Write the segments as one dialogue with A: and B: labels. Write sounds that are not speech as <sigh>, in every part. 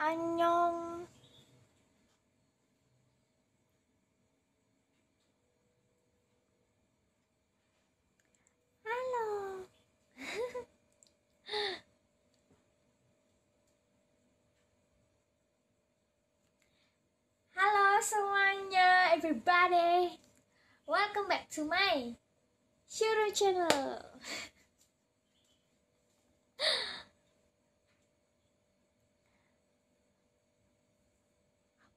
A: 안녕. Hello. Halo <laughs> semuanya, everybody. Welcome back to my Shiro channel. <laughs>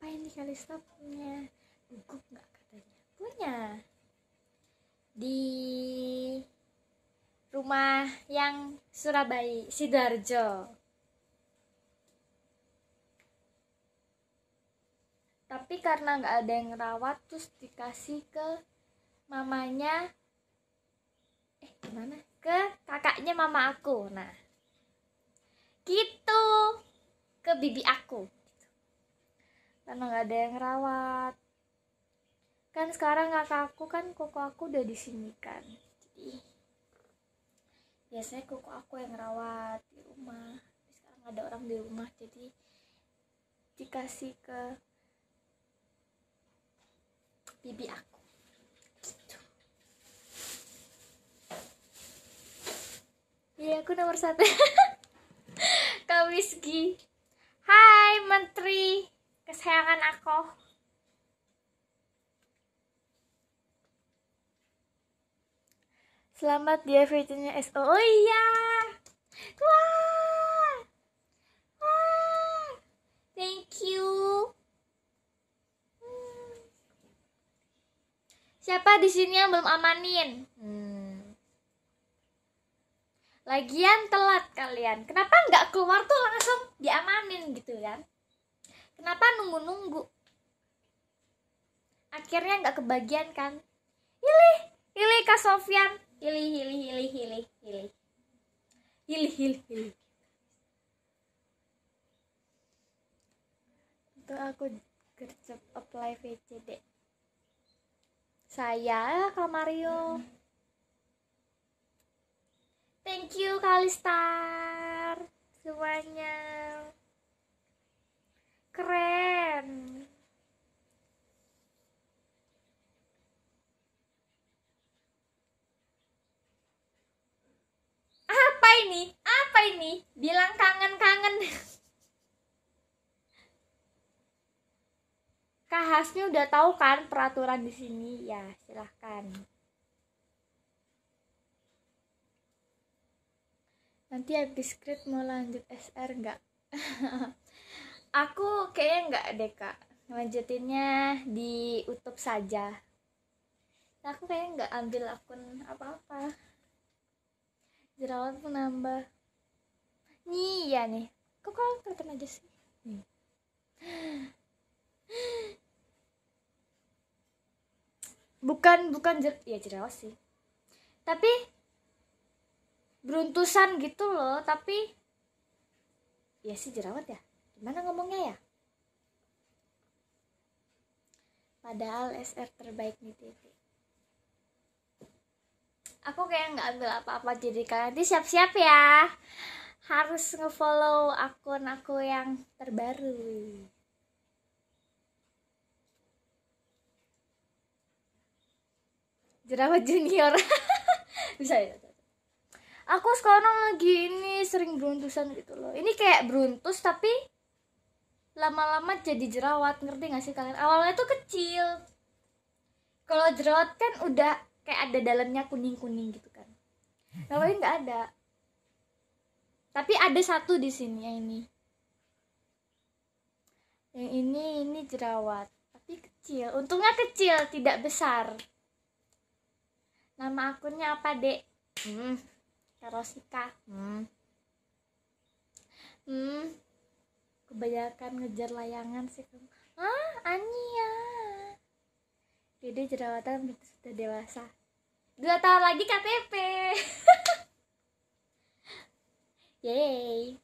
A: apa ini Kalista punya gugup nggak katanya punya di rumah yang Surabaya Sidarjo tapi karena nggak ada yang rawat terus dikasih ke mamanya eh gimana ke kakaknya mama aku nah gitu ke bibi aku karena nggak ada yang rawat kan sekarang kakak aku kan koko aku udah di sini kan jadi biasanya koko aku yang rawat di rumah sekarang ada orang di rumah jadi dikasih ke bibi aku gitu. Iya aku nomor satu <laughs> Kak Wisgi Hai Menteri kesayangan aku Selamat dia S. SO. Oh iya. Wah. Wah. Thank you. Siapa di sini yang belum amanin?
B: Hmm.
A: Lagian telat kalian. Kenapa nggak keluar tuh langsung diamanin gitu kan? kenapa nunggu-nunggu akhirnya nggak kebagian kan hilih hilih kak Sofian hilih hilih hilih hilih hilih hilih hilih hili. itu aku gercep apply VCD saya kak Mario thank you Kalistar semuanya keren apa ini apa ini bilang kangen-kangen Kak Hasmi udah tahu kan peraturan di sini ya silahkan nanti habis script mau lanjut SR nggak <laughs> aku kayaknya nggak deh kak lanjutinnya diutup saja aku kayaknya nggak ambil akun apa-apa jerawat pun nambah nih ya nih kok kalian terkena aja sih hmm. bukan bukan jer ya jerawat sih tapi beruntusan gitu loh tapi ya sih jerawat ya Gimana ngomongnya ya? Padahal SR terbaik nih titik. Aku kayak nggak ambil apa-apa jadi kalian nanti siap-siap ya. Harus ngefollow akun aku yang terbaru. jerawat junior <laughs> bisa ya aku sekarang lagi ini sering beruntusan gitu loh ini kayak beruntus tapi lama-lama jadi jerawat ngerti gak sih kalian awalnya tuh kecil kalau jerawat kan udah kayak ada dalamnya kuning kuning gitu kan kalau hmm. ini nggak ada tapi ada satu di sini yang ini yang ini ini jerawat tapi kecil untungnya kecil tidak besar nama akunnya apa dek hmm Karosika hmm hmm kebanyakan ngejar layangan sih kamu ah Ania Dede jerawatan sudah dewasa dua tahun lagi KTP <laughs> yay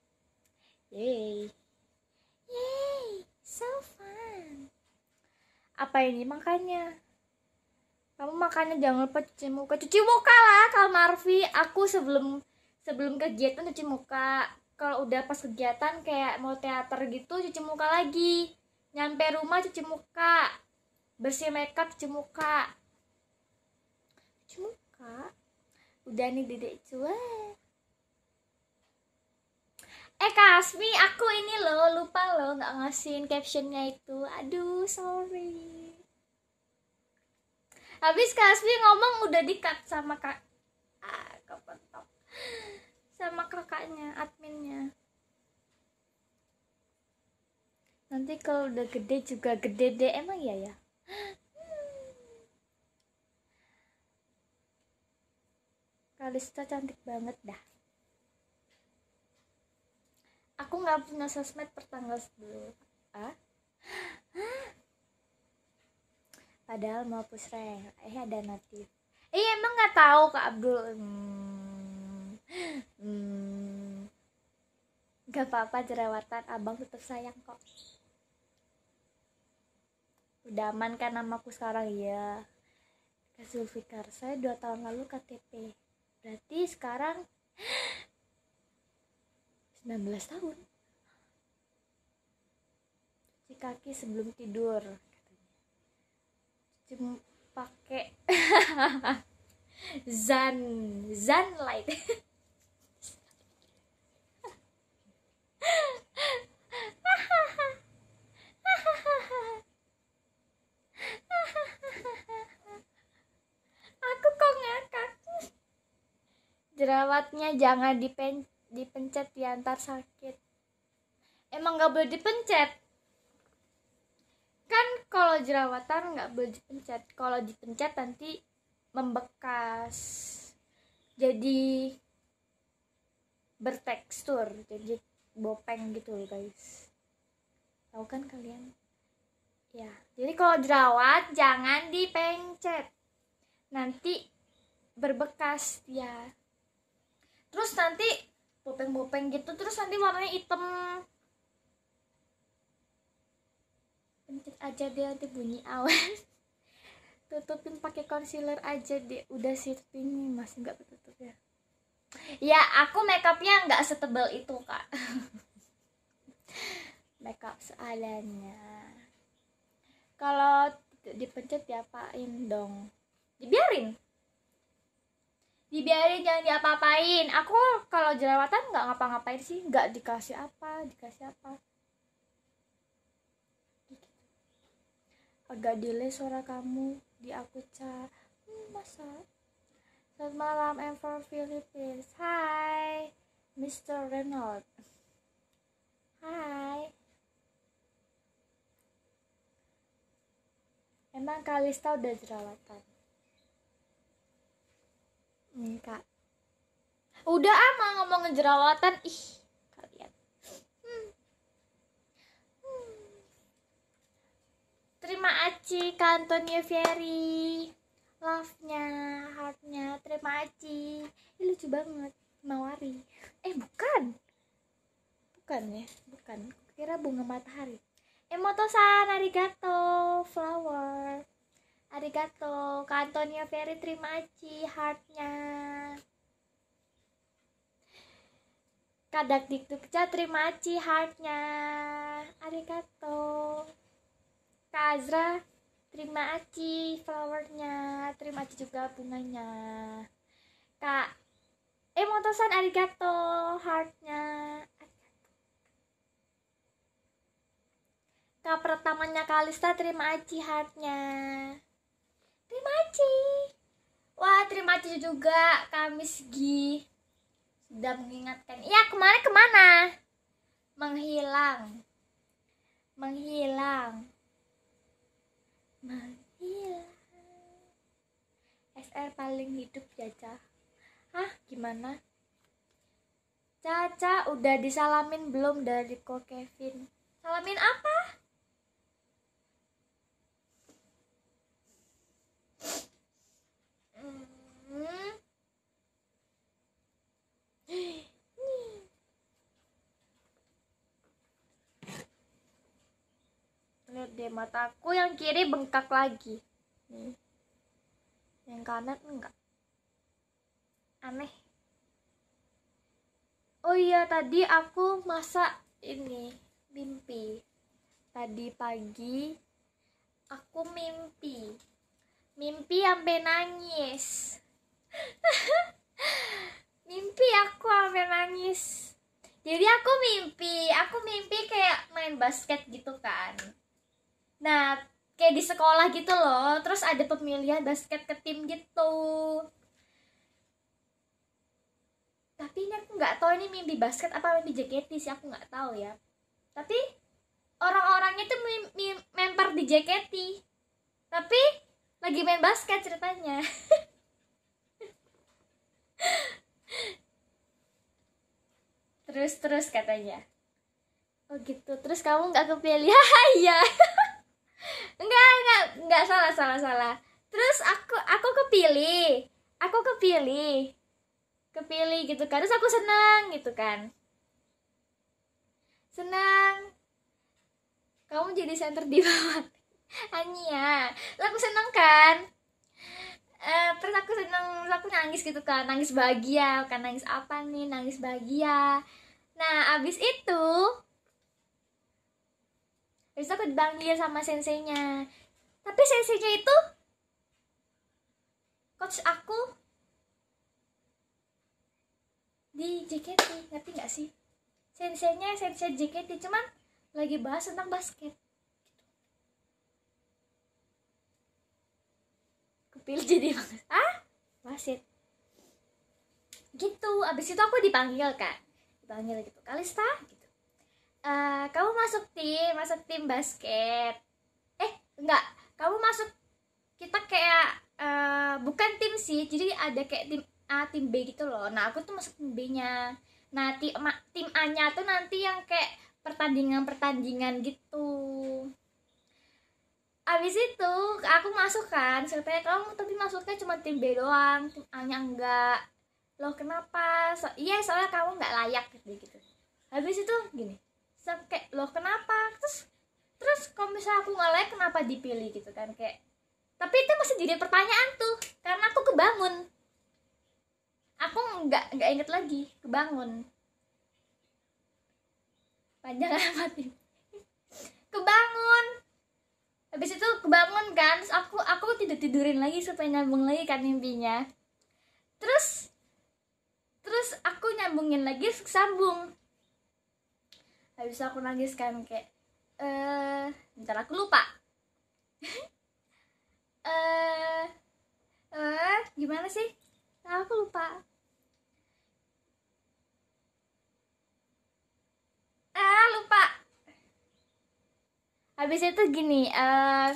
A: yay
B: yay so fun
A: apa ini makanya kamu makannya jangan lupa cuci muka cuci muka lah kalau Marvi aku sebelum sebelum kegiatan cuci muka kalau udah pas kegiatan kayak mau teater gitu cuci muka lagi nyampe rumah cuci muka bersih makeup cuci muka cuci muka udah nih dedek cuek eh Kasmi aku ini loh lupa loh nggak ngasihin captionnya itu aduh sorry habis Kasmi ngomong udah dikat sama kak ah kepentok sama kakaknya adminnya nanti kalau udah gede juga gede deh emang iya ya ya <gasps> Kalista cantik banget dah aku nggak punya sosmed pertanggal 10
B: ah? <gasps>
A: padahal mau push rank eh ada notif eh emang nggak tahu kak Abdul hmm hmm, gak apa-apa jerawatan abang tetap sayang kok udah aman kan namaku sekarang iya. ya ke Zulfikar saya dua tahun lalu KTP berarti sekarang 19 tahun cuci kaki sebelum tidur katanya cuci pakai <laughs> zan zan light <laughs> jerawatnya jangan dipen dipencet ya ntar sakit emang nggak boleh dipencet kan kalau jerawatan nggak boleh dipencet kalau dipencet nanti membekas jadi bertekstur jadi bopeng gitu loh guys tahu kan kalian ya jadi kalau jerawat jangan dipencet nanti berbekas ya terus nanti bopeng-bopeng gitu terus nanti warnanya hitam pencet aja deh nanti bunyi awet <laughs> tutupin pakai concealer aja deh udah sih masih nggak ketutup ya ya aku makeupnya nggak setebal itu kak <laughs> makeup seadanya kalau dipencet ya pakin dong dibiarin dibiarin jangan diapa-apain aku kalau jerawatan nggak ngapa-ngapain sih nggak dikasih apa dikasih apa agak delay suara kamu di aku ca hmm, masa selamat malam I'm from Philippines hi Mr. Reynolds hi emang Kalista udah jerawatan kak, udah ama ah, ngomong jerawatan ih kalian hmm. Hmm. terima aci kantonnya Ferry love nya heart nya. terima aci ini lucu banget mawari eh bukan bukan ya bukan kira bunga matahari emoto eh, san arigato flower arigato kantonnya Ferry terima aci heartnya kadak dikdukca terima aci heartnya arigato kazra terima aci flowernya terima aci juga bunganya Kak Emotosan arigato heartnya Kak pertamanya Kalista terima aci heartnya terima kasih wah terima kasih juga Kamis Gi sudah mengingatkan Iya kemana kemana menghilang menghilang menghilang SR paling hidup ya Ca Hah gimana Caca udah disalamin belum dari Ko Kevin salamin apa Hmm. Lihat deh mataku yang kiri bengkak lagi. Nih. Yang kanan enggak. Aneh. Oh iya tadi aku masak ini mimpi. Tadi pagi aku mimpi. Mimpi sampai nangis mimpi aku hampir nangis jadi aku mimpi aku mimpi kayak main basket gitu kan nah kayak di sekolah gitu loh terus ada pemilihan basket ke tim gitu tapi ini aku nggak tahu ini mimpi basket apa mimpi JKT sih aku nggak tahu ya tapi orang-orangnya tuh member di JKT tapi lagi main basket ceritanya <laughs> <laughs> terus terus katanya oh gitu terus kamu nggak kepilih <laughs> ya enggak <laughs> enggak enggak salah salah salah terus aku aku kepilih aku kepilih kepilih gitu kan terus aku senang gitu kan senang kamu jadi center di bawah Ania Lagu aku senang kan eh, terus aku seneng aku nangis gitu kan nangis bahagia kan nangis apa nih nangis bahagia nah abis itu terus aku dipanggil sama senseinya tapi senseinya itu coach aku di JKT ngerti nggak sih senseinya sensei JKT cuman lagi bahas tentang basket sipil jadi banget ah wasit gitu abis itu aku dipanggil kan dipanggil gitu Kalista gitu uh, kamu masuk tim masuk tim basket eh enggak kamu masuk kita kayak uh, bukan tim sih jadi ada kayak tim A tim B gitu loh nah aku tuh masuk tim B nya nah tim A nya tuh nanti yang kayak pertandingan pertandingan gitu abis itu aku masuk kan ceritanya kamu tapi masuknya cuma tim B doang tim A nya enggak loh kenapa so, iya soalnya kamu nggak layak gitu gitu habis itu gini so, kayak loh kenapa terus terus kalau misalnya aku nggak layak kenapa dipilih gitu kan kayak tapi itu masih jadi pertanyaan tuh karena aku kebangun aku nggak nggak inget lagi kebangun panjang <laughs> amat ini kebangun habis itu kebangun kan terus aku aku tidur tidurin lagi supaya nyambung lagi kan mimpinya terus terus aku nyambungin lagi sambung habis aku nangis kan kayak eh bentar aku lupa <laughs> eh eh gimana sih nah, aku lupa ah lupa habis itu gini uh,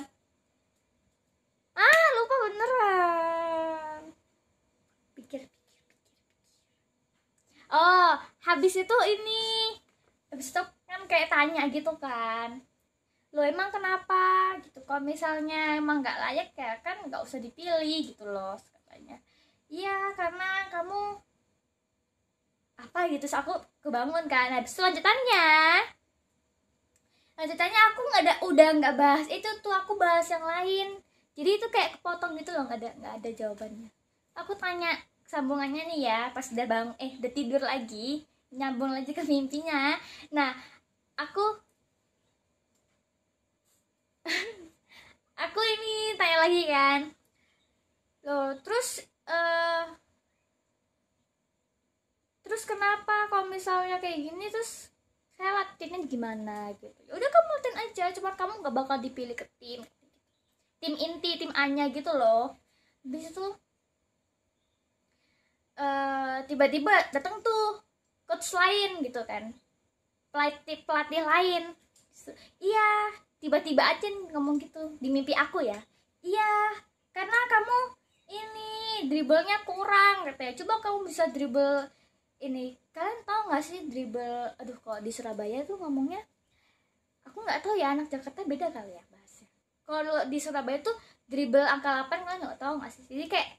A: ah lupa beneran pikir pikir pikir oh habis itu ini habis itu kan kayak tanya gitu kan lo emang kenapa gitu kok misalnya emang nggak layak ya kan nggak usah dipilih gitu loh katanya iya karena kamu apa gitu so aku kebangun kan nah, habis itu lanjutannya nah ceritanya aku nggak ada udah nggak bahas itu tuh aku bahas yang lain jadi itu kayak kepotong gitu loh nggak ada nggak ada jawabannya aku tanya sambungannya nih ya pas udah bang eh udah tidur lagi nyambung lagi ke mimpinya nah aku <laughs> aku ini tanya lagi kan loh terus uh, terus kenapa kalau misalnya kayak gini terus lewatinnya gimana gitu ya udah kamu latihan aja cuma kamu nggak bakal dipilih ke tim tim inti tim Anya gitu loh habis itu eh, tiba-tiba datang tuh coach lain gitu kan pelatih pelatih lain iya tiba-tiba aja ngomong gitu di mimpi aku ya iya karena kamu ini dribblenya kurang katanya coba kamu bisa dribble ini kalian tau nggak sih dribble aduh kok di Surabaya tuh ngomongnya aku nggak tahu ya anak Jakarta beda kali ya bahasnya kalau di Surabaya tuh dribble angka 8 kalian nggak tau nggak sih jadi kayak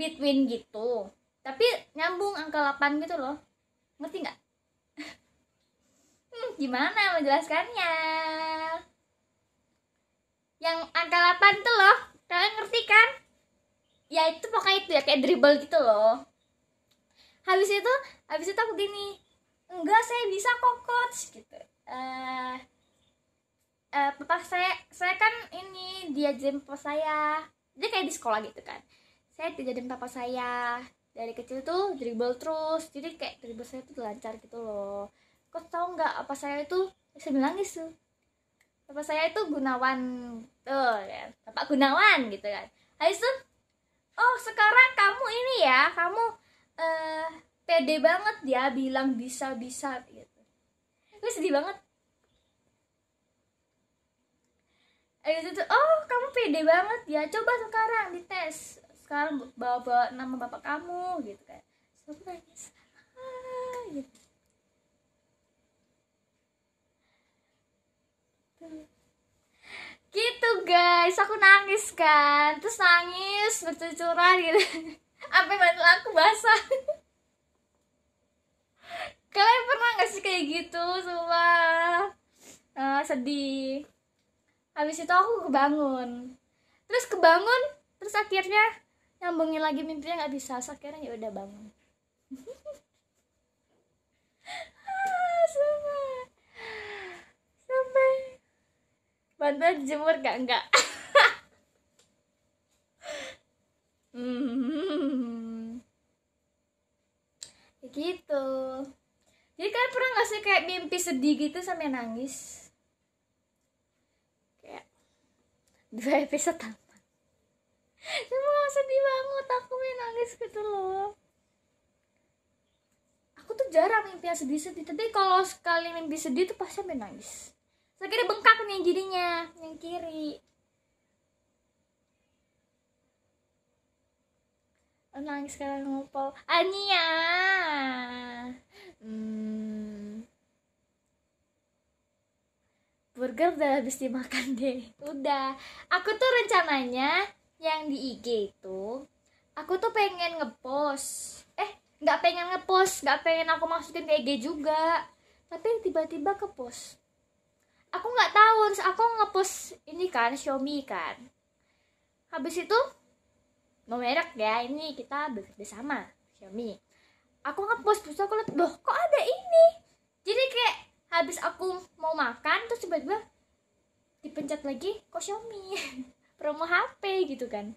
A: between gitu tapi nyambung angka 8 gitu loh ngerti nggak hmm, gimana menjelaskannya yang angka 8 tuh loh kalian ngerti kan ya itu pokoknya itu ya kayak dribble gitu loh habis itu habis itu aku gini enggak saya bisa kok coach gitu eh uh, papa saya saya kan ini dia jempol saya dia kayak di sekolah gitu kan saya jadi papa saya dari kecil tuh dribble terus jadi kayak dribble saya tuh lancar gitu loh kok tau nggak apa saya itu bisa bilang gitu papa saya itu Gunawan tuh ya bapak Gunawan gitu kan habis itu oh sekarang kamu ini ya kamu uh, pede banget dia bilang bisa bisa gitu gue sedih banget itu tuh oh kamu pede banget ya coba sekarang dites sekarang bawa bawa nama bapak kamu gitu kan, aku nangis ah, gitu gitu guys aku nangis kan terus nangis bercucuran gitu <laughs> sampai mantel aku basah kalian pernah nggak sih kayak gitu semua uh, eh, sedih habis itu aku kebangun terus kebangun terus akhirnya nyambungin lagi mimpinya nggak bisa so, akhirnya ya udah bangun
B: ah, sampai sampai
A: jemur dijemur gak enggak hmm. begitu ya gitu jadi kalian pernah gak sih kayak mimpi sedih gitu sampai nangis kayak dua episode tamat semua sedih banget aku main nangis gitu loh aku tuh jarang mimpi yang sedih-sedih tapi kalau sekali mimpi sedih tuh pasti main nangis sakitnya bengkak nih jadinya yang kiri nangis sekarang ngopo Ania hmm. burger udah habis dimakan <laughs> deh udah aku tuh rencananya yang di IG itu aku tuh pengen ngepost eh nggak pengen ngepost nggak pengen aku masukin ke IG juga tapi tiba-tiba ke post aku nggak tahu terus aku ngepost ini kan Xiaomi kan habis itu merek ya ini kita bekerja sama Xiaomi aku ngepost terus aku lihat loh kok ada ini jadi kayak habis aku mau makan terus tiba-tiba dipencet lagi kok Xiaomi <laughs> promo HP gitu kan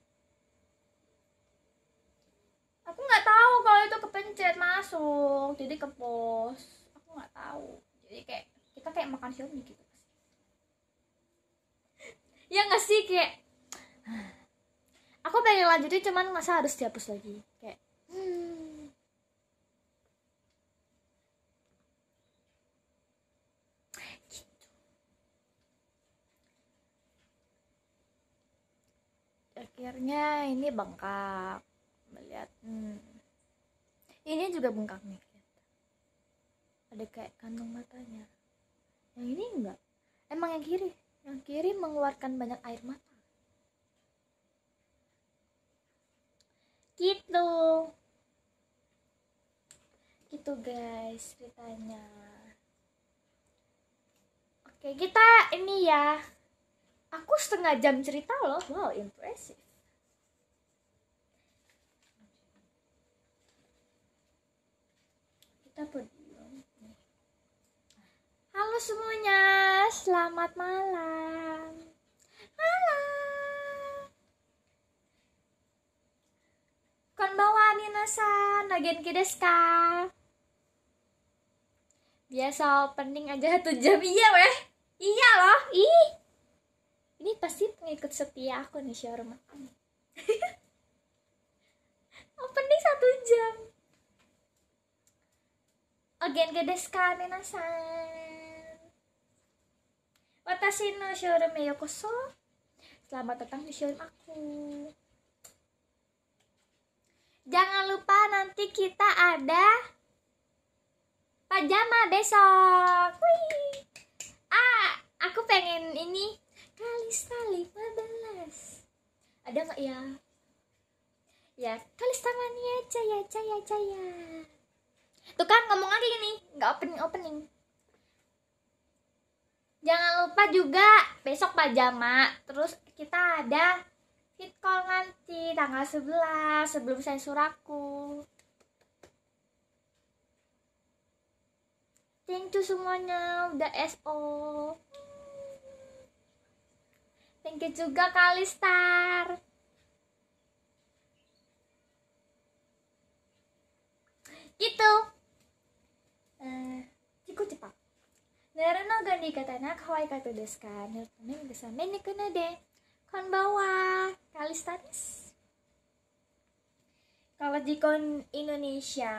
A: aku nggak tahu kalau itu kepencet masuk jadi ke pos aku nggak tahu jadi kayak kita kayak makan Xiaomi gitu <laughs> ya nggak sih kayak aku pengen lanjutin cuman masa harus dihapus lagi kayak
B: hmm.
A: gitu. akhirnya ini bengkak melihat hmm. ini juga bengkak nih ada kayak kantung matanya yang ini enggak emang yang kiri yang kiri mengeluarkan banyak air mata gitu gitu guys ceritanya oke kita ini ya aku setengah jam cerita loh wow impresif kita berdiam halo semuanya selamat malam malam Konbawa minasan, nagen kides ka? Biasa opening aja satu jam iya weh. Iya loh, ih. Ini pasti pengikut setia aku nih Shorma. <laughs>
B: opening oh, satu jam.
A: Again kides ka minasan. Watashi no showroom yokoso. Selamat datang di showroom aku. Jangan lupa nanti kita ada pajama besok. Wih. Ah, aku pengen ini kali sekali 15. Ada nggak ya? Ya, kali mania caya caya caya. Tuh kan ngomong lagi nih, nggak opening opening. Jangan lupa juga besok pajama, terus kita ada hit call nanti tanggal 11 sebelum saya sensuraku. Thank you semuanya udah SO. Thank you juga Kalistar. Gitu. Eh, uh, cepat. Narana gandi katana kawaii kato desu kan. nih Nyotone desu ka? Menne kuna desu kon bawa kalistanis kalau di kon Indonesia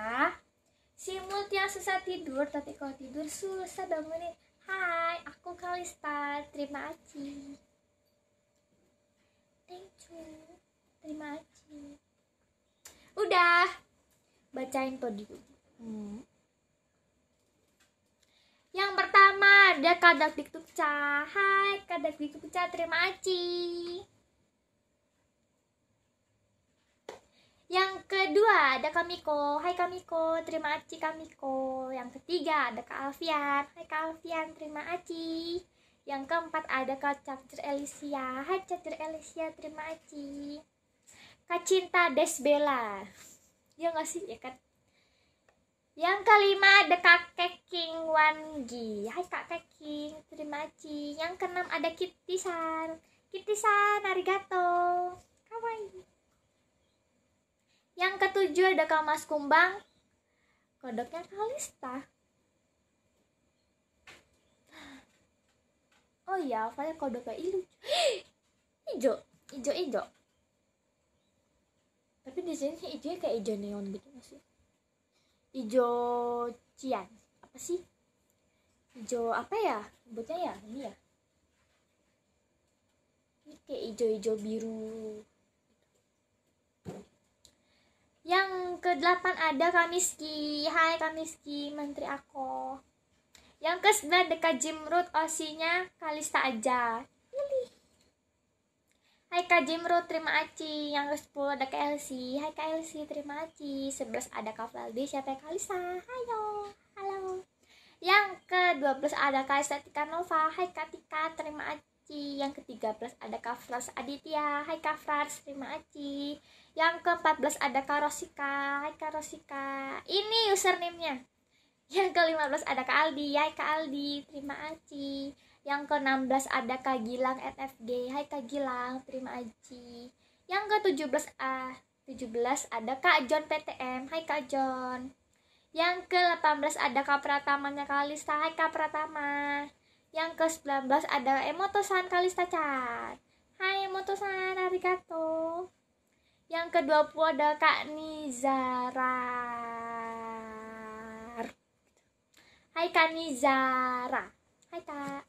A: si mulut yang susah tidur tapi kalau tidur susah bangunin hai aku Kalista terima kasih
B: thank you terima kasih
A: udah bacain tuh dulu hmm. Yang pertama ada kadak diktuk Hai kadak diktuk cah terima aci. Yang kedua ada Kamiko, hai Kamiko, terima aci Kamiko. Yang ketiga ada Kak Alfian, hai Kak Alfian, terima aci. Yang keempat ada Kak catur Elisia, hai catur Elisia, terima aci. Kak Cinta Desbella, ya nggak sih ya kan? Yang kelima ada Kak Keking Wangi. Hai kak keking terima kasih. Yang keenam ada Kitty San. Kitty San, arigato. Kawaii. Yang ketujuh ada Mas Kumbang. Kodoknya Kalista. Oh iya, Alfanya kodoknya ilu. <gasps> Ijo, ijo, ijo. Tapi di sini hijaunya kayak hijau neon gitu masih ijo cian apa sih jo apa ya buatnya ya ini ya ini kayak hijau-hijau biru yang ke delapan ada Kamiski. Hai Kamiski, menteri aku. Yang ke sembilan dekat Jimrut, osinya Kalista aja. Hai Kak Jimro, terima Aci Yang ke-10 ada Kak Elsi Hai Kak Elsi, terima Aci 11 ada Kak Valdi, siapa Kak Lisa Hayo, halo Yang ke-12 ada Kak Estetika Nova Hai Kak Tika, terima Aci Yang ke-13 ada Kak Frans Aditya Hai Kak Frans, terima Aci Yang ke-14 ada Kak Rosika Hai Kak Rosika Ini username-nya Yang ke-15 ada Kak Aldi Hai Kak Aldi, terima Aci yang ke-16 ada Kak Gilang at Hai Kak Gilang, terima aji. Yang ke-17 ah, 17 ada Kak John PTM. Hai Kak John. Yang ke-18 ada Kak Pratamanya Kalista. Hai Kak Pratama. Yang ke-19 ada Emotosan Kalista Chat. Hai Emotosan, arigato. Yang ke-20 ada Kak Nizarar. Hai Kak Nizara. Hai Kak.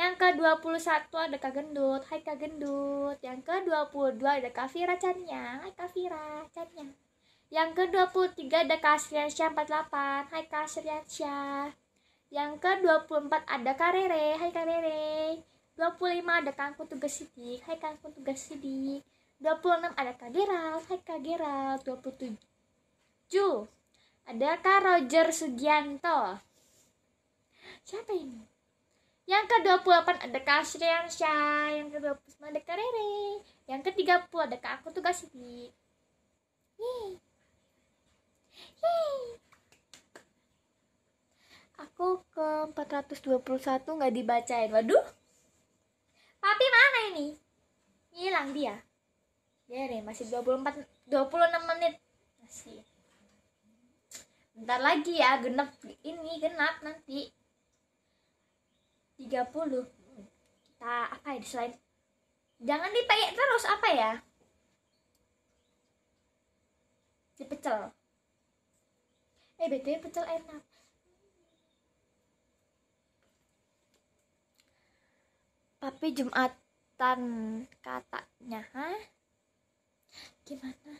A: Yang ke-21 ada Kak Gendut. Hai Kak Gendut. Yang ke-22 ada Kak Vira Chania. Hai Kak Vira Chania. Yang ke-23 ada Kak Sriansyah 48. Hai Kak Sriansyah. Yang ke-24 ada Kak Rere. Hai Kak Rere. 25 ada Kangku Tugas Sidik. Hai Kangku Tugas Sidik. 26 ada Kak Gerald. Hai Kak Gerald. 27 ada Kak Roger Sugianto. Siapa ini? Yang ke-28 ada Kak Sriansya, yang ke-29 ada Kak Rere, yang ke-30 ada Kak aku tugas di. Yeay. Aku ke 421 nggak dibacain. Waduh. Papi mana ini? Hilang dia. Dere masih 24 26 menit. Masih. Bentar lagi ya, genep ini genap nanti. 30 kita apa ya di slide, jangan dipakai terus apa ya dipecel eh betul pecel enak tapi jumatan katanya ha? gimana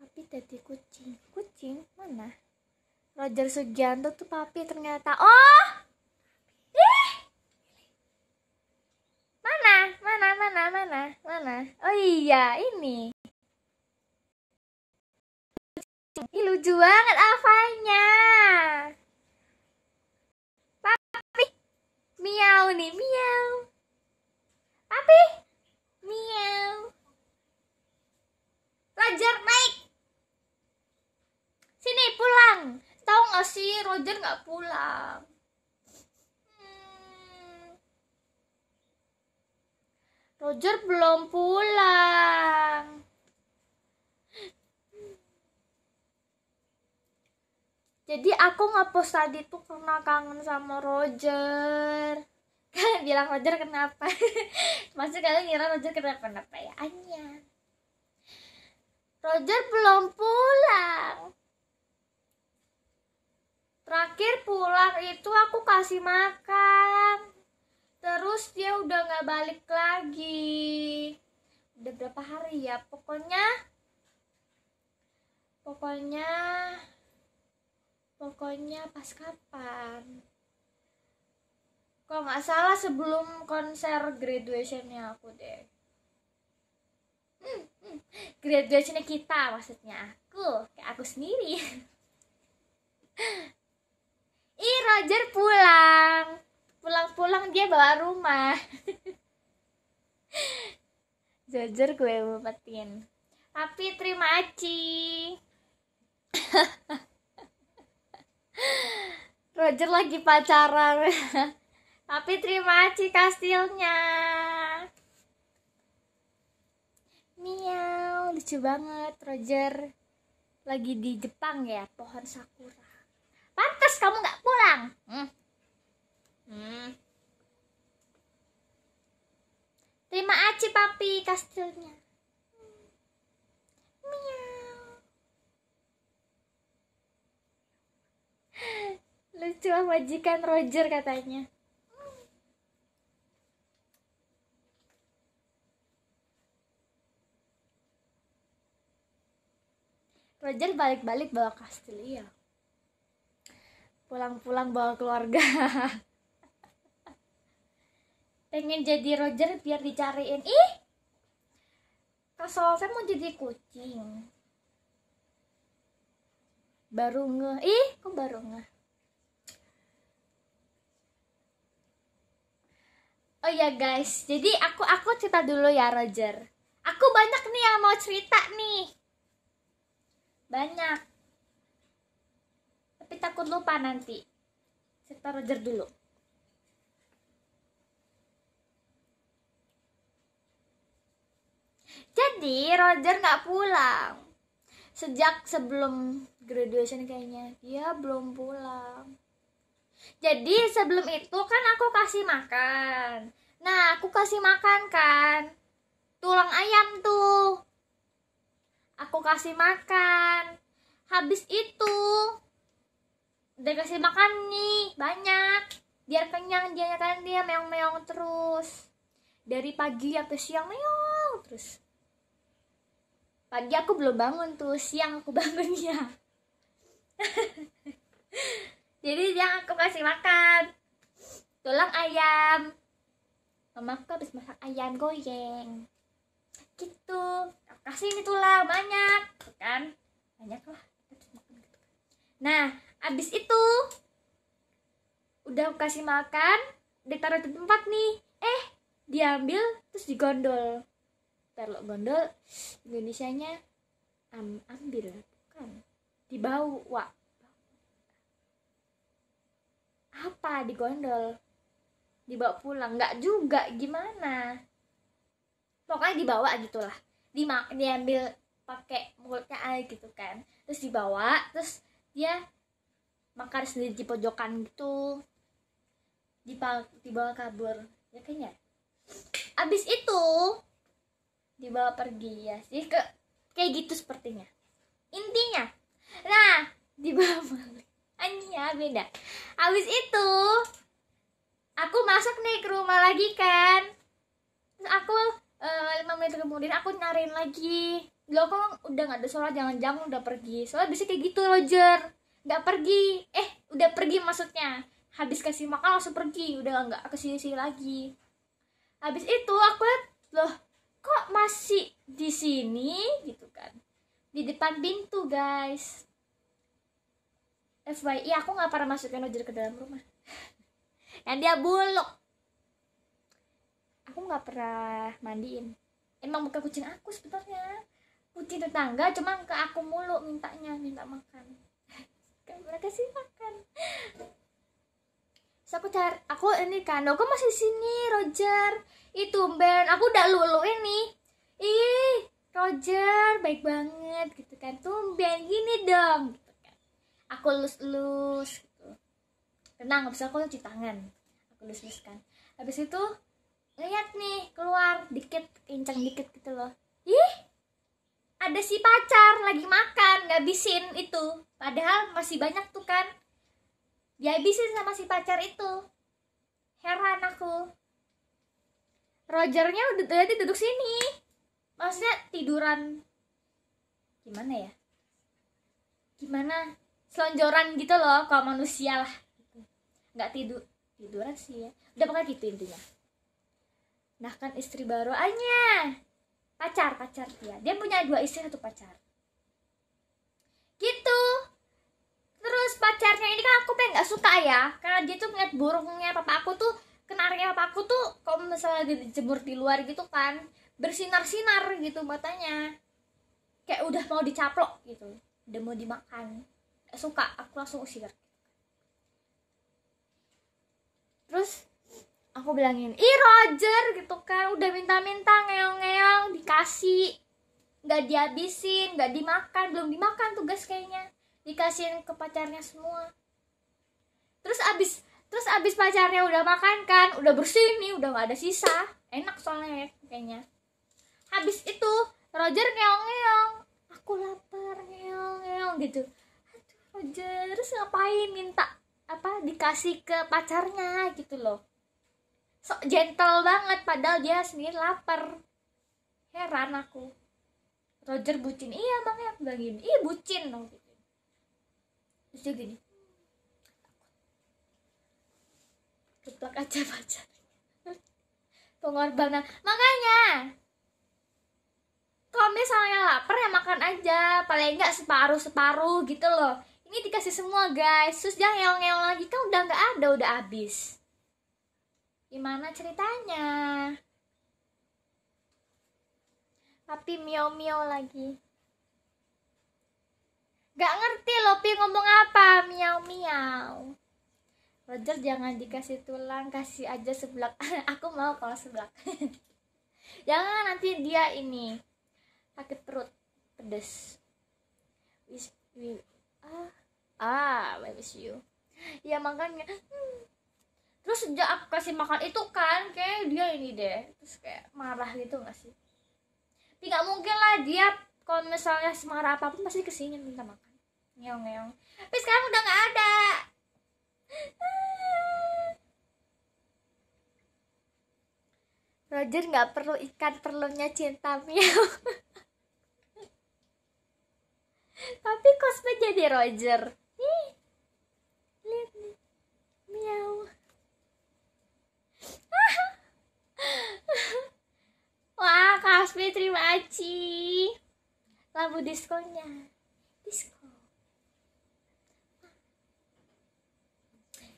A: tapi tadi kucing kucing mana Roger Sugianto tuh papi ternyata oh Mana? Mana? Mana? Mana? Mana? Oh iya, ini. Ih, lucu banget alfanya Papi, miau nih, miau. Papi, miau. Roger, naik. Sini, pulang. Tahu nggak sih, Roger nggak pulang. Roger belum pulang. Jadi aku ngepost tadi tuh karena kangen sama Roger. Kalian <laughs> bilang Roger kenapa? <laughs> Masih kalian ngira Roger kenapa kenapa ya? Anya. Roger belum pulang. Terakhir pulang itu aku kasih makan terus dia udah nggak balik lagi udah berapa hari ya pokoknya pokoknya pokoknya pas kapan kok nggak salah sebelum konser graduationnya aku deh graduationnya kita maksudnya aku kayak aku sendiri <laughs> ih Roger pulang pulang-pulang dia bawa rumah <laughs> jujur gue umpetin tapi terima aci <laughs> Roger lagi pacaran <laughs> tapi terima aci kastilnya miau lucu banget Roger lagi di Jepang ya pohon sakura pantas kamu nggak pulang hmm. Hmm. Terima aja papi kastilnya. Lucu majikan Roger katanya. Roger balik-balik bawa kastil iya pulang-pulang bawa keluarga <laughs> pengen jadi Roger biar dicariin ih Kak saya mau jadi kucing baru nge ih kok baru nge oh ya guys jadi aku aku cerita dulu ya Roger aku banyak nih yang mau cerita nih banyak tapi takut lupa nanti cerita Roger dulu Jadi Roger nggak pulang. Sejak sebelum graduation kayaknya dia belum pulang. Jadi sebelum itu kan aku kasih makan. Nah, aku kasih makan kan tulang ayam tuh. Aku kasih makan. Habis itu udah kasih makan nih banyak biar kenyang dia kan dia meong-meong terus dari pagi sampai siang meong terus pagi aku belum bangun tuh siang aku <laughs> bangunnya jadi yang aku kasih makan tulang ayam mama aku habis masak ayam goyeng gitu aku kasih ini tulang banyak kan banyak lah nah abis itu udah aku kasih makan ditaruh di tempat nih eh diambil terus digondol Perlo Gondol Indonesianya am ambil kan? dibau wa apa gondol, dibawa pulang nggak juga gimana pokoknya dibawa gitulah di diambil pakai mulutnya air gitu kan terus dibawa terus dia makan sendiri di pojokan gitu dibawa kabur ya kayaknya abis itu dibawa pergi ya sih ke kayak gitu sepertinya intinya nah dibawa balik Anya beda habis itu aku masuk nih ke rumah lagi kan terus aku eh, lima uh, menit kemudian aku nyariin lagi lo kok udah nggak ada suara jangan-jangan udah pergi soalnya bisa kayak gitu Roger nggak pergi eh udah pergi maksudnya habis kasih makan langsung pergi udah nggak kesini sini lagi habis itu aku liat, loh kok masih di sini gitu kan di depan pintu guys FYI aku nggak pernah masukin ojek ke dalam rumah yang <laughs> dia buluk aku nggak pernah mandiin emang bukan kucing aku sebenarnya kucing tetangga cuman ke aku mulu mintanya minta makan <laughs> kan mereka sih makan Terus aku cari, aku ini kan, aku masih sini Roger. Itu Ben, aku udah lulu ini. Ih, Roger baik banget gitu kan. Tumben gini dong gitu kan. Aku lulus lulus, gitu. Tenang, bisa aku cuci tangan. Aku lulus lulus kan. Habis itu lihat nih keluar dikit kencang dikit gitu loh ih ada si pacar lagi makan ngabisin itu padahal masih banyak tuh kan dihabisin ya, sama si pacar itu heran aku Rogernya udah tadi duduk sini maksudnya tiduran gimana ya gimana selonjoran gitu loh kalau manusia lah nggak tidur tiduran sih ya udah pakai gitu intinya nah kan istri baru hanya pacar pacar dia dia punya dua istri satu pacar gitu terus pacarnya ini kan aku pengen gak suka ya karena dia tuh ngeliat burungnya papa aku tuh kenarnya papa aku tuh kalau misalnya dijemur di luar gitu kan bersinar-sinar gitu matanya kayak udah mau dicaplok gitu udah mau dimakan gak suka aku langsung usir terus aku bilangin ih Roger gitu kan udah minta-minta ngeong-ngeong dikasih nggak dihabisin nggak dimakan belum dimakan tugas kayaknya dikasihin ke pacarnya semua terus abis terus abis pacarnya udah makan kan udah bersih nih udah nggak ada sisa enak soalnya ya, kayaknya habis itu Roger ngeong ngeong aku lapar ngeong ngeong gitu aduh Roger terus ngapain minta apa dikasih ke pacarnya gitu loh sok gentle banget padahal dia sendiri lapar heran aku Roger bucin iya bang ya bilang gini iya bucin dong terus dia gini aja pacar pengorbanan makanya kalau misalnya lapar ya makan aja paling enggak separuh separuh gitu loh ini dikasih semua guys terus jangan ngeong ngeong lagi kan udah nggak ada udah habis gimana ceritanya tapi miau miau lagi Gak ngerti Lopi ngomong apa, miau-miau. Roger jangan dikasih tulang, kasih aja seblak. <laughs> Aku mau kalau seblak. <laughs> jangan nanti dia ini sakit perut pedes. Wish you ah ah I miss you. Ya makanya. Terus sejak aku kasih makan itu kan kayak dia ini deh. Terus kayak marah gitu gak sih? Tapi gak mungkin lah dia kalau misalnya semarah apapun pasti kesini minta makan ngeong ngeong tapi sekarang udah nggak ada Roger nggak perlu ikan perlunya cinta miau tapi cosplay jadi Roger nih lihat nih miau <laughs> wah cosplay terima kasih lagu diskonnya disco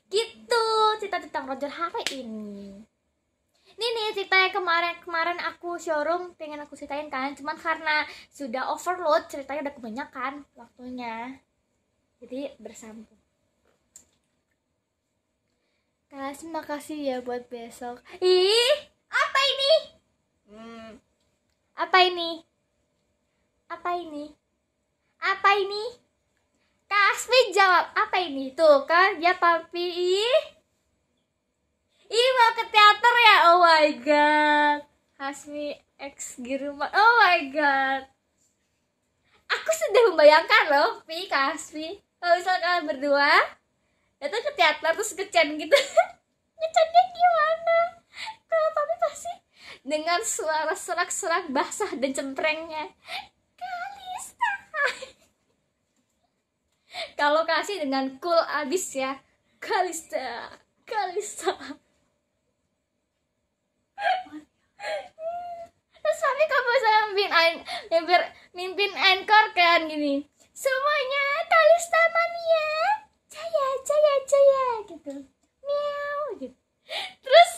A: gitu cerita tentang Roger hari ini ini nih cerita yang kemarin kemarin aku showroom pengen aku ceritain kan cuman karena sudah overload ceritanya udah kebanyakan waktunya jadi bersambung kasih makasih ya buat besok
B: ih
A: apa ini hmm. apa ini apa ini apa ini Kak jawab apa ini tuh kan ya papi Ih mau ke teater ya oh my god Hasmi X Girma oh my god aku sudah membayangkan loh Pi Kak Asmi kalau misalnya kalian berdua datang ke teater terus kecen gitu <laughs> ngecannya
B: gimana kalau papi pasti
A: dengan suara serak-serak basah dan cemprengnya Kalista <laughs> kalau kasih dengan cool abis ya Kalista Kalista terus sampai kamu saya mimpin mimpin mimpin anchor kan gini semuanya Kalista mania caya, caya, caya gitu miau gitu terus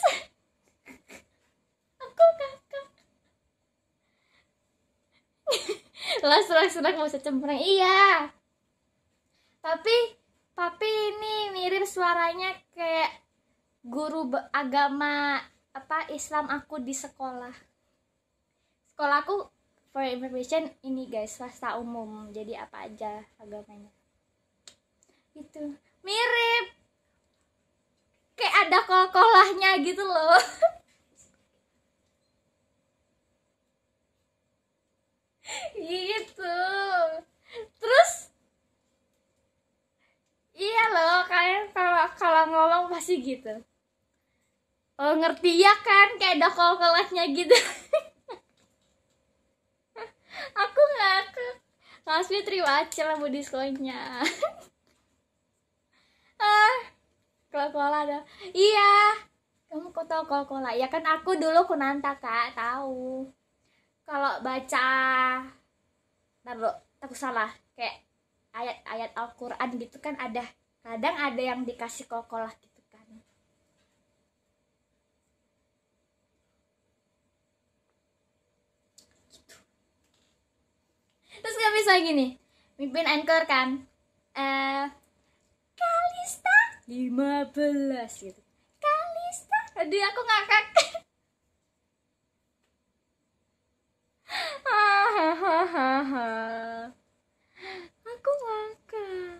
A: <laughs> aku kakak <laughs> lah senang-senang mau cempreng iya tapi tapi ini mirip suaranya kayak guru agama apa Islam aku di sekolah sekolahku for information ini guys swasta umum jadi apa aja agamanya itu mirip kayak ada kol-kolahnya gitu loh <laughs>
B: gitu terus iya
A: loh kalian kalau kalau ngomong pasti gitu oh ngerti ya kan kayak ada kolnya gitu <laughs> aku nggak ke Mas Fitri wacil lah diskonnya <laughs> ah kolkola ada iya kamu kok tau kolak kolak ya kan aku dulu kunanta kak tahu kalau baca baru takut salah kayak ayat-ayat Al-Quran gitu kan ada kadang ada yang dikasih kokolah gitu kan gitu. terus gak bisa gini mimpin anchor kan eh Kalista 15 gitu Kalista aduh aku ngakak <laughs>
B: <laughs> aku ngakak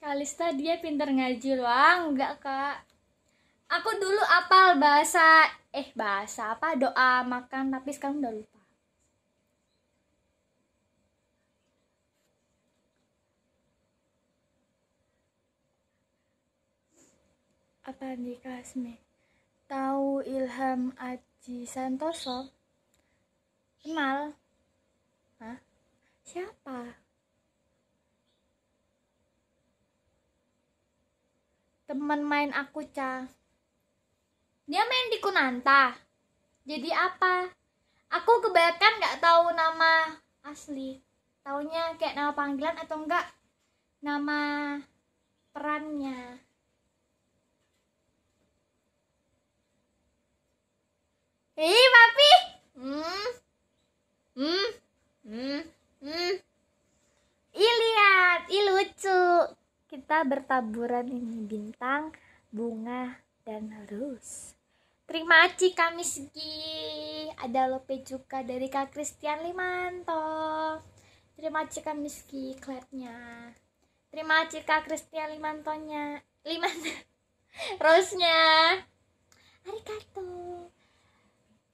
A: Kalista dia pinter ngaji loh enggak kak aku dulu apal bahasa eh bahasa apa doa makan tapi sekarang udah lupa apa nih kasmi Tahu Ilham Aji Santoso? Kenal? Hah? Siapa? Teman main aku, Ca. Dia main di Kunanta. Jadi apa? Aku kebanyakan nggak tahu nama asli. Taunya kayak nama panggilan atau enggak nama perannya. Ih, papi. Hmm. Hmm. Hmm. Hmm. Ih, lihat. Ih, lucu. Kita bertaburan ini bintang, bunga, dan rose. Terima kasih kami segi ada Lope juga dari Kak Christian Limanto. Terima kasih Kak Miski kletnya. Terima kasih Kak Christian Limantonya. Liman <laughs> Rose-nya. Arigato.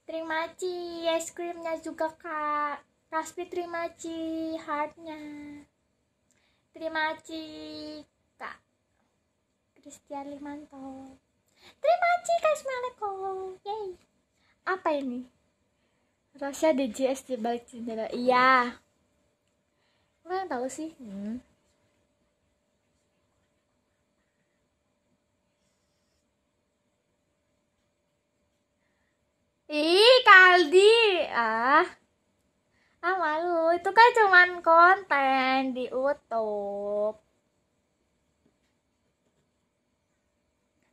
A: Terima kasih es krimnya juga kak. Kaspi terima kasih heartnya. Terima kasih kak Christian Limanto. Terima kasih kak Smeleko. Yay. Apa ini? Rosya DJS di balik jendela. Iya. Lo yang tahu sih? Hmm. Ih, Kaldi. Ah. Ah, malu. Itu kan cuman konten di YouTube.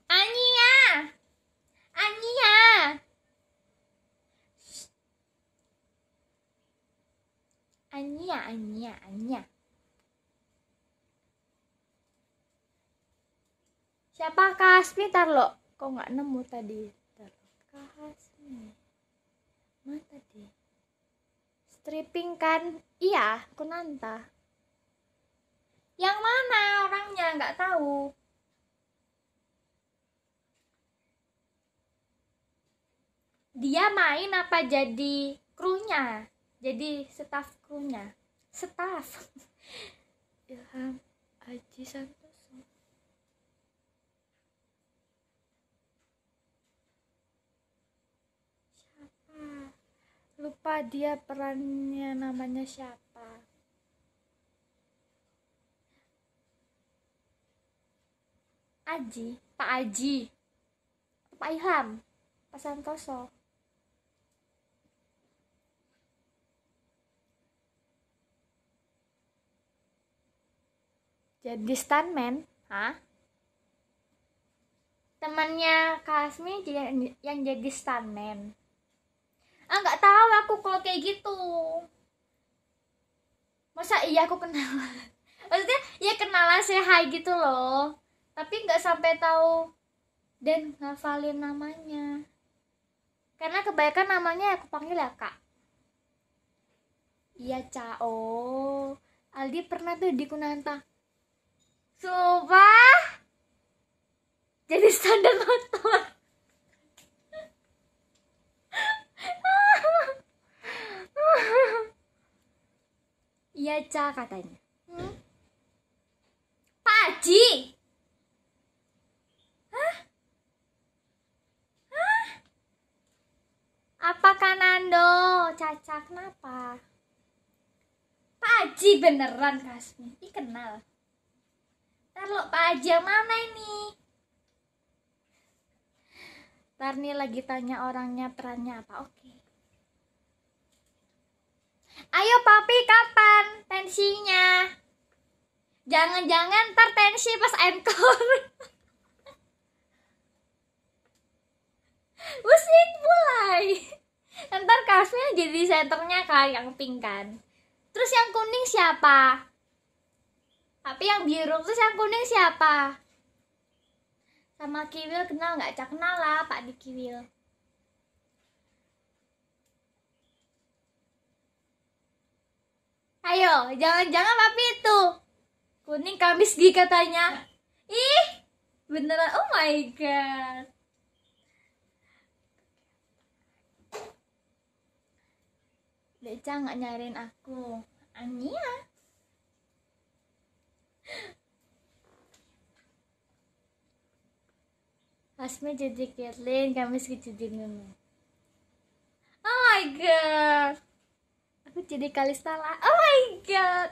A: Ania. Ania. Ania, Ania, Ania. Siapa Kasmi? Tar lo, kok nggak nemu tadi?
B: Tar ini mana tadi
A: stripping kan iya aku kunanta yang mana orangnya nggak tahu dia main apa jadi krunya jadi staff krunya staff Ilham <laughs> ya Aji lupa dia perannya namanya siapa Aji Pak Aji Pak Ilham Pak Santoso jadi stuntman Hah? temannya Kasmi yang jadi stuntman ah nggak tahu aku kalau kayak gitu masa iya aku kenal <laughs> maksudnya ya kenalan sih hai gitu loh tapi nggak sampai tahu dan ngafalin namanya karena kebanyakan namanya aku panggil ya kak iya cao Aldi pernah tuh di Kunanta sumpah
B: jadi standar motor
A: Iya, Ca, katanya. Hmm? Pak Haji! Hah? Hah? Apa Kanando? Caca, kenapa? Pak Haji beneran, Kasmi. Ini kenal. Ntar Pak Haji yang mana ini? Tarni lagi tanya orangnya perannya apa. Oke. Ayo papi kapan tensinya? Jangan-jangan tertensi pas encore. Musik <laughs> mulai. Ntar kasnya jadi senternya kan yang pink kan. Terus yang kuning siapa? Tapi yang biru terus yang kuning siapa? Sama Kiwil kenal nggak? Cak kenal lah Pak di Kiwil. Ayo, jangan-jangan papi itu. Kuning kamis di katanya. Ih, beneran. Oh my god. Deca nggak nyariin aku. Ania. Asma jadi Kathleen, kamis jadi Nunu. Oh my god aku jadi lah oh my god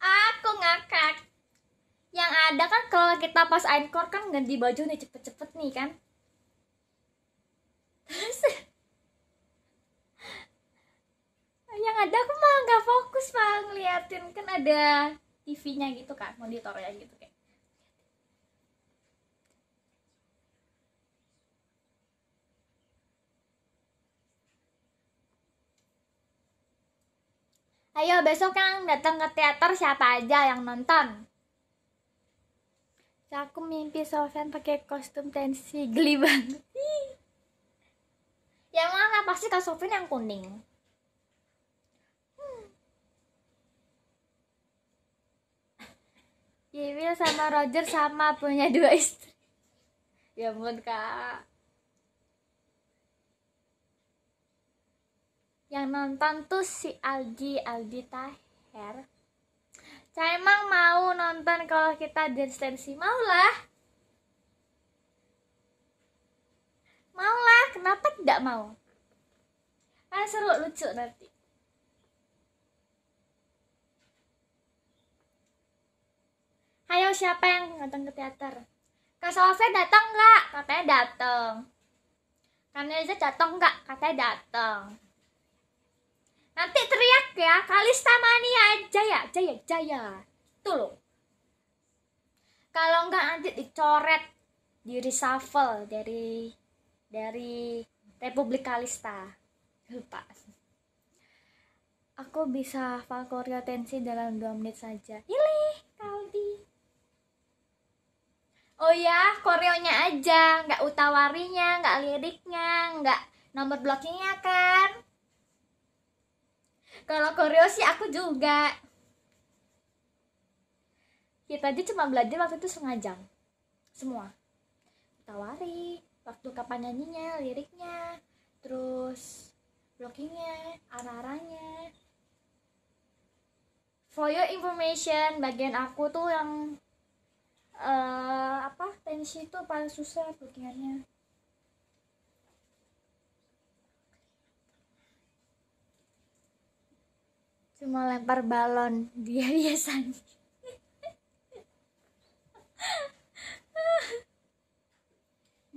A: aku ngakak yang ada kan kalau kita pas encore kan ganti baju nih cepet-cepet nih kan terus yang ada aku malah nggak fokus malah ngeliatin kan ada TV-nya gitu kan monitornya gitu kayak Ayo besok yang datang ke teater siapa aja yang nonton? Ya, aku mimpi Sofian pakai kostum tensi geli banget. yang mana pasti Kak Sofian yang kuning. Yewil sama Roger sama punya dua istri ya ampun kak yang nonton tuh si Aldi Aldi Taher Cah emang mau nonton kalau kita dance dance Mau lah. kenapa tidak mau kan seru lucu nanti Ayo siapa yang datang ke teater? Kak Sofia datang nggak? Katanya datang. Kaneza datang nggak? Katanya datang. Nanti teriak ya, Kalista Mania Jaya, Jaya, Jaya. Tuh loh. Kalau nggak nanti dicoret, di reshuffle dari dari Republik Kalista. Lupa. Aku bisa hafal Korea Tensi dalam 2 menit saja. Ilih, Kaldi oh ya koreonya aja nggak utawarinya nggak liriknya nggak nomor blockingnya kan kalau koreo sih aku juga kita aja cuma belajar waktu itu setengah jam semua Utawari, waktu kapan nyanyinya liriknya terus blockingnya arah-arahnya for your information bagian aku tuh yang uh, apa tensi itu paling susah bagiannya cuma lempar balon <laughs> dia biasanya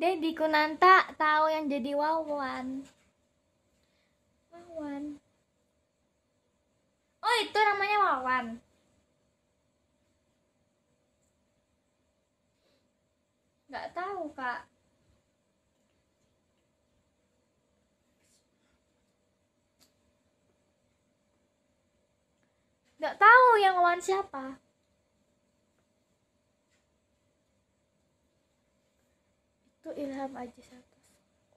A: Dedi Kunanta tahu yang jadi Wawan Wawan Oh itu namanya Wawan nggak tahu kak nggak tahu yang lawan siapa itu Ilham aja satu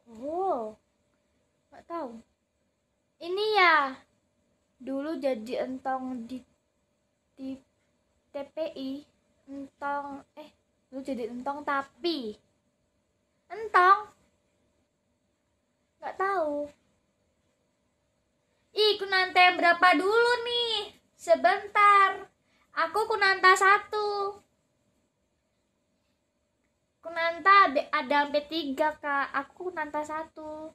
A: oh nggak tahu ini ya dulu jadi entong di, di TPI entong eh lu jadi entong tapi entong nggak tahu ih kunanta yang berapa dulu nih sebentar aku kunanta satu kunanta ada sampai tiga kak aku kunanta satu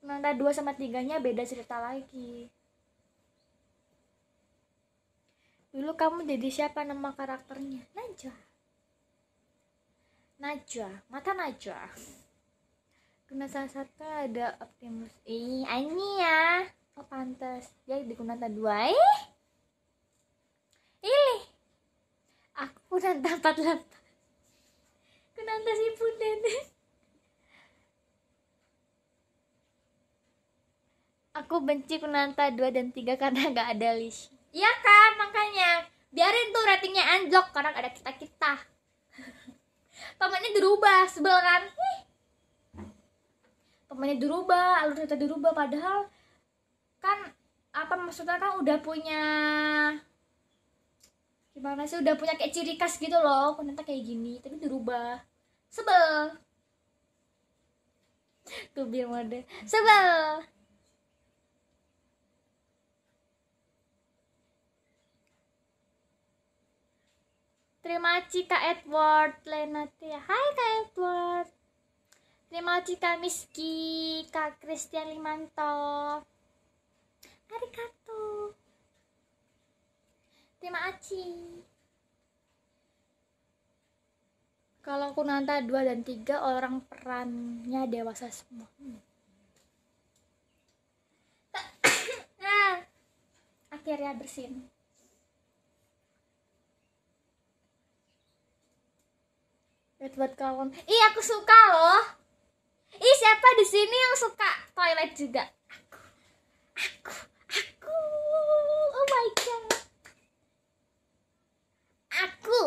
A: kunanta dua sama tiganya beda cerita lagi dulu kamu jadi siapa nama karakternya Najwa Najwa mata Najwa salah satu ada Optimus Eh, ini ya oh pantas ya di Gunasan dua eh ini aku dan dapat lepas
B: Gunasan si nenek
A: aku benci Kunanta 2 dan 3 karena gak ada list. Iya kan, makanya biarin tuh ratingnya anjlok karena gak ada kita-kita pemainnya dirubah sebel kan Hih. pemainnya dirubah alur cerita dirubah padahal kan apa maksudnya kan udah punya gimana sih udah punya kayak ciri khas gitu loh ternyata kayak gini tapi dirubah sebel tuh biar mode sebel Terima kasih Kak Edward Lenatia. Ya. Hai Kak Edward. Terima kasih Kak Miski, Kak Christian Limanto. Arigato. Terima kasih. Kalau aku Kunanta dua dan tiga orang perannya dewasa semua. Hmm. <coughs> Ah, akhirnya bersin. Edward buat kawan. Ih, aku suka loh. Ih, siapa di sini yang suka toilet juga? Aku. Aku. Aku. Oh my god. Aku.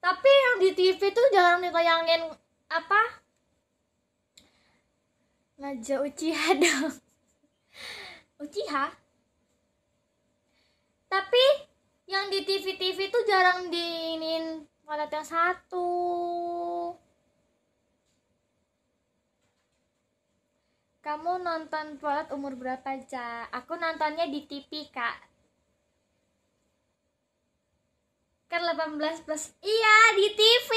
A: Tapi yang di TV tuh jarang ditayangin apa? Naja Uchiha <laughs> dong. Uchiha? Tapi yang di TV-TV tuh jarang diinin Walet yang satu. Kamu nonton Walet umur berapa, aja Aku nontonnya di TV, Kak. Kan 18 plus. Iya, di TV.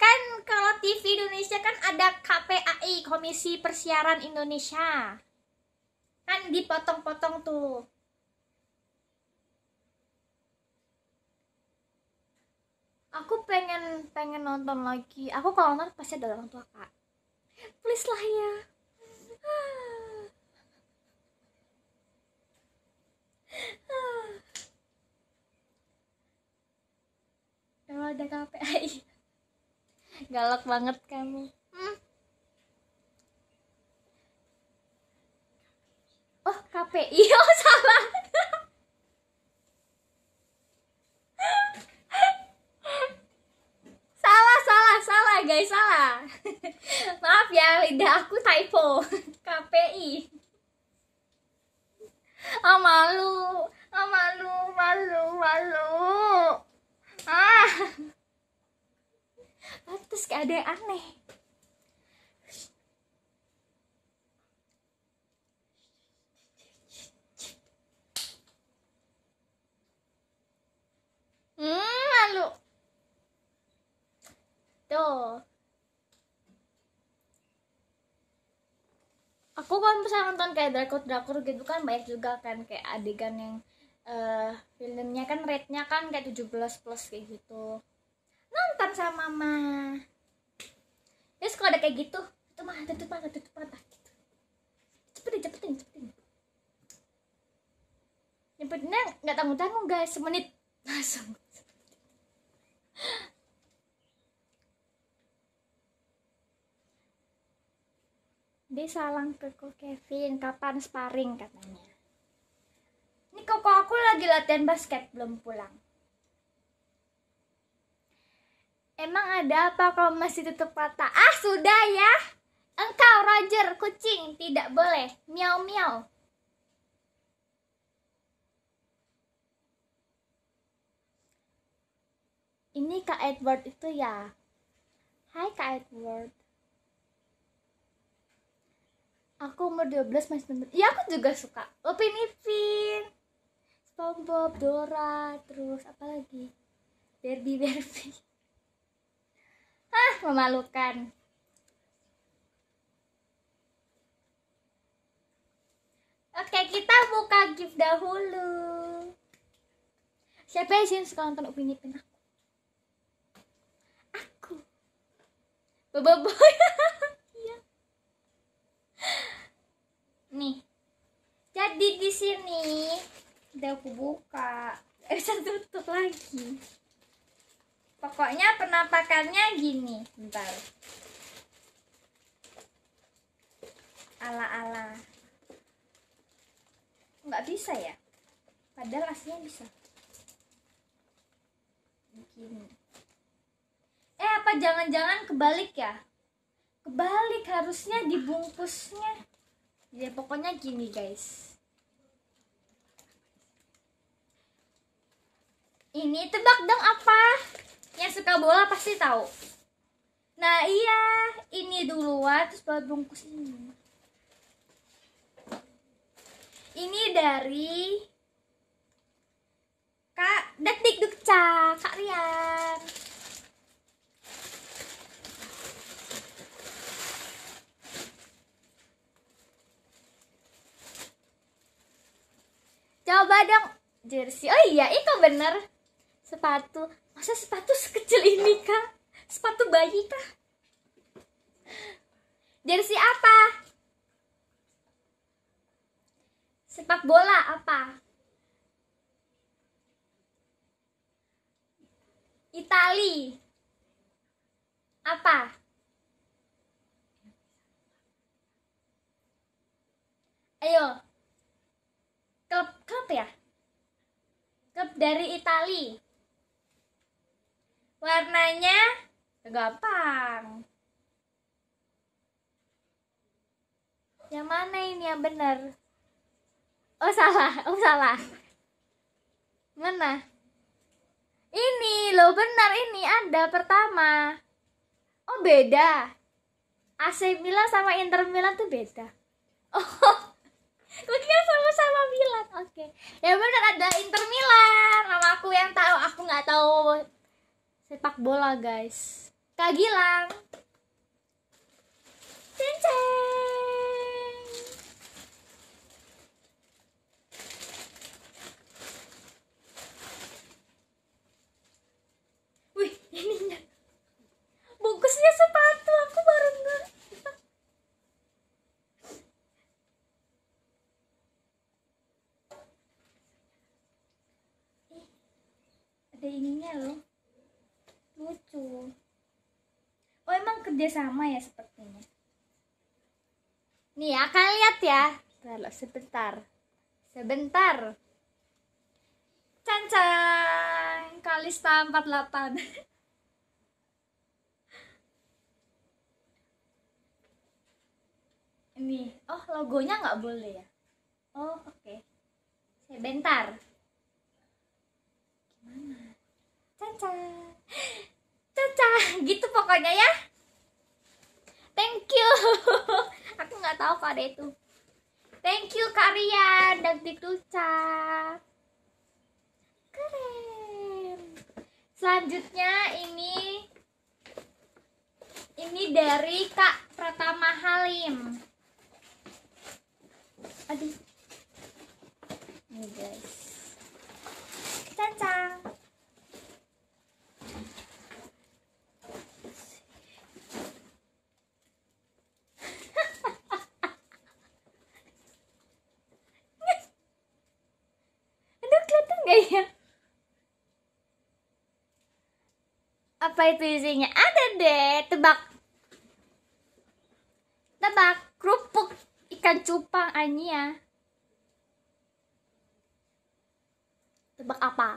A: Kan kalau TV Indonesia kan ada KPAI, Komisi Persiaran Indonesia. Kan dipotong-potong tuh. aku pengen pengen nonton lagi aku kalau nonton pasti ada orang tua kak please lah ya kalau ah. ada KPI galak banget kamu hmm. oh KPI <laughs> oh salah guys salah <laughs> maaf ya lidah aku typo <laughs> KPI ah malu ah malu malu malu ah terus kayak ada yang aneh Hmm, malu gitu. Aku kan misalnya nonton kayak drakor-drakor gitu kan banyak juga kan kayak adegan yang uh, filmnya kan rate kan kayak 17 plus kayak gitu. Nonton sama mama. Terus kalau ada kayak gitu, itu mah tutup mata, tutup mata gitu. Cepetin, cepetin, cepetin. cepetinnya nggak tanggung-tanggung guys, semenit <laughs> langsung. Dia salam ke Ko Kevin, kapan sparring katanya. Ini koko aku lagi latihan basket, belum pulang. Emang ada apa kalau masih tutup mata? Ah, sudah ya. Engkau Roger, kucing, tidak boleh. Miau-miau. Ini Kak Edward itu ya. Hai Kak Edward aku umur 12 masih nonton iya aku juga suka Upin Ipin SpongeBob Dora terus apa lagi Barbie <laughs> Barbie ah memalukan Oke kita buka gift dahulu Siapa yang sih suka nonton Upin Ipin aku? Aku Boboiboy <laughs> nih jadi di sini udah aku buka
B: eh, <laughs> bisa tutup
A: lagi pokoknya penampakannya gini bentar ala ala nggak bisa ya padahal aslinya bisa begini eh apa jangan-jangan kebalik ya kebalik harusnya dibungkusnya ya pokoknya gini guys ini tebak dong apa yang suka bola pasti tahu nah iya ini duluan terus bawa bungkus ini ini dari kak detik dukca kak Rian coba dong jersey oh iya itu bener sepatu masa sepatu sekecil ini kak sepatu bayi kak jersey apa sepak bola apa Itali apa ayo cup ya cup dari Itali warnanya gampang yang mana ini yang benar oh salah oh salah mana ini lo benar ini ada pertama oh beda AC Milan sama Inter Milan tuh beda oh <laughs> kukira sama-sama Milan. Oke. Okay. Ya benar ada Inter Milan. nama aku yang tahu, aku nggak tahu sepak bola, guys. Kak Gilang.
B: Cincin.
A: dia sama ya sepertinya. Nih, akan lihat ya. Kalau sebentar. Sebentar. Cancang Kalista 48. <laughs> Ini. Oh, logonya nggak boleh ya. Oh, oke. Okay. Sebentar. Gimana? Caca, <gasps> gitu pokoknya ya thank you <laughs> aku nggak tahu kalau ada itu thank you karya dan Dikduca keren selanjutnya ini ini dari Kak Pratama Halim aduh ini guys cancang Apa itu isinya? Ada deh, tebak. Tebak kerupuk ikan cupang Ania. Ya. Tebak apa?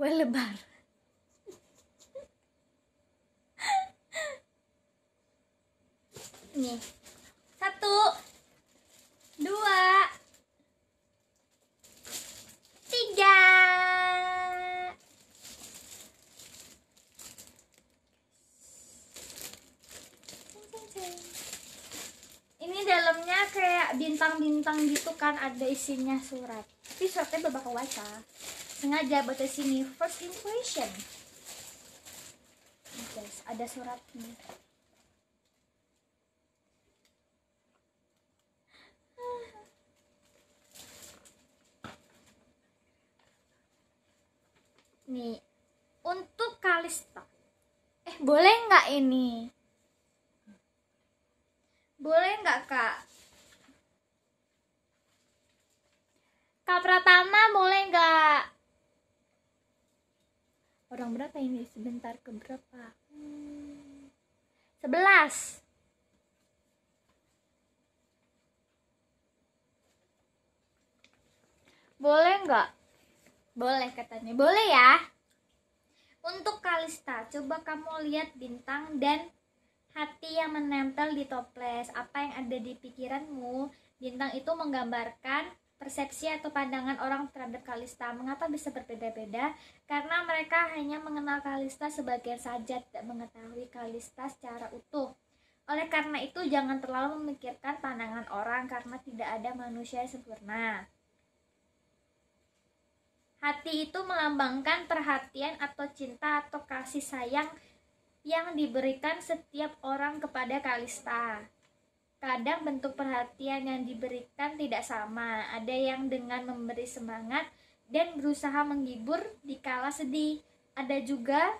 A: Kue lebar. Nih. Satu. Dua. Tiga. ini dalamnya kayak bintang-bintang gitu kan ada isinya surat tapi suratnya bapak waca sengaja baca sini first impression guys ada suratnya nih untuk kalista eh boleh nggak ini boleh nggak kak? Kak Pratama boleh nggak? Orang berapa ini? Sebentar ke berapa? Hmm. Sebelas. Boleh nggak? Boleh katanya. Boleh ya. Untuk Kalista, coba kamu lihat bintang dan hati yang menempel di toples. Apa yang ada di pikiranmu? Bintang itu menggambarkan persepsi atau pandangan orang terhadap Kalista. Mengapa bisa berbeda-beda? Karena mereka hanya mengenal Kalista sebagai saja, tidak mengetahui Kalista secara utuh. Oleh karena itu, jangan terlalu memikirkan pandangan orang karena tidak ada manusia yang sempurna. Hati itu melambangkan perhatian atau cinta atau kasih sayang yang diberikan setiap orang kepada Kalista. Kadang bentuk perhatian yang diberikan tidak sama, ada yang dengan memberi semangat dan berusaha menghibur dikala sedih, ada juga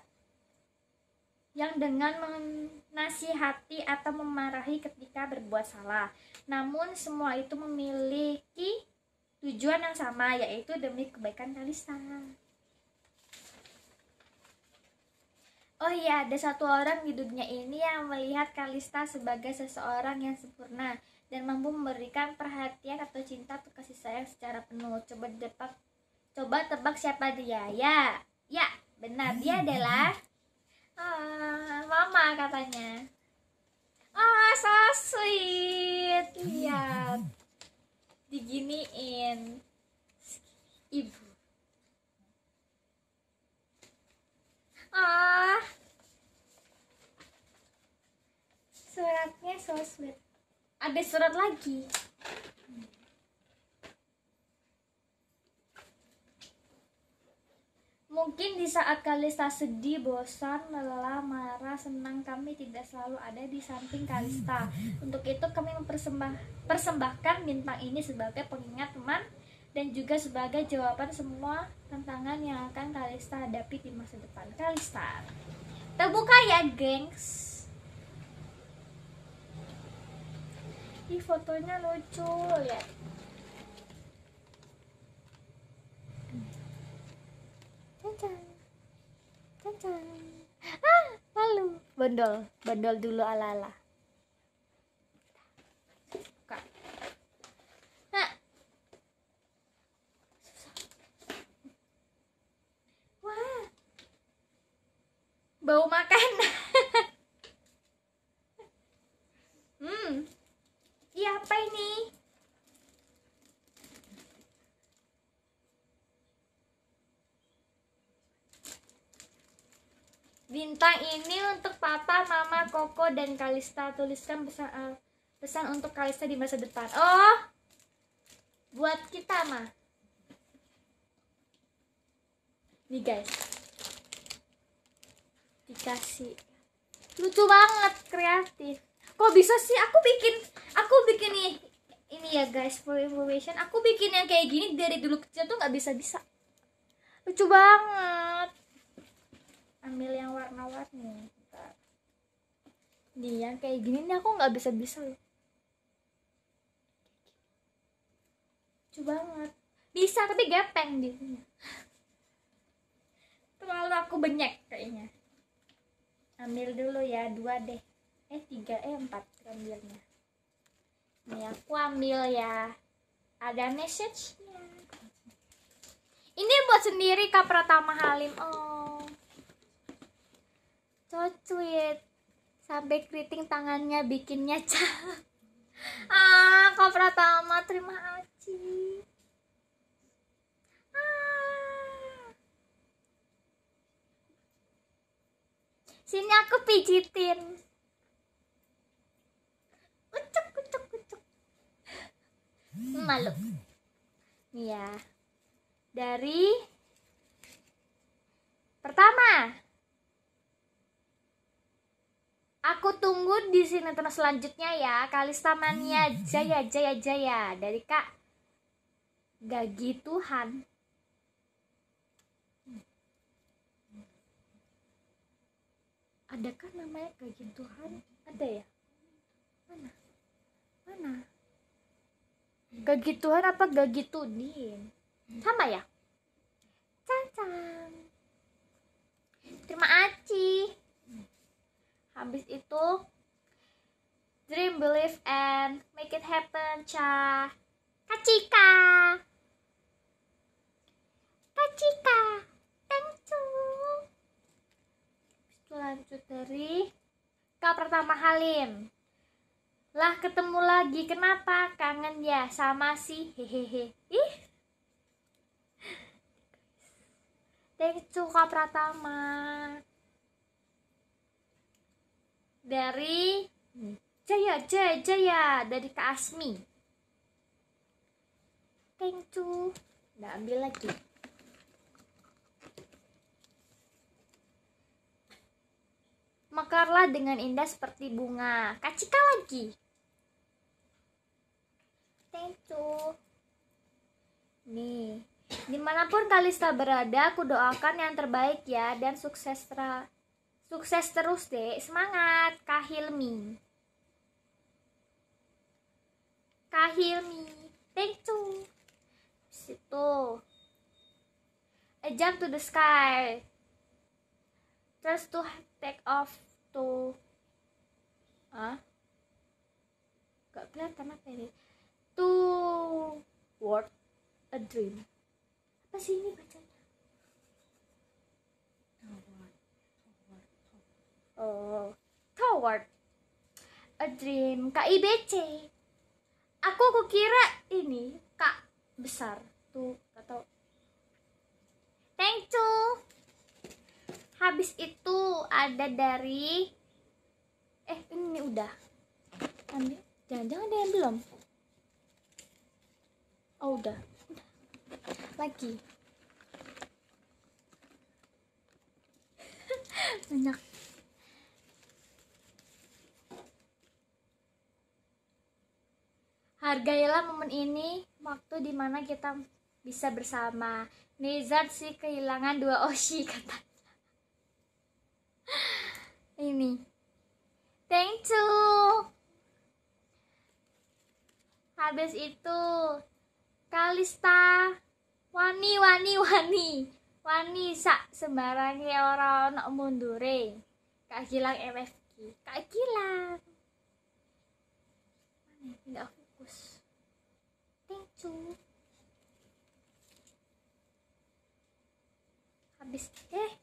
A: yang dengan menasihati atau memarahi ketika berbuat salah. Namun semua itu memiliki tujuan yang sama yaitu demi kebaikan Kalista. Oh iya, ada satu orang di dunia ini yang melihat Kalista sebagai seseorang yang sempurna dan mampu memberikan perhatian atau cinta atau kasih sayang secara penuh. Coba tebak, coba tebak siapa dia? Ya, ya, benar dia hmm. adalah oh, Mama katanya. Oh, so sweet. Iya. Lihat. <laughs> Diginiin. Ibu. ah suratnya so sweet ada surat lagi Mungkin di saat Kalista sedih, bosan, lelah, marah, senang, kami tidak selalu ada di samping Kalista. Untuk itu kami mempersembah, persembahkan bintang ini sebagai pengingat teman dan juga sebagai jawaban semua tantangan yang akan Kalista hadapi di masa depan. Kalista, terbuka ya, gengs. ini fotonya lucu, ya, Cacan. Cacan. Ah, malu. Bondol, bondol dulu ala-ala. bau makanan <laughs> hmm iya apa ini Bintang ini untuk papa, mama, koko, dan Kalista Tuliskan pesan uh, pesan untuk Kalista di masa depan Oh Buat kita mah Nih guys dikasih lucu banget kreatif kok bisa sih aku bikin aku bikin nih ini ya guys for information aku bikin yang kayak gini dari dulu kecil tuh nggak bisa bisa lucu banget ambil yang warna-warni nih yang kayak gini nih aku nggak bisa bisa loh lucu banget bisa tapi gepeng dia terlalu aku benyek kayaknya ambil dulu ya dua deh eh tiga eh empat ambilnya ini aku ambil ya ada message-nya ini buat sendiri Kak Pratama Halim oh so sweet sampai keriting tangannya bikinnya <laughs> cah ah Kak Pratama terima
B: kasih
A: sini aku pijitin ucuk ucuk ucuk malu iya, dari pertama aku tunggu di sini terus selanjutnya ya mania Jaya Jaya Jaya dari Kak Gagi Tuhan adakah namanya Tuhan ada ya mana mana kegituhan apa gak Tudin sama ya cang terima aci habis itu dream believe and make it happen ca kacika
B: kacika thank you
A: lanjut dari Kak pertama Halim lah ketemu lagi kenapa kangen ya sama si hehehe ih thank you Kak Pratama dari Jaya Jaya Jaya dari Kak Asmi thank you udah ambil lagi mekarlah dengan indah seperti bunga. Kacika lagi. Thank you. Nih, dimanapun Kalista berada, aku doakan yang terbaik ya dan sukses tra sukses terus deh. Semangat, Kahilmi. Kahilmi. thank you. Situ. A jump to the sky. Terus to take off itu ah gak kelihatan apa ini to, word a dream apa
B: sih ini baca
A: toward oh toward a dream KIBC aku kira ini kak besar tuh atau thank you habis itu ada dari eh ini udah ambil jangan-jangan ada yang belum oh udah, lagi <laughs> banyak hargailah momen ini waktu dimana kita bisa bersama Nezar sih kehilangan dua Oshi <laughs> kata ini thank you habis itu Kalista wani wani wani wani sak sembarang ya nak ono mundure Kak Gilang MFG Kak Gilang tidak fokus thank you habis eh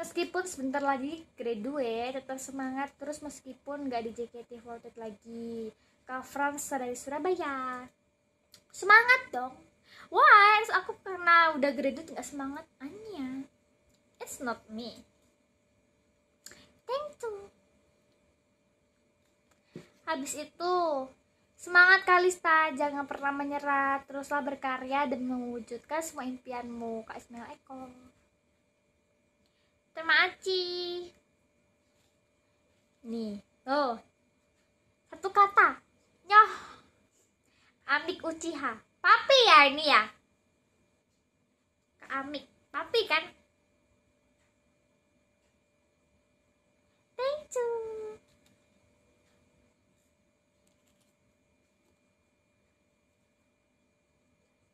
A: meskipun sebentar lagi graduate ya, tetap semangat terus meskipun gak di JKT48 lagi Kak Fransa dari Surabaya semangat dong Why? aku karena udah graduate gak semangat Anya it's not me thank you habis itu Semangat Kalista, jangan pernah menyerah, teruslah berkarya dan mewujudkan semua impianmu. Kak Ismail Eko sama Aci nih oh satu kata nyoh Amik Uchiha papi ya ini ya Kak Amik papi kan thank you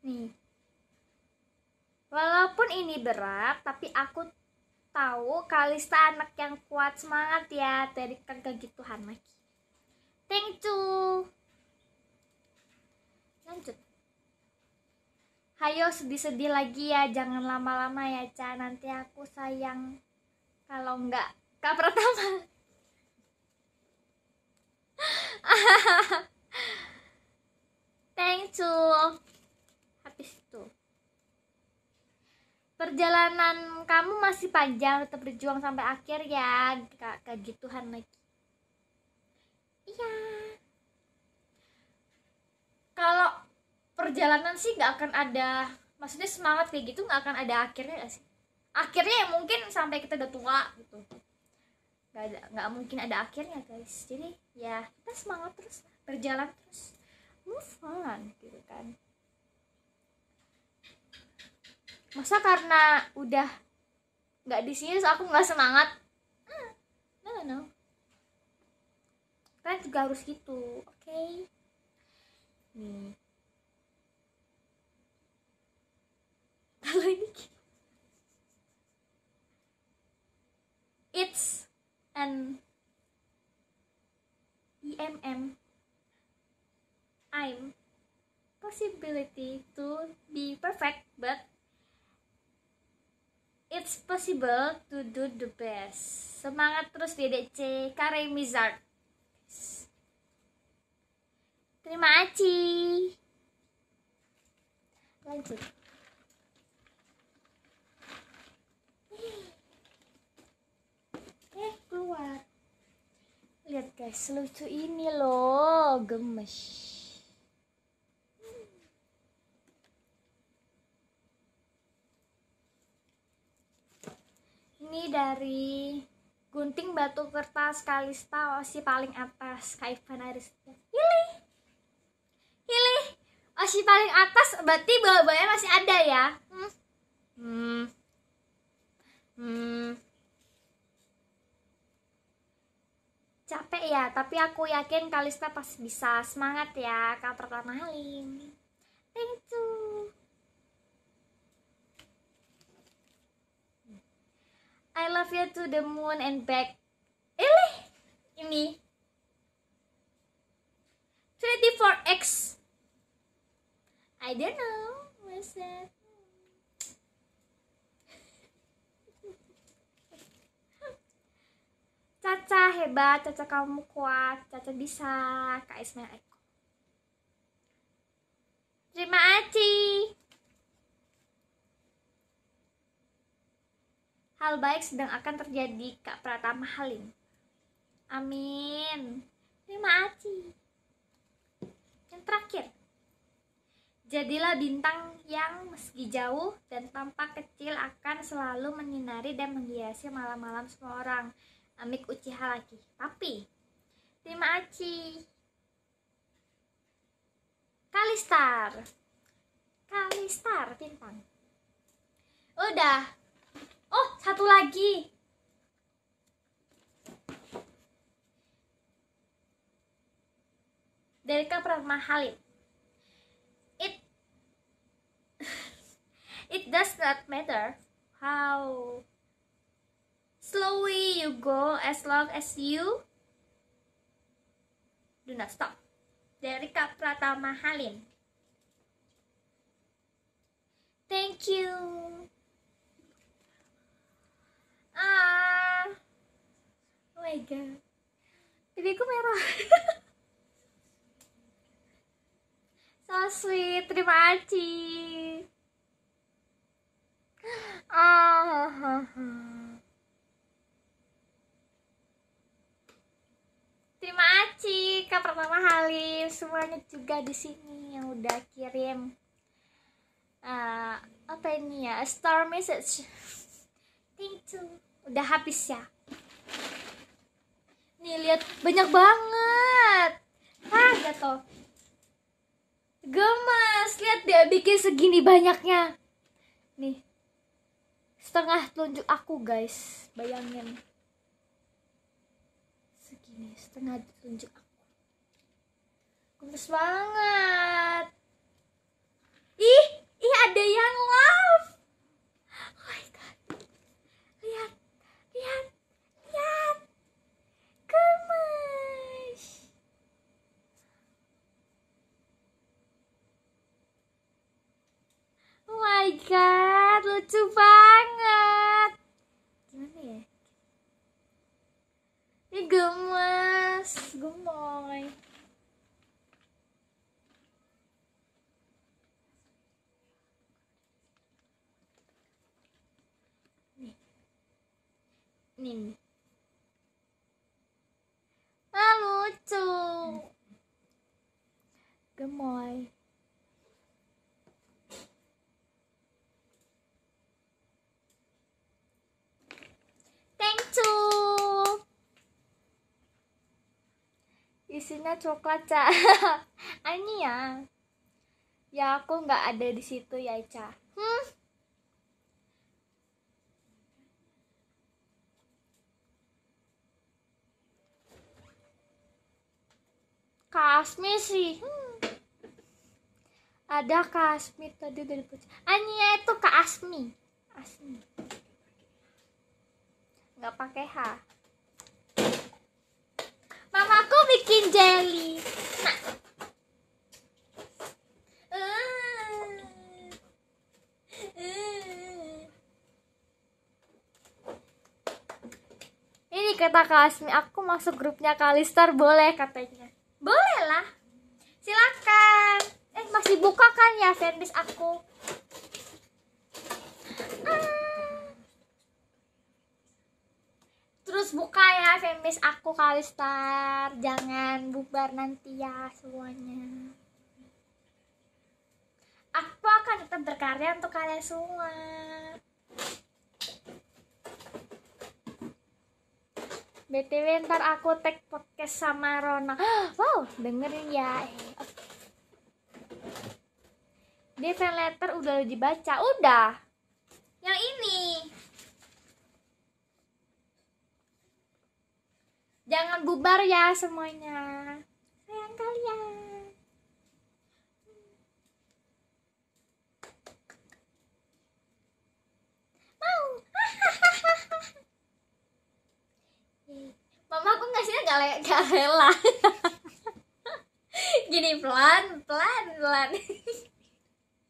A: nih Walaupun ini berat, tapi aku tahu Kalista anak yang kuat semangat ya dari kan kegituhan lagi thank you lanjut Hayo sedih-sedih lagi ya jangan lama-lama ya Ca nanti aku sayang kalau enggak Kak pertama <laughs> thank you habis perjalanan kamu masih panjang tetap berjuang sampai akhir ya kak kegituhan lagi iya kalau perjalanan sih nggak akan ada maksudnya semangat kayak gitu nggak akan ada akhirnya gak sih akhirnya ya mungkin sampai kita udah tua gitu nggak ada nggak mungkin ada akhirnya guys jadi ya kita semangat terus berjalan terus move on gitu kan masa karena udah nggak di sini aku nggak semangat hmm, no no no kan juga harus gitu oke okay? nih kalau ini it's an EMM I'm possibility to be perfect but It's possible to do the best. Semangat terus DDC, Kare Mizard. Terima kasih.
B: Lanjut. Eh, keluar.
A: Lihat guys, lucu ini loh, gemes. ini dari gunting batu kertas kalista osi paling atas kaifan aristi pilih pilih osi paling atas berarti bawa bawahnya masih ada ya hmm. hmm. Hmm. Capek ya, tapi aku yakin Kalista pasti bisa. Semangat ya, Kak Pertama kali. Thank you. I love you to the moon and back. Ini. ini 24x. I don't know what's that. Caca hebat, Caca kamu kuat, Caca bisa, Kak Ismail Eko. Terima kasih. Hal baik sedang akan terjadi Kak Pratama Halim. Amin. Terima kasih. Yang terakhir, jadilah bintang yang meski jauh dan tampak kecil akan selalu menyinari dan menghiasi malam-malam semua orang. Amik Uchiha lagi. Tapi, terima kasih. Kalistar. Kalistar bintang. Udah, Oh, satu lagi. Dari Kak Halim. It <sighs> It does not matter how slowly you go as long as you do not stop. Dari Kak Pratama Halim. Thank you ah oh my god pipiku merah <laughs> so sweet terima kasih ah oh, Terima kasih Kak pertama Halim semuanya juga di sini yang udah kirim uh, apa ini ya a star message. Thank you udah habis ya nih lihat banyak banget harga tau gemas lihat dia bikin segini banyaknya nih setengah telunjuk aku guys bayangin segini setengah telunjuk aku gemes banget ih ih ada yang love
B: Lihat, lihat, gemes.
A: Oh my god, lucu banget. Gimana ya? Ini gemes, gemoy. nih ah, lucu gemoy thank you isinya coklat ca <laughs> ah, ini ya ya aku nggak ada di situ ya ca hmm Kasmi sih hmm. ada Kasmi tadi dari kucing Ania itu Kak Asmi Asmi nggak pakai H mamaku bikin jelly nah. Ah. Ah. ini kata Kasmi aku masuk grupnya Kalistar boleh katanya bolehlah silakan eh masih buka kan ya fanbase aku ah. terus buka ya fanbase aku Kalistar jangan bubar nanti ya semuanya aku akan tetap berkarya untuk kalian semua btw ntar aku tag podcast sama Rona <gasps> wow dengerin ya dia fan letter udah dibaca udah yang ini jangan bubar ya semuanya
B: sayang kalian mama aku ngasihnya gak, le gak rela
A: <laughs> gini pelan pelan pelan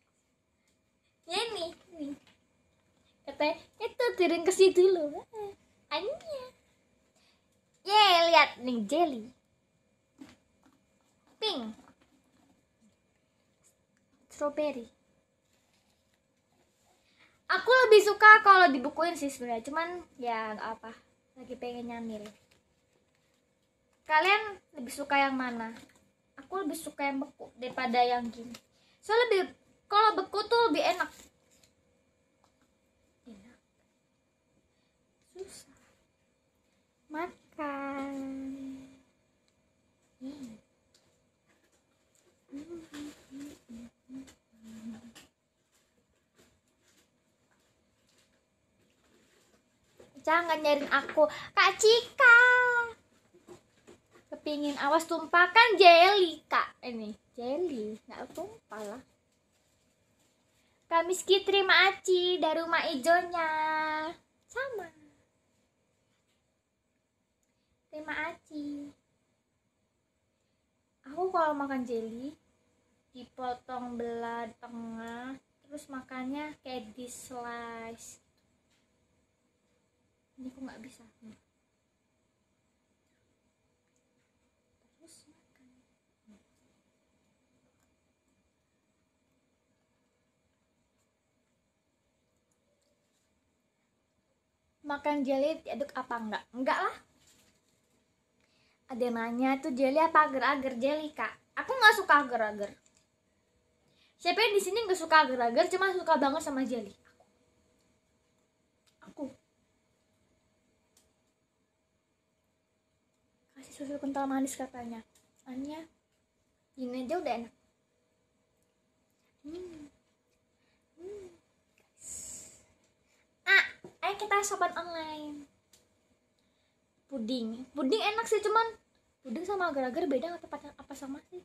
A: <laughs> ya nih nih katanya itu turun ke situ dulu ah, anjir ye lihat nih jelly pink strawberry aku lebih suka kalau dibukuin sih sebenarnya cuman ya gak apa lagi pengen nyamil kalian lebih suka yang mana aku lebih suka yang beku daripada yang gini so lebih kalau beku tuh lebih enak enak susah makan jangan nyariin aku kak Cika kepingin awas tumpahkan jelly kak ini eh, jelly nggak tumpah lah kami ski terima aci dari rumah ijonya sama terima aci aku kalau makan jelly dipotong belah tengah terus makannya kayak di slice ini aku nggak bisa hmm. makan jelly diaduk apa enggak? Enggak lah. Ada nanya tuh jelly apa agar-agar jelly kak? Aku nggak suka agar-agar. Siapa yang di sini nggak suka agar-agar cuma suka banget sama jelly? Aku. Aku. Kasih susu kental manis katanya. Anya, ini aja udah enak. Hmm. ayo kita sobat online puding puding enak sih cuman puding sama agar-agar beda tepatnya apa sama sih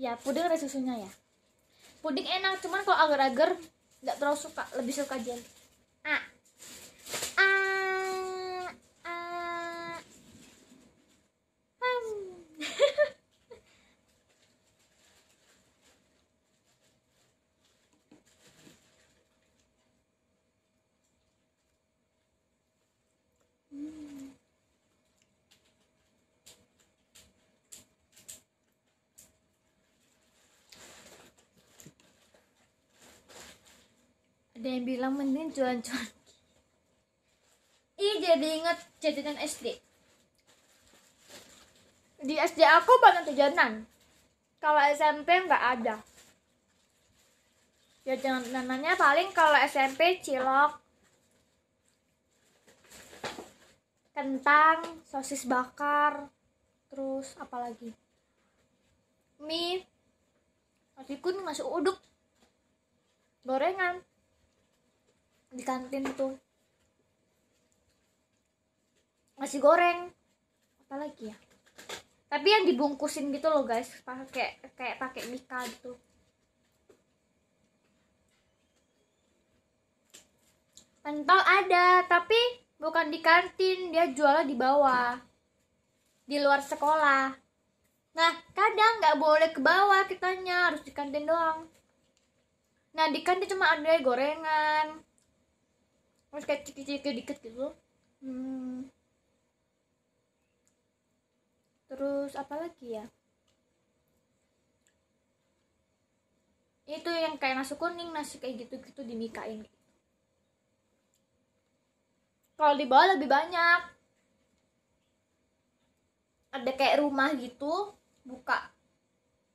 A: ya puding ada susunya ya puding enak cuman kalau agar-agar nggak terlalu suka lebih suka jelly ah ah ada yang bilang mending cuan-cuan Ih jadi inget jajanan SD Di SD aku banyak jajanan Kalau SMP nggak ada Jajanannya paling kalau SMP cilok Kentang, sosis bakar Terus apa lagi Mie Nasi kuning, nasi uduk Gorengan di kantin tuh nasi goreng apa lagi ya tapi yang dibungkusin gitu loh guys pakai kayak pakai mika gitu pentol ada tapi bukan di kantin dia jualnya di bawah di luar sekolah nah kadang nggak boleh ke bawah kitanya harus di kantin doang nah di kantin cuma ada gorengan terus kayak ciki-ciki dikit gitu hmm. terus apa lagi ya itu yang kayak nasi kuning nasi kayak gitu gitu dimikain gitu. kalau di bawah lebih banyak ada kayak rumah gitu buka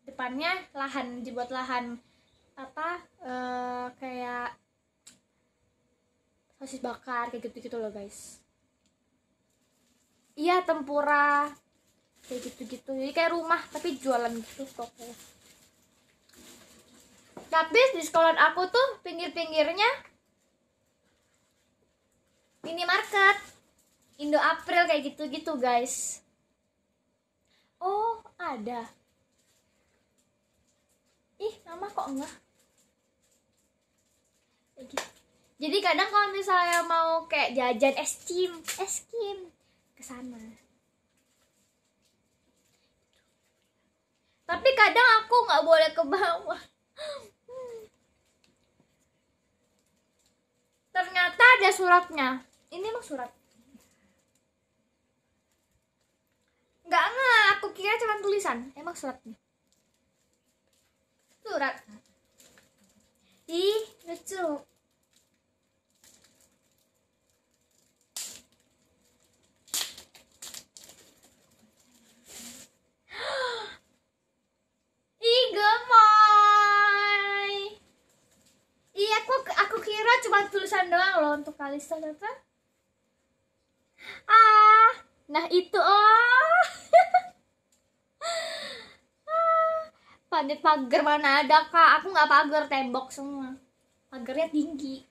A: depannya lahan dibuat lahan apa uh, kayak sosis bakar kayak gitu gitu loh guys iya tempura kayak gitu gitu jadi kayak rumah tapi jualan gitu toko tapi di sekolah aku tuh pinggir-pinggirnya minimarket Indo April kayak gitu-gitu guys oh ada ih nama kok enggak kayak gitu jadi kadang kalau misalnya mau kayak jajan es krim es krim ke sana tapi kadang aku nggak boleh ke bawah ternyata ada suratnya ini mah surat nggak nggak aku kira cuma tulisan emang suratnya surat ih lucu Iya, aku kira cuma tulisan doang loh untuk Kalista ternyata ah nah itu oh <laughs> ah, pagar mana ada kak aku nggak pagar tembok semua pagarnya tinggi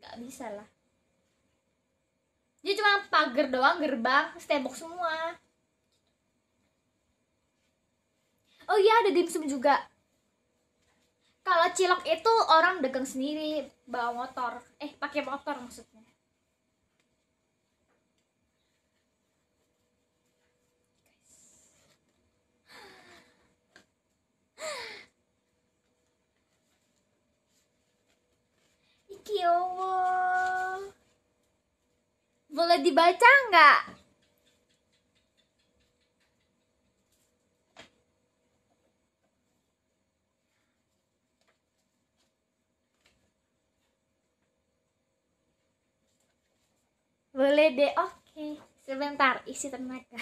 A: nggak bisa lah dia cuma pagar doang gerbang tembok semua oh iya ada dimsum juga kalau cilok itu orang dagang sendiri bawa motor eh pakai motor maksudnya Iki ya Boleh dibaca nggak? boleh deh oke sebentar isi tenaga <laughs>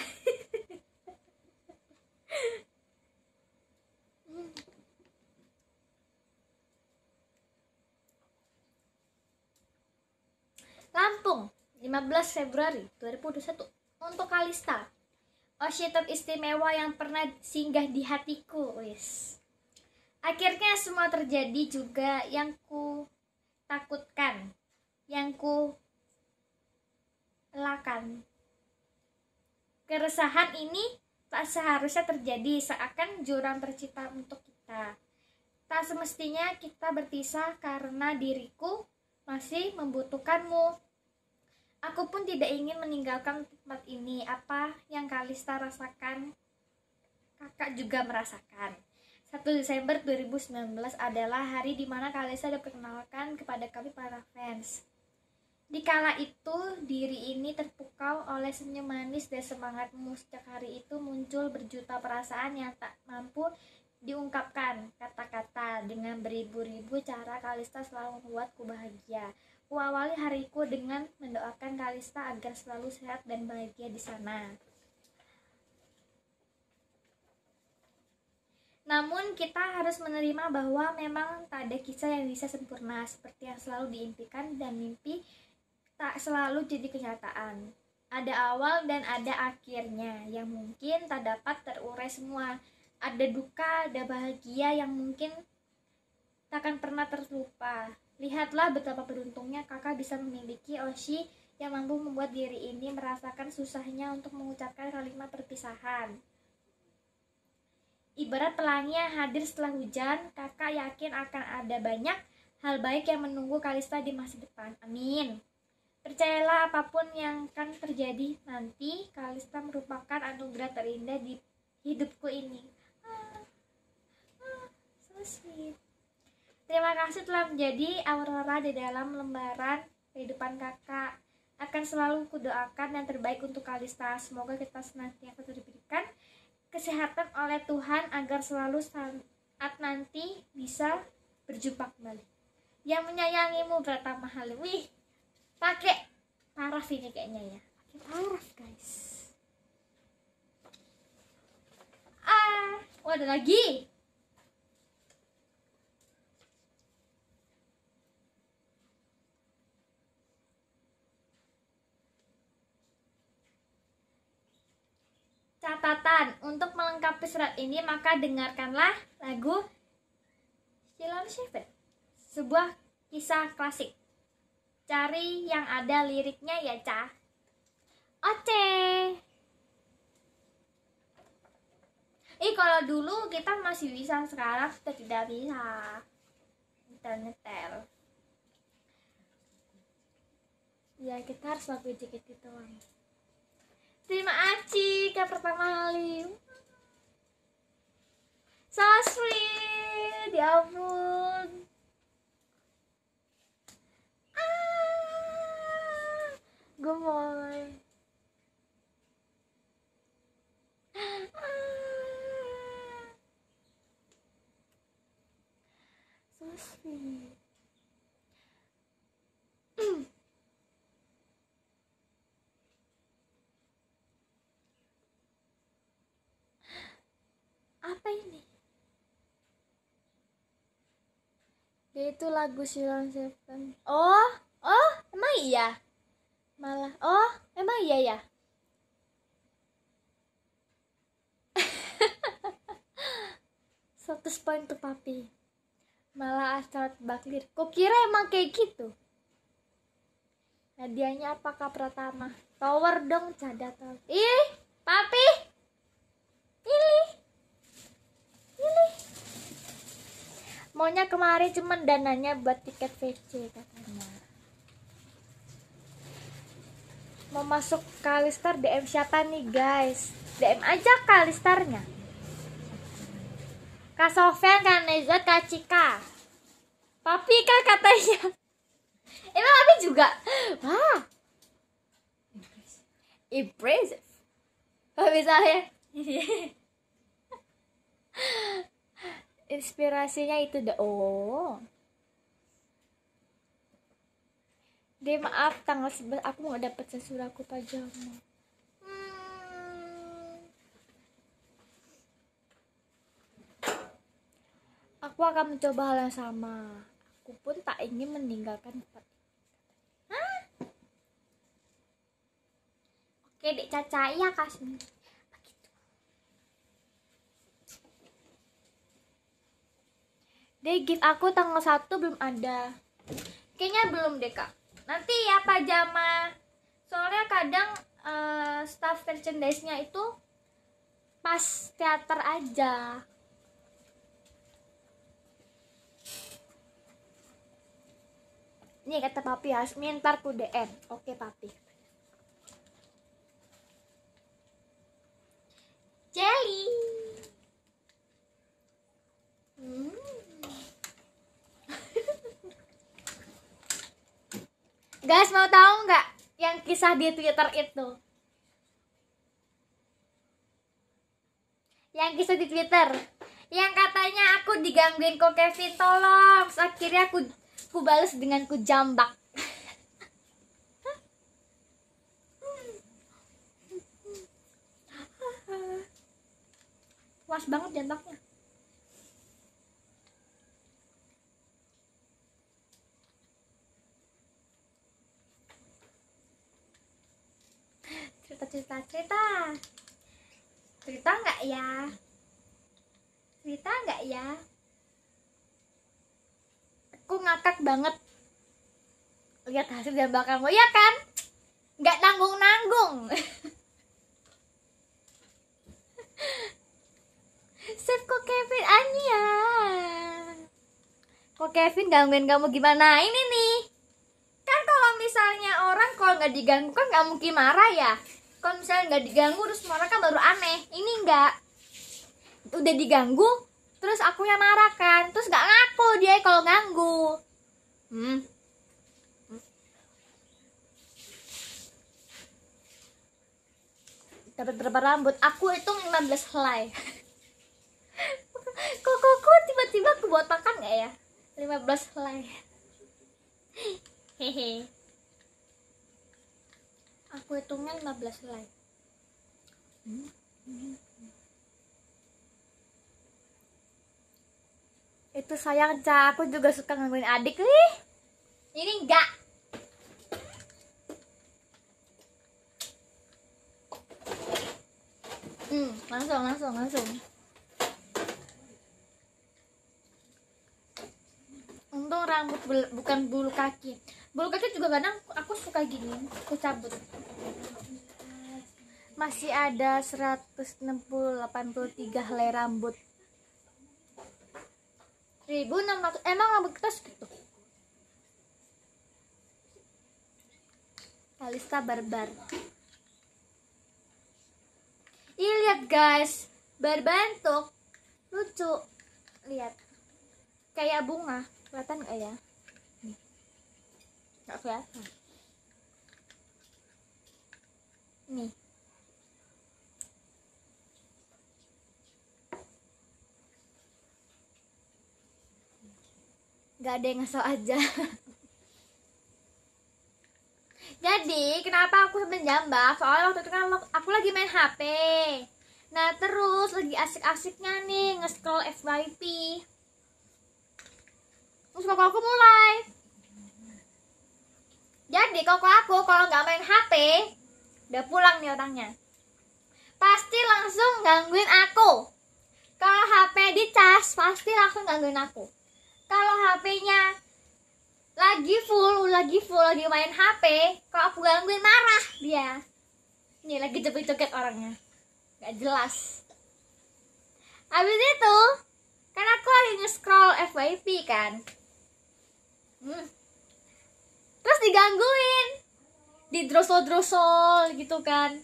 A: Lampung 15 Februari 2021 untuk Kalista Oshitet istimewa yang pernah singgah di hatiku wis Akhirnya semua terjadi juga yang ku takutkan yang ku lakan. Keresahan ini tak seharusnya terjadi seakan jurang tercipta untuk kita. Tak semestinya kita berpisah karena diriku masih membutuhkanmu. Aku pun tidak ingin meninggalkan tempat ini. Apa yang Kalista rasakan, kakak juga merasakan. 1 Desember 2019 adalah hari di mana Kalista diperkenalkan kepada kami para fans. Di kala itu, diri ini terpukau oleh senyum manis dan semangatmu. Sejak hari itu muncul berjuta perasaan yang tak mampu diungkapkan kata-kata dengan beribu-ribu cara Kalista selalu membuatku bahagia. Kuawali hariku dengan mendoakan Kalista agar selalu sehat dan bahagia di sana. Namun kita harus menerima bahwa memang tak ada kisah yang bisa sempurna seperti yang selalu diimpikan dan mimpi tak selalu jadi kenyataan. Ada awal dan ada akhirnya yang mungkin tak dapat terurai semua. Ada duka, ada bahagia yang mungkin takkan pernah terlupa. Lihatlah betapa beruntungnya kakak bisa memiliki Oshi yang mampu membuat diri ini merasakan susahnya untuk mengucapkan kalimat perpisahan. Ibarat pelangi yang hadir setelah hujan, kakak yakin akan ada banyak hal baik yang menunggu Kalista di masa depan. Amin. Percayalah apapun yang akan terjadi nanti, Kalista merupakan anugerah terindah di hidupku ini. Ah,
B: ah, so sweet.
A: Terima kasih telah menjadi aurora di dalam lembaran kehidupan kakak. Akan selalu kudoakan yang terbaik untuk Kalista. Semoga kita senantiasa diberikan kesehatan oleh Tuhan agar selalu saat nanti bisa berjumpa kembali. Yang menyayangimu Brata Halim. Wih, pakai paraf ini kayaknya ya pakai paraf guys ah oh ada lagi catatan untuk melengkapi surat ini maka dengarkanlah lagu Sheila Shepherd sebuah kisah klasik Cari yang ada liriknya ya, Ca. oke Ih, kalau dulu kita masih bisa, sekarang kita tidak bisa. Kita ngetel. Ya, kita harus lagu jeket gitu Terima kasih, ke pertama kali. So sweet, ya ampun. Ah gue mau ah.
B: so sweet <clears throat>
A: apa ini itu lagu Silent Seven oh oh emang iya malah oh emang iya ya satu <laughs> poin tuh papi malah asal baklir kok kira emang kayak gitu hadiahnya apakah pertama tower dong cadat ih papi pilih pilih maunya kemarin cuman dananya buat tiket VC katanya mau masuk Kalistar DM siapa nih guys DM aja kalisternya Kak Sofian, Kak Neza, Kak Cika Papi kak katanya Emang Papi juga Wah Impressive Papi saya <laughs> Inspirasinya itu the oh deh maaf tanggal 11 aku mau dapat sesuatu aku pajama aku akan mencoba hal yang sama aku pun tak ingin meninggalkan tempat Hah? oke dek caca iya kasmi Deh, gift aku tanggal 1 belum ada. Kayaknya belum deh, Kak nanti ya pajama soalnya kadang uh, staff merchandise-nya itu pas teater aja ini kata papi Hasmi ntar ku DM oke papi kisah di Twitter itu yang kisah di Twitter yang katanya aku digangguin kok Kevin tolong akhirnya aku ku balas dengan ku jambak puas <laughs> banget jambaknya banget lihat hasil dan bakal lo ya kan nggak nanggung nanggung <laughs> Save kok Kevin Anya Kok Kevin gangguin kamu gimana ini nih Kan kalau misalnya orang kalau nggak diganggu kan nggak mungkin marah ya Kalau misalnya nggak diganggu terus marah kan baru aneh Ini nggak Udah diganggu terus aku yang marah kan Terus nggak ngaku dia kalau ganggu Hmm. Dapat berapa rambut? Aku hitung 15 helai.
B: <laughs> kok
A: kok kok tiba-tiba aku buat makan nggak ya? 15 helai. Hehe. Aku hitungnya 15 helai.
B: Hmm. hmm.
A: itu sayang ca aku juga suka ngangguin adik nih ini enggak hmm langsung langsung langsung untung rambut bul bukan bulu kaki bulu kaki juga kadang aku suka gini aku cabut masih ada 160 helai rambut 1600 emang rambut kita segitu Alista Barbar Ih lihat guys Berbentuk Lucu Lihat Kayak bunga Kelihatan gak ya? Nih. Gak kelihatan Nih nggak ada yang ngasal aja <laughs> jadi kenapa aku sampai jambak soalnya waktu itu kan aku lagi main HP nah terus lagi asik-asiknya nih nge-scroll FYP terus kok aku mulai jadi koko aku kalau nggak main HP udah pulang nih orangnya pasti langsung gangguin aku kalau HP dicas pasti langsung gangguin aku kalau HP-nya lagi full, lagi full, lagi main HP, kalau aku gangguin marah dia. Ini lagi joget-joget orangnya. Gak jelas. Habis itu, karena aku lagi nge-scroll FYP kan. Hmm. Terus digangguin. Di drosol-drosol gitu kan.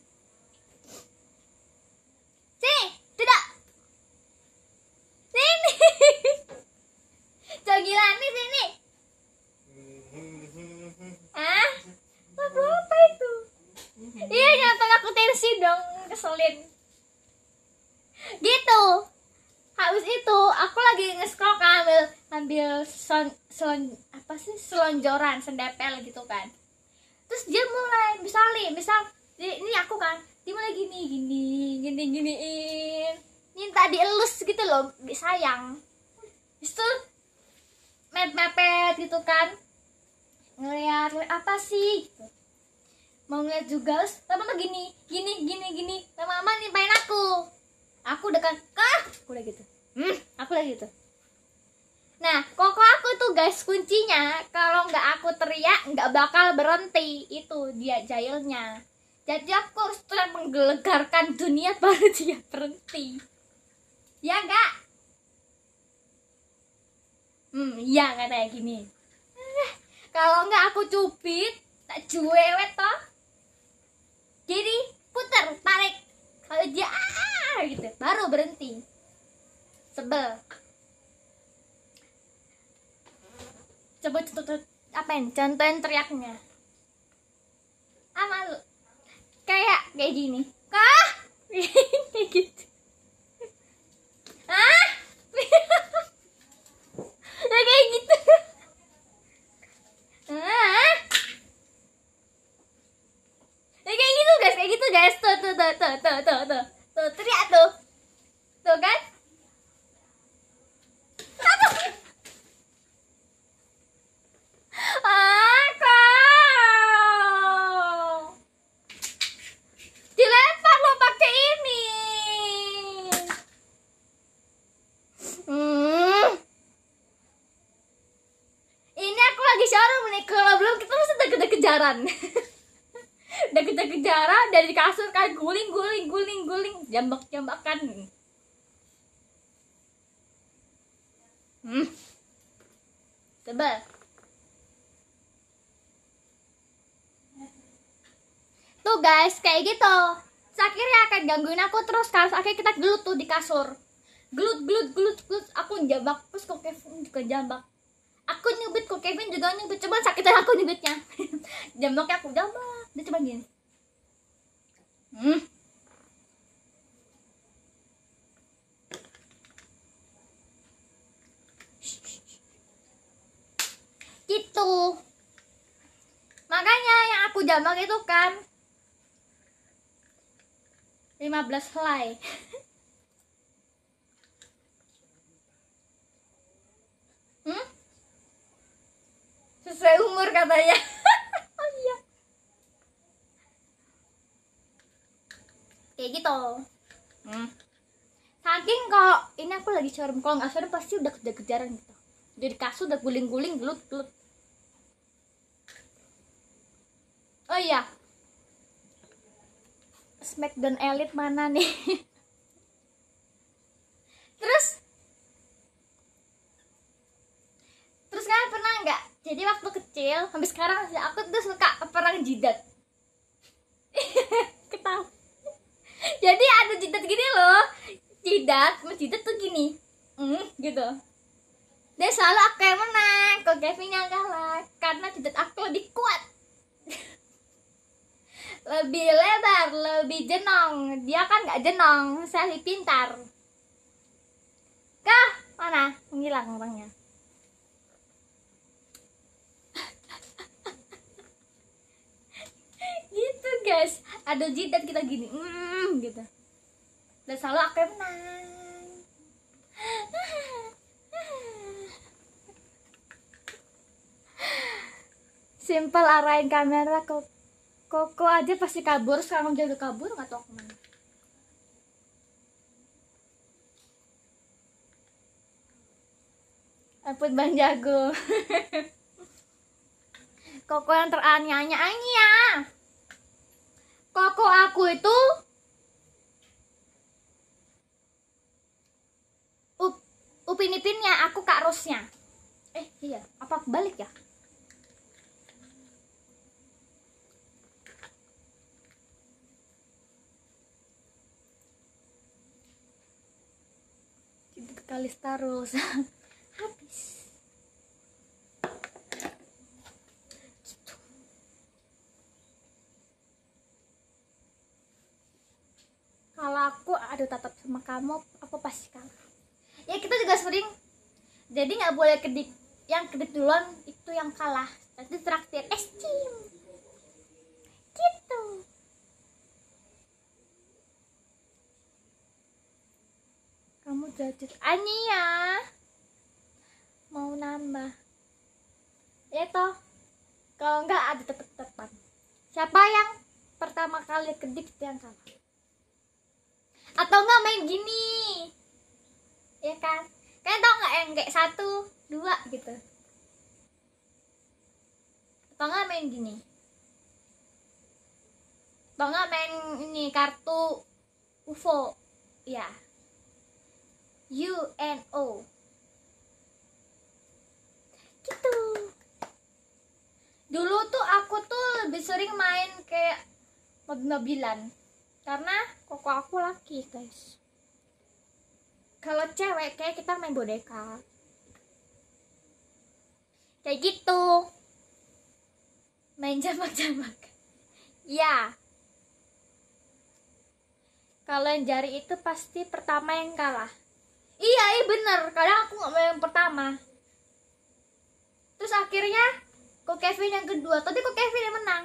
A: Sini, tidak. Sini. <laughs> Jogilani sini. Hah? Lagu apa itu?
B: Iya nyonton
A: aku tersi dong, keselin. Gitu. Habis itu aku lagi nge-scroll kan ambil ambil son, son apa sih selonjoran sendepel gitu kan. Terus dia mulai misalnya misal ini aku kan dia mulai gini gini gini giniin minta dielus gitu loh sayang. Terus mepet-mepet gitu kan ngeliat apa sih gitu. mau ngeliat juga lama-lama gini gini gini gini lama nih main aku aku udah kan kah aku udah gitu hmm, aku udah gitu nah koko aku tuh guys kuncinya kalau nggak aku teriak nggak bakal berhenti itu dia jailnya jadi aku harus terus menggelegarkan dunia <laughs> baru dia berhenti ya enggak hmm iya kayak gini eh, kalau enggak aku cubit tak cuewet toh jadi puter tarik kalau dia ah, gitu baru berhenti sebel coba contoh apa yang contohin teriaknya ah kayak kayak gini kah <laughs> kayak gitu ah <laughs> ya kayak gitu ya kayak gitu guys kayak gitu guys tuh tuh tuh tuh tuh tuh tuh teriak tuh tuh kan jalan <laughs> udah kejar-kejaran dari kasur kan guling guling guling guling jambak jambakan hmm. tebal tuh guys kayak gitu akhirnya akan gangguin aku terus kan akhirnya kita gelut tuh di kasur gelut gelut gelut gelut aku jambak terus kok Kevin juga jambak aku nyubit kok Kevin juga nyubit cuman sakitnya aku nyubitnya <laughs> dia kayak aku jambak dia coba gini hmm gitu makanya yang aku jamak itu kan 15 helai <laughs> showroom kalau nggak showroom pasti udah kejar kejaran gitu jadi kasur udah guling guling gelut gelut oh iya Smackdown Elite mana nih <laughs> terus terus kalian pernah nggak jadi waktu kecil sampai sekarang aku tuh suka perang jidat <laughs> ketawa jadi ada jidat gini loh jidat sama tuh gini mm, gitu dia selalu aku yang menang kok Kevin yang kalah karena jidat aku lebih kuat <laughs> lebih lebar lebih jenong dia kan nggak jenong saya lebih pintar kah mana menghilang orangnya <laughs> gitu guys ada jidat kita gini mm, gitu dan selalu aku yang menang Simple arahin kamera kok, Koko aja pasti kabur sekarang dia udah kabur nggak tau kemana. Aput Bang Jago. <laughs> Koko yang teranyanya anya. Koko aku itu Upin Ipinnya, aku Kak Rosnya. Eh, iya, apa balik ya? kali Starus
B: <laughs> habis gitu.
A: kalau aku aduh tatap sama kamu aku pasti kalah
B: ya kita juga sering
A: jadi nggak boleh kedip yang kedip duluan itu yang kalah nanti traktir
B: es cim gitu
A: kamu ani ya mau nambah ya toh kalau nggak ada tetep tepetan siapa yang pertama kali kedip itu yang kalah atau enggak main gini ya kan kalian tau nggak yang kayak satu dua gitu tau nggak main gini tau nggak main ini kartu UFO ya UNO gitu dulu tuh aku tuh lebih sering main kayak mobil-mobilan karena koko aku laki guys kalau cewek kayak kita main boneka kayak gitu main jamak-jamak ya kalau yang jari itu pasti pertama yang kalah iya iya bener kadang aku nggak main yang pertama terus akhirnya kok Kevin yang kedua tadi kok Kevin yang menang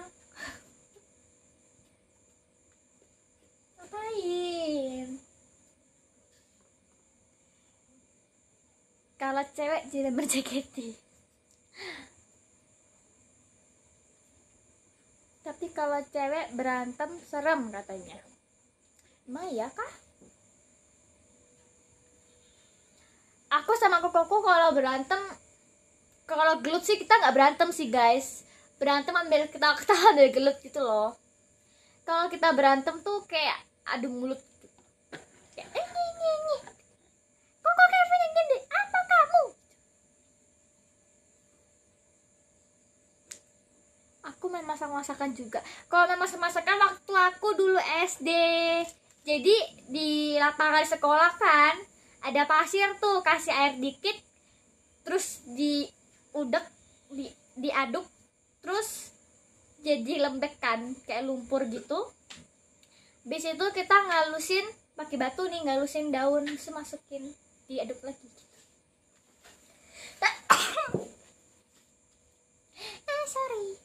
A: <laughs> ngapain kalau cewek tidak berjaketi tapi kalau cewek berantem serem katanya Maya ya kah aku sama kokoku kalau berantem kalau gelut sih kita nggak berantem sih guys berantem ambil kita ketawa dari gelut gitu loh kalau kita berantem tuh kayak adu mulut gitu. eh main masak-masakan juga kalau main masak-masakan waktu aku dulu SD jadi di lapangan sekolah kan ada pasir tuh kasih air dikit terus di diudek di diaduk terus jadi lembek kan kayak lumpur gitu bis itu kita ngalusin pakai batu nih ngalusin daun semasukin diaduk lagi gitu. ah
B: <coughs> sorry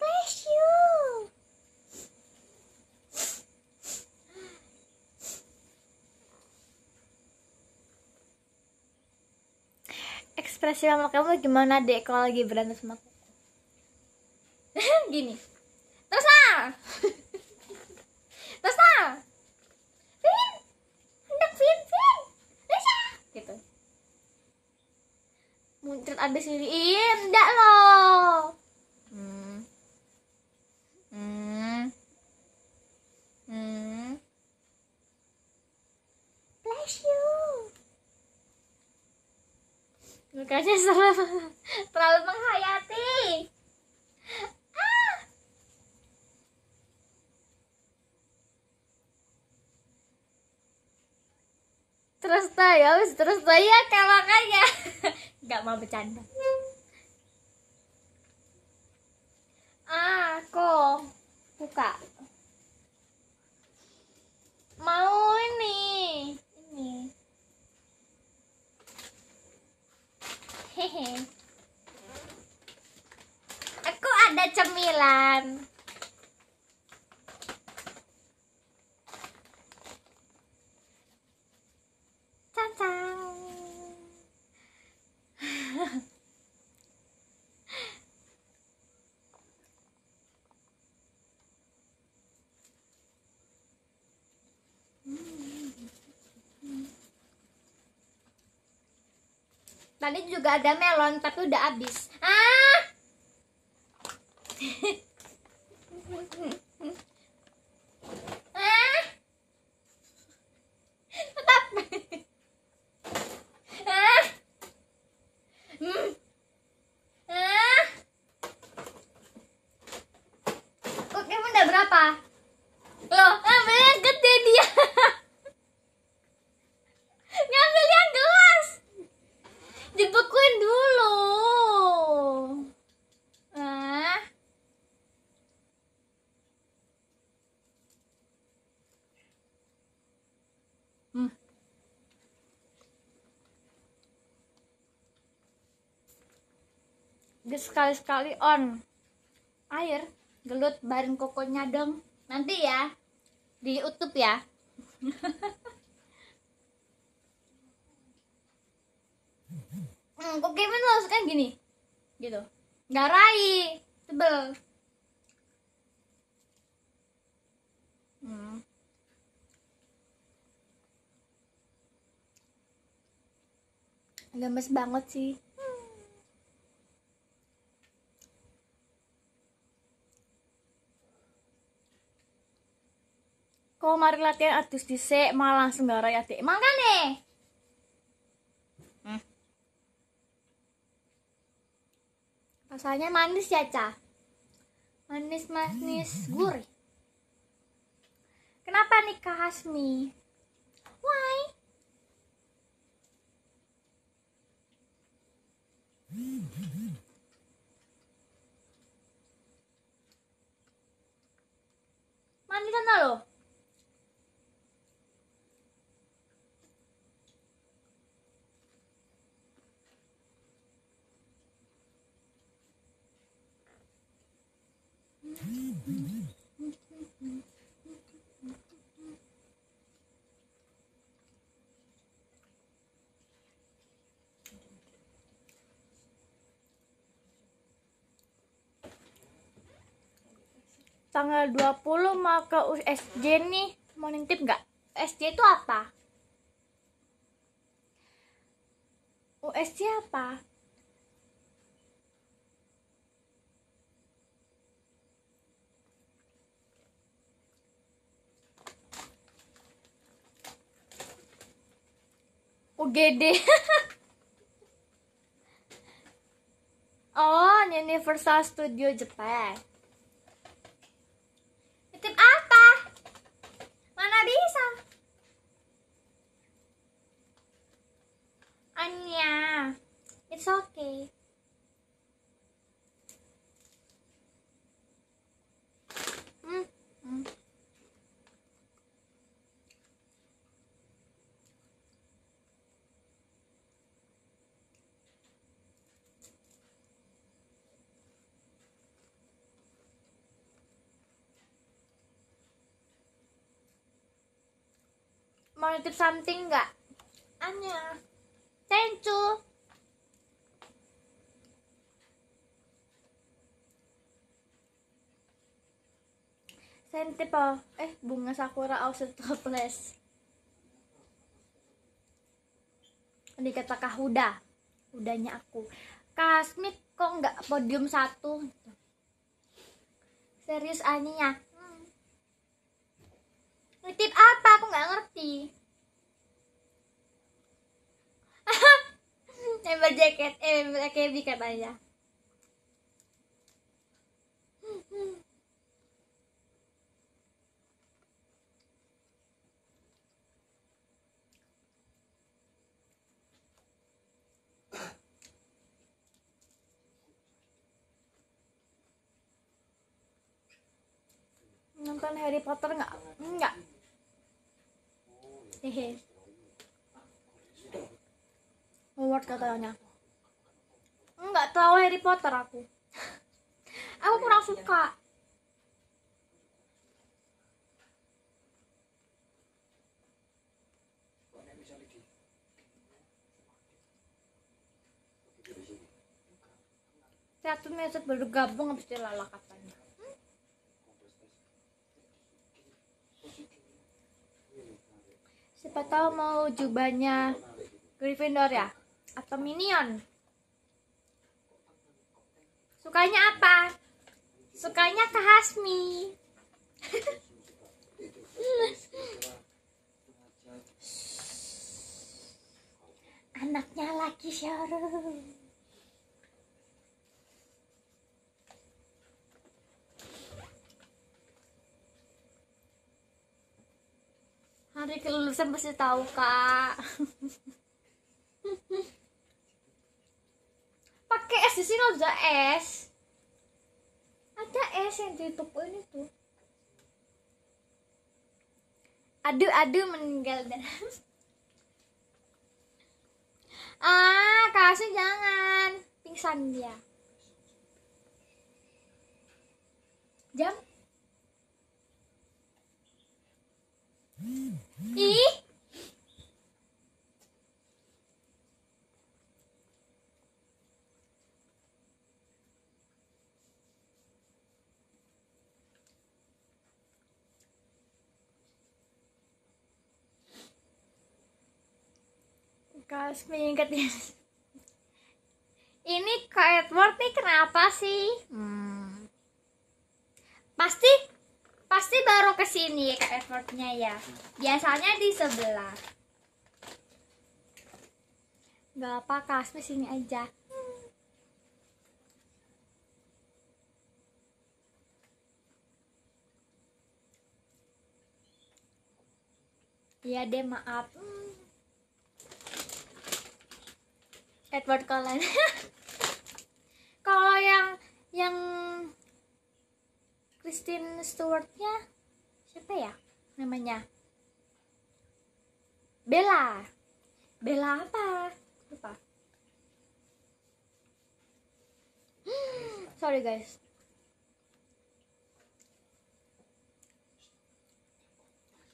B: bless you.
A: Ekspresi mama kamu gimana deh kalau lagi berantem sama aku? <laughs> Gini. Terus ah. <laughs> Terus ah. fin, Hendak fin fin, Terus Gitu. Muncrat abis ini. Iya, enggak loh.
B: Hmm. Hmm. hmm. Bless you. terlalu,
A: terlalu menghayati. Ah. Terus tayo, ya, terus tayo ya makanya. <laughs> Gak mau bercanda. Ah, aku buka mau ini ini hehe aku ada cemilan Tata. Ini juga ada melon tapi udah habis
B: ah
A: sekali-sekali on air gelut bareng kokonya dong nanti ya di YouTube ya <laughs> hmm, kok Kevin lo suka gini gitu garai tebel
B: hmm. lemes
A: banget sih mari latihan adus dhisik malah langsung garai adik nih? hmm. rasanya manis ya ca, manis manis gurih kenapa nih kak
B: Hasmi why
A: manis sana loh tanggal 20 mau ke USJ nih mau nintip nggak USJ itu apa USJ apa UGD oh Universal Studio Jepang Titip apa mana bisa Anya it's okay
B: mm Hmm. hmm.
A: mau nitip something nggak Anya thank you saya oh, eh bunga sakura also topless. ini kata Huda, udahnya aku kasmit kok nggak podium satu serius Anya? nitip apa aku nggak ngerti member <laughs> jaket eh member AKB katanya nonton Harry Potter nggak nggak Howard katanya nggak tahu Harry Potter aku <laughs> aku kurang suka satu meset baru gabung habis dilalakakan
B: siapa tahu mau
A: jubahnya Gryffindor ya atau Minion sukanya apa sukanya ke Hasmi
B: <laughs>
A: anaknya lagi showroom hari kelulusan pasti tahu kak pakai es di sini ada es ada es yang di toko ini tuh aduh aduh meninggal dan ah kasih jangan pingsan dia jam Ih. Guys, ya. Ini Kak Edward nih kenapa sih? Hmm. Pasti pasti baru kesini ke effortnya ya biasanya di sebelah nggak apa kasih sini aja Iya deh maaf Edward Cullen <laughs> kalau yang yang Kristen Stewartnya siapa ya namanya Bella Bella apa lupa <gasps> sorry guys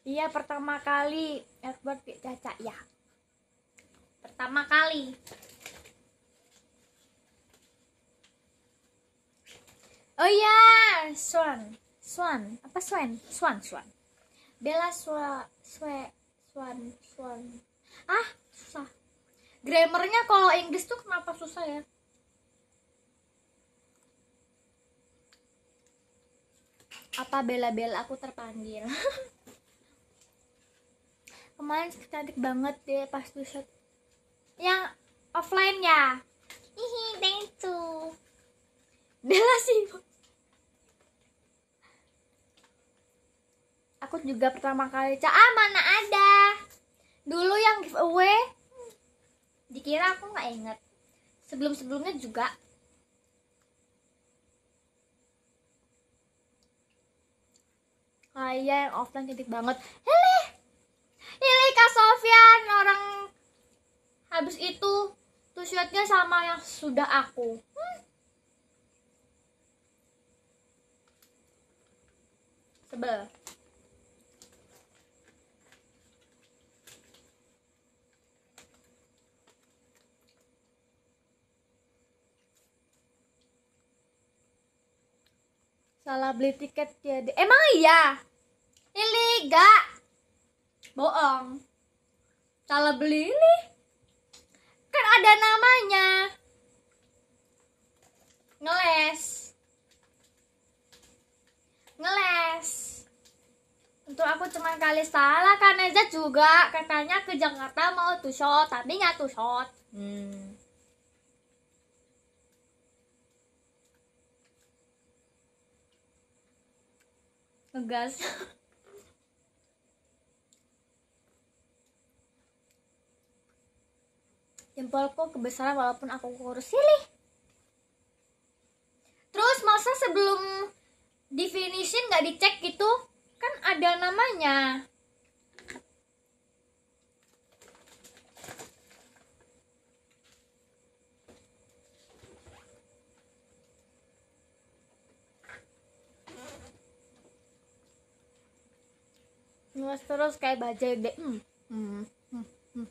A: Iya pertama kali Edward Caca ya pertama kali oh iya Swan Swan apa Swan Swan Swan Bella Swa Swe Swan Swan ah susah
B: grammarnya kalau
A: Inggris tuh kenapa susah ya apa Bella Bella aku terpanggil <laughs> kemarin cantik banget deh pas tuh yang offline ya hihi thank you Bella sih aku juga pertama kali cek ah mana ada dulu yang giveaway dikira aku nggak inget sebelum sebelumnya juga kayak ah, yang offline cantik banget Hele Hele Kak Sofian Orang Habis itu Tuh sama yang sudah aku hmm. tebal salah beli tiket ya, emang iya ini gak bohong salah beli ini kan ada namanya ngeles ngeles untuk aku cuman kali salah karena Eza juga katanya ke Jakarta mau tuh shot tapi nggak tuh shot hmm. ngegas jempolku kebesaran walaupun aku kurus silih terus masa sebelum definition nggak dicek gitu kan ada namanya Nuas terus kayak bajai deh hmm. Hmm. Hmm. hmm.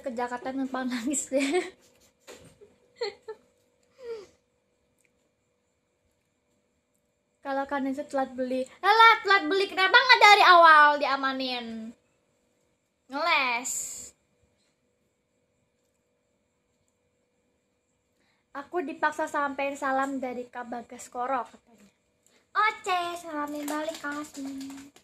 A: ke Jakarta numpang nangis deh Kalau kanesa telat beli lelah telat beli kenapa nggak dari awal diamanin ngeles aku dipaksa sampein salam dari Kak Bagas Koro katanya Oce salamin balik kasih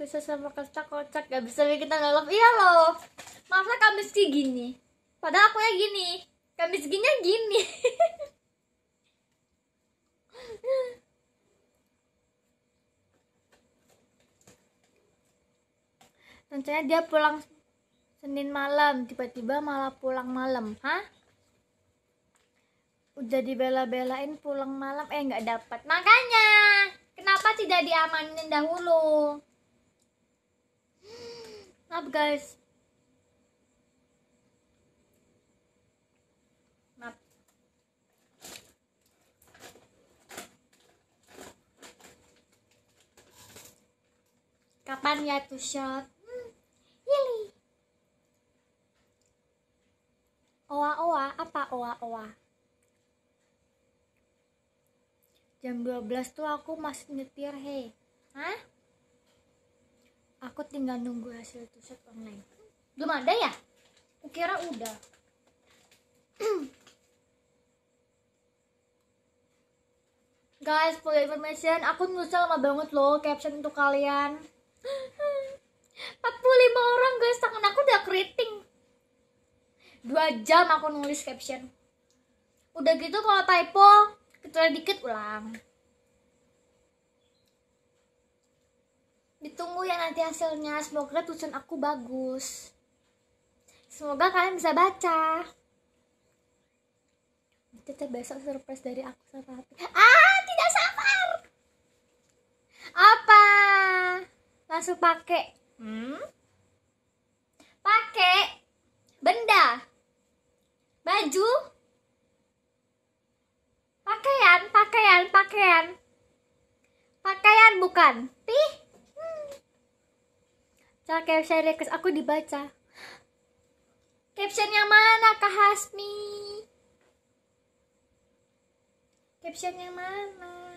A: Terus sama kasta kocak gak bisa bikin tanggal love Iya loh Masa kamis kayak gini Padahal aku ya gini kan gini rencananya dia pulang Senin malam tiba-tiba malah pulang malam hah udah dibela-belain pulang malam eh nggak dapat makanya kenapa tidak diamanin dahulu maaf guys kapan ya tuh shot hmm. Yili. oa oa apa oa oa jam 12 tuh aku masih nyetir he. hah aku tinggal nunggu hasil tuh shot online belum ada ya Kukira udah <clears throat> Guys, for information, aku nulisnya lama banget loh caption untuk kalian. 45 orang guys tangan aku udah keriting dua jam aku nulis caption udah gitu kalau typo kecuali dikit ulang ditunggu ya nanti hasilnya semoga tulisan aku bagus semoga kalian bisa baca Caca besok surprise dari aku sama Ah, tidak sabar. Apa? langsung pakai hmm?
B: pakai
A: benda baju pakaian pakaian pakaian pakaian bukan pi hmm. cara caption request aku dibaca caption yang mana kak Hasmi caption yang mana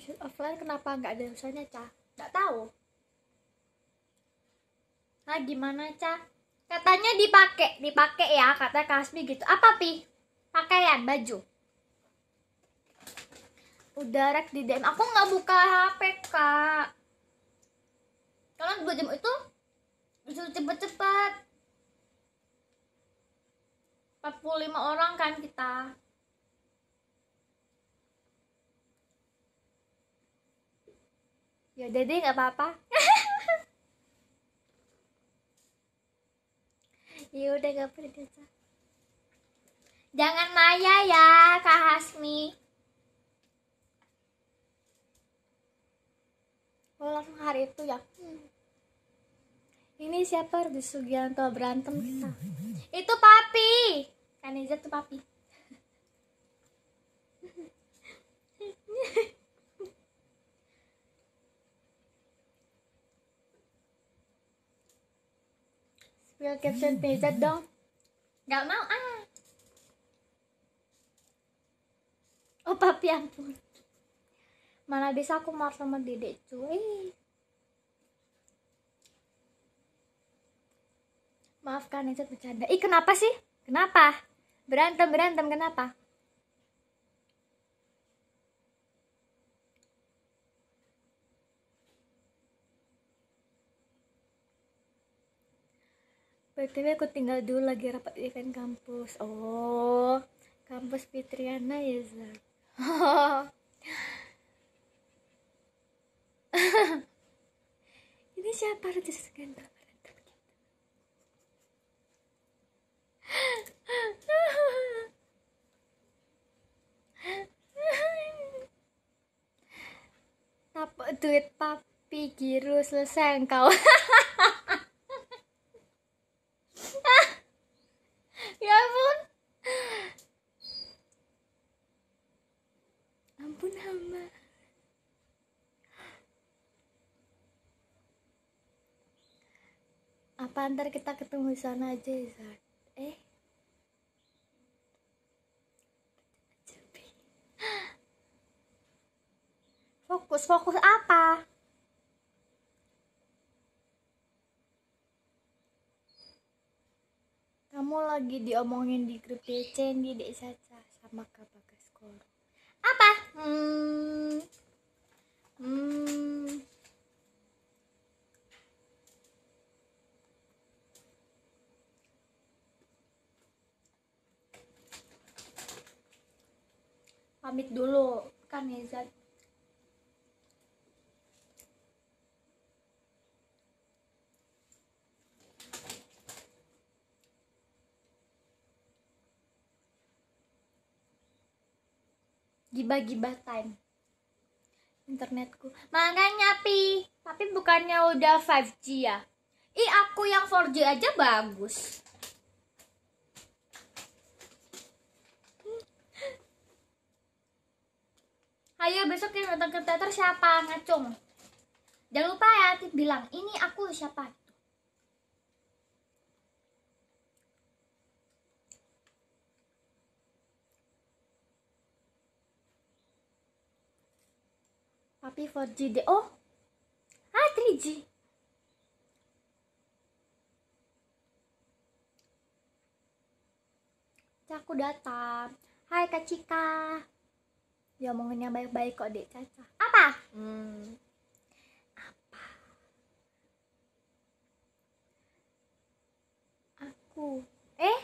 A: bisnis offline kenapa nggak ada usahanya cah nggak tahu Nah gimana cah katanya dipakai dipakai ya kata Kasmi gitu apa pi pakaian baju udah rek di DM aku nggak buka HP kak kalau dua jam itu disuruh cepet-cepet 45 orang kan kita Ya, <laughs> ya udah nggak apa-apa ya udah apa-apa jangan maya ya kak Hasmi Oh, hari itu ya ini siapa di Sugianto berantem kita itu papi kan tuh papi
B: <laughs> Real caption PZ dong.
A: Gak mau ah. Oh papi ampun. Mana bisa aku marah sama dedek
B: cuy.
A: Maafkan itu bercanda. Ih kenapa sih? Kenapa? Berantem berantem kenapa? btw aku tinggal dulu lagi rapat event kampus oh kampus Fitriana ya Zak <laughs> ini siapa Roger Skandal Tap duit papi giru selesai engkau <laughs>
B: ya ampun ampun hamba
A: apa ntar kita ketemu sana aja ya eh, eh fokus fokus apa kamu lagi diomongin di grup DC di Dek Caca sama
B: Kak Bagas skor
A: Apa? Hmm. Hmm. Pamit dulu, kan Nezat gibah-gibah time internetku makanya pi tapi bukannya udah 5G ya i aku yang 4G aja bagus Ayo besok yang datang ke teater siapa? Ngacung. Jangan lupa ya, tip bilang, ini aku siapa? Tapi 4G deh. Oh, ah 3G. aku datang. Hai Kak Cika. Ya yang baik-baik kok dek Caca. Apa? Hmm. Apa? Aku. Eh?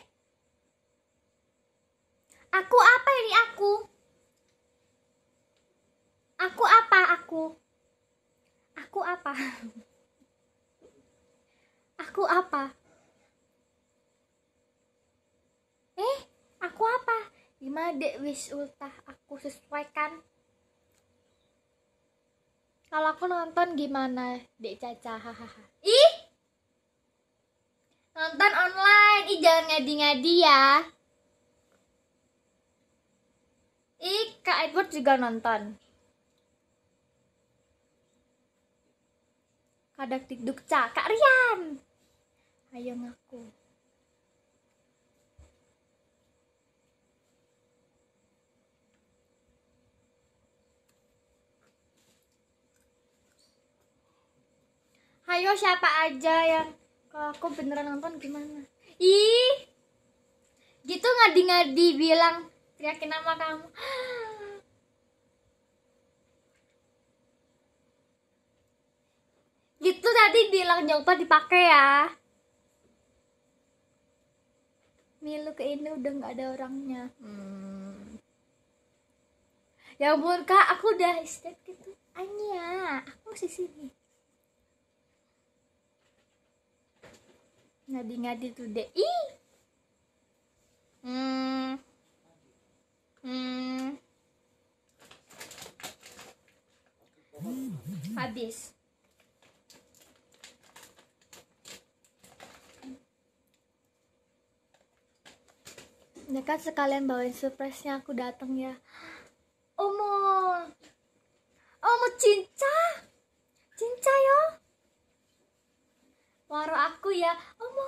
A: Aku apa ini aku? aku apa aku aku apa <laughs> aku apa eh aku apa gimana dek wis ultah aku sesuaikan kalau aku nonton gimana dek caca hahaha ih nonton online ih jangan ngadi-ngadi ya ih kak Edward juga nonton kadak cak, kak Rian ayo ngaku Ayo siapa aja yang kalau aku beneran nonton gimana? Ih, gitu ngadi-ngadi bilang teriakin nama kamu. <gasps> itu tadi bilang jangan lupa dipakai ya Milu ke ini udah nggak ada orangnya hmm. ya ampun kak aku udah istirahat gitu Anya aku masih sini ngadi-ngadi tuh deh ih hmm hmm habis ya kan sekalian bawain surprise-nya aku dateng ya omo omo cinca
B: cinca yo
A: waro aku ya
B: omo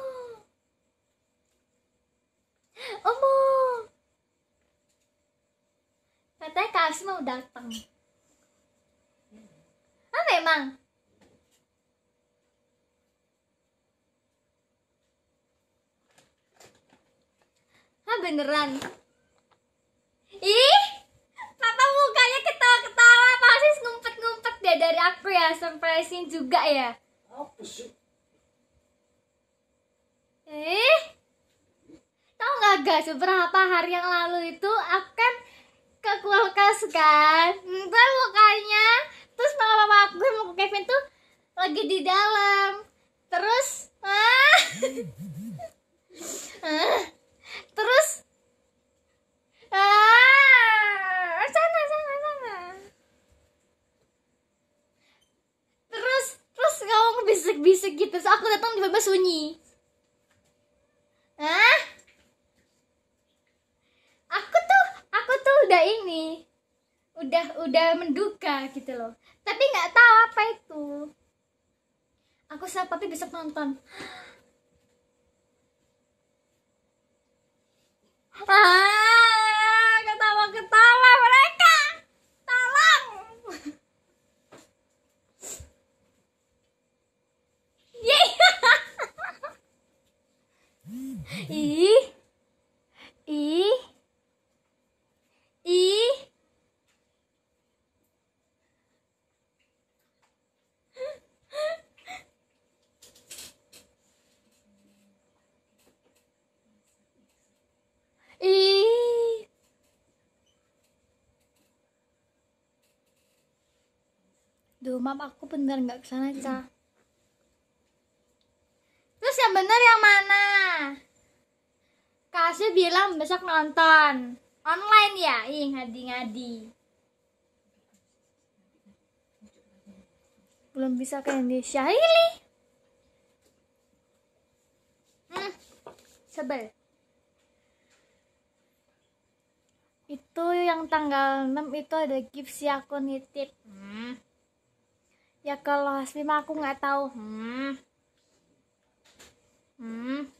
B: omo
A: katanya kasih mau datang ah memang Hah beneran? Ih, papa mukanya ketawa-ketawa, pasti ngumpet-ngumpet deh dari aku ya, surprising juga ya. Apa sih? Eh, tau gak guys, beberapa hari yang lalu itu aku kan ke kulkas kan, entar mukanya, terus mama aku sama Kevin tuh lagi di dalam, terus, ah, <laughs> ah terus ah sana sana sana terus terus ngomong bisik-bisik gitu so, aku datang di bebas sunyi ah aku tuh aku tuh udah ini udah udah menduga gitu loh tapi nggak tahu apa itu aku sama papi besok nonton
B: ah ketawa
A: ketawa mereka tolong ih ih ih Ih. Duh, mam aku bener nggak kesana, Ca. Terus yang bener yang mana? Kasih bilang besok nonton. Online ya? Ih, ngadi-ngadi. belum bisa ke Indonesia ini hmm, sebel itu yang tanggal 6 itu ada gift si aku nitip hmm. ya kalau Hasbima aku nggak tahu hmm. Hmm.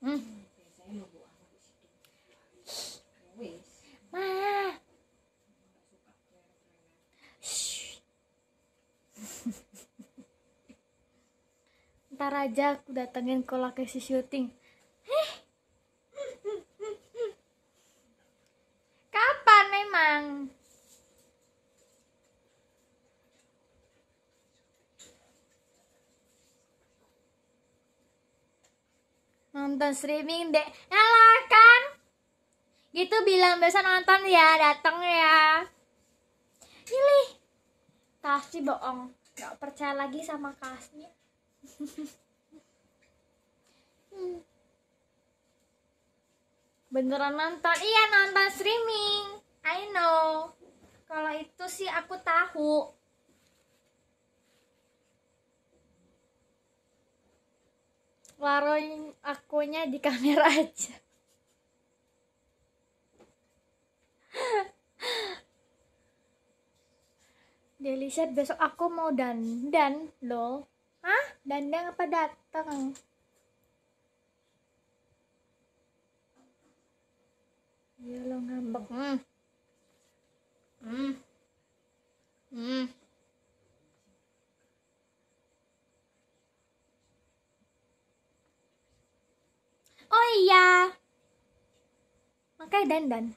B: Hmm. Ma. <laughs>
A: Ntar aja aku datengin kalau lagi syuting. tenang. Nonton streaming deh. Elah kan? Gitu bilang biasa nonton ya, datang ya. Pilih. Kasih bohong. Gak percaya lagi sama kasnya. hmm <laughs> beneran nonton iya nonton streaming I know. Kalau itu sih aku tahu. Warung akunya di kamera <laughs> aja. Deliset besok aku mau dandan loh. Hah? Dandan apa datang? Ya lo ngambek. Hmm. Hmm. Hmm. Oh iya. Makanya dandan.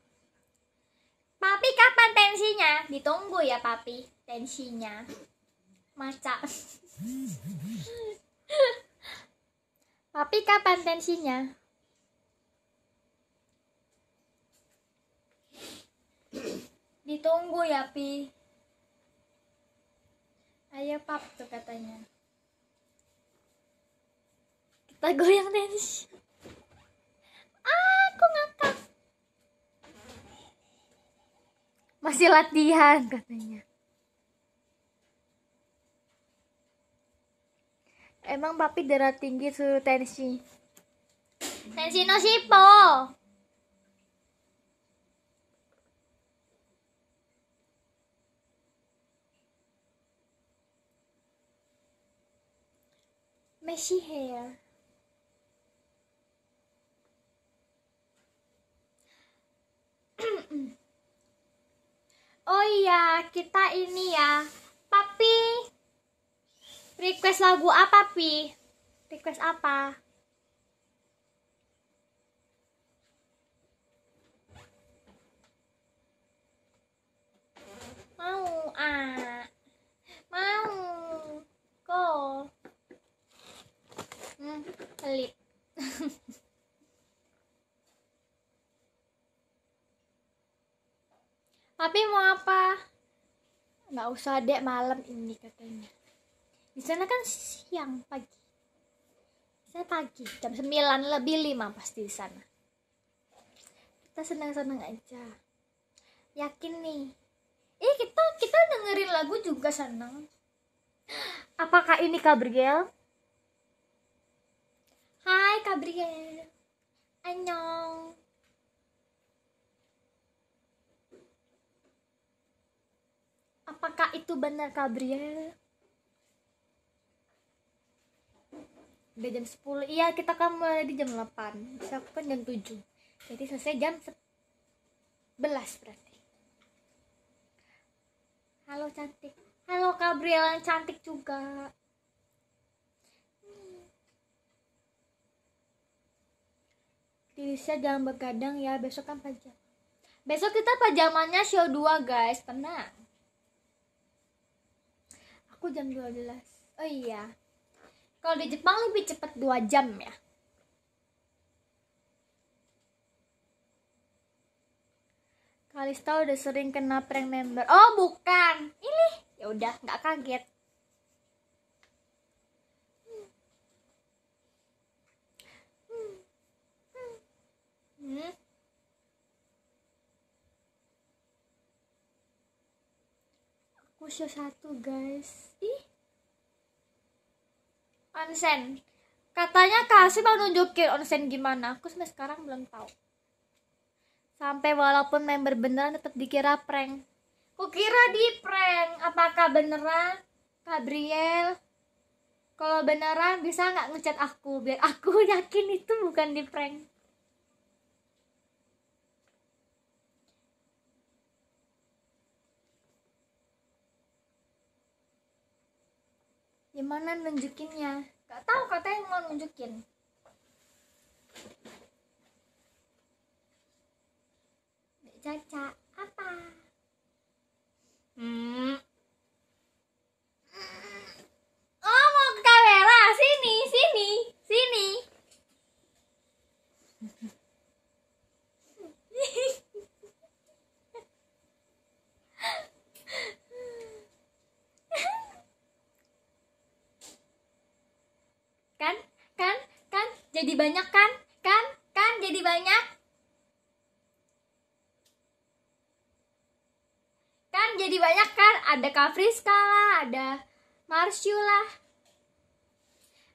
A: Papi kapan tensinya? Ditunggu ya papi tensinya. Maca. <laughs> papi kapan tensinya? Ditunggu ya, Pi. Ayo, Pap, tuh katanya. Kita goyang dance. Ah, aku ngakak. Masih latihan katanya. Emang papi darah tinggi suruh tensi. Tensi no sipo. messy hair. oh iya, kita ini ya. Papi, request lagu apa, Pi? Request apa? Mau, ah. Mau. Go hmm, pelit tapi mau apa nggak usah dek malam ini katanya di sana kan siang pagi saya pagi jam 9 lebih 5 pasti di sana kita senang-senang aja yakin nih eh kita kita dengerin lagu juga senang <gasps> apakah ini kabar gel Hai Gabriel. Annyeong. Apakah itu benar Gabriel? Udah jam 10. Iya, kita kan mulai di jam 8. Bisa aku kan jam 7. Jadi selesai jam 11 berarti. Halo cantik. Halo Gabriel yang cantik juga. Irisnya jangan begadang ya, besok kan pajak. Besok kita pajamannya show 2 guys, tenang. Aku jam 12. Oh iya. Kalau di Jepang lebih cepat 2 jam ya. Kalista udah sering kena prank member. Oh, bukan. Ini ya udah nggak kaget. Aku show satu guys. Ih. Onsen. Katanya kasih mau nunjukin onsen gimana. Aku sampai sekarang belum tahu. Sampai walaupun member beneran tetap dikira prank. Kukira di prank. Apakah beneran? Gabriel kalau beneran bisa nggak ngechat aku biar aku <laughs> yakin itu bukan di prank gimana nunjukinnya gak tahu katanya mau nunjukin Caca apa hmm. hmm. oh mau ke kamera sini sini sini Jadi banyak kan? Kan? Kan jadi banyak? Kan jadi banyak kan? Ada Kafriska lah, ada Marsyu lah.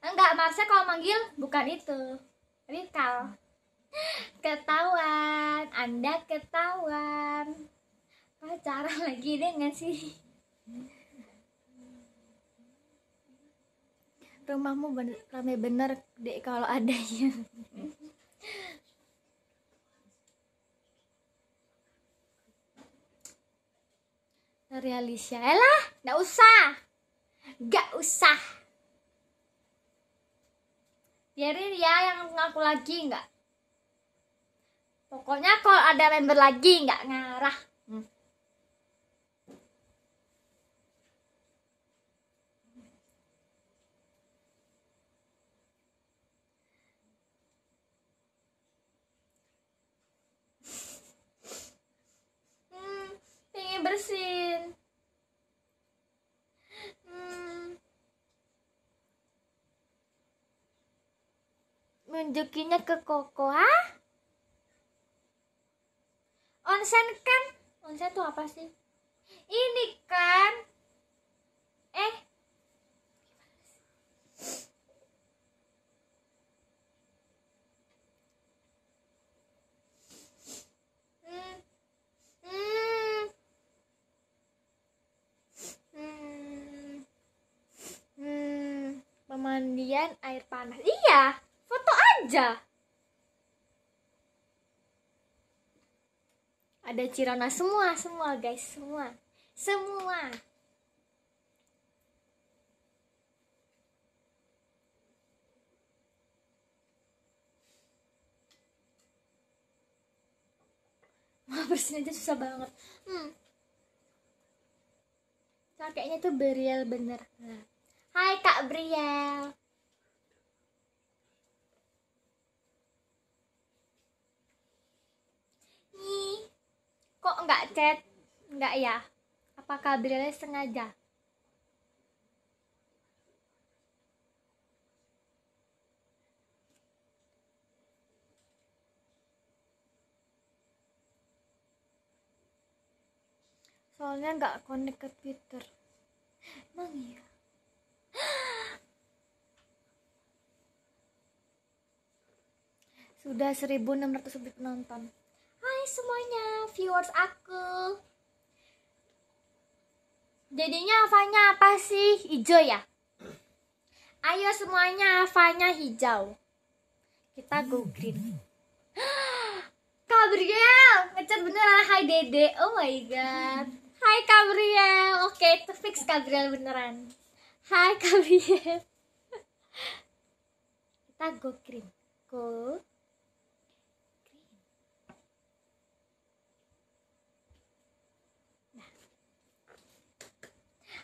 A: Enggak, Marsya kalau manggil bukan itu. Rikal. <gasps> Ketahuan, Anda ketahuan. Pacaran lagi dengan sih. rumahmu bener, rame bener dek kalau ada ya Alicia, elah, eh gak usah Gak usah biarin ya yang ngaku lagi nggak pokoknya kalau ada member lagi nggak ngarah ingin bersin hmm. ke koko ha ah? onsen kan onsen tuh apa sih ini kan eh
B: hmm. Hmm.
A: pemandian air panas. Iya, foto aja. Ada Cirona semua, semua guys, semua. Semua. Mau bersihin aja susah banget. Hmm. Nah, kayaknya tuh berial bener. Nah. Hai Kak Briel. Nyi, kok nggak chat? Nggak ya? Apa Kak Brielnya sengaja? soalnya nggak connect ke Twitter emang iya sudah 1600 lebih penonton. Hai semuanya, viewers aku. Jadinya avanya apa sih? Hijau ya? Ayo semuanya avanya hijau. Kita go green. Gabriel, <gasps> ngecat beneran. Hai Dede. Oh my god. Hai Gabriel. Oke, okay, itu fix Gabriel beneran. Hai <laughs> kalian Kita go green Go green nah.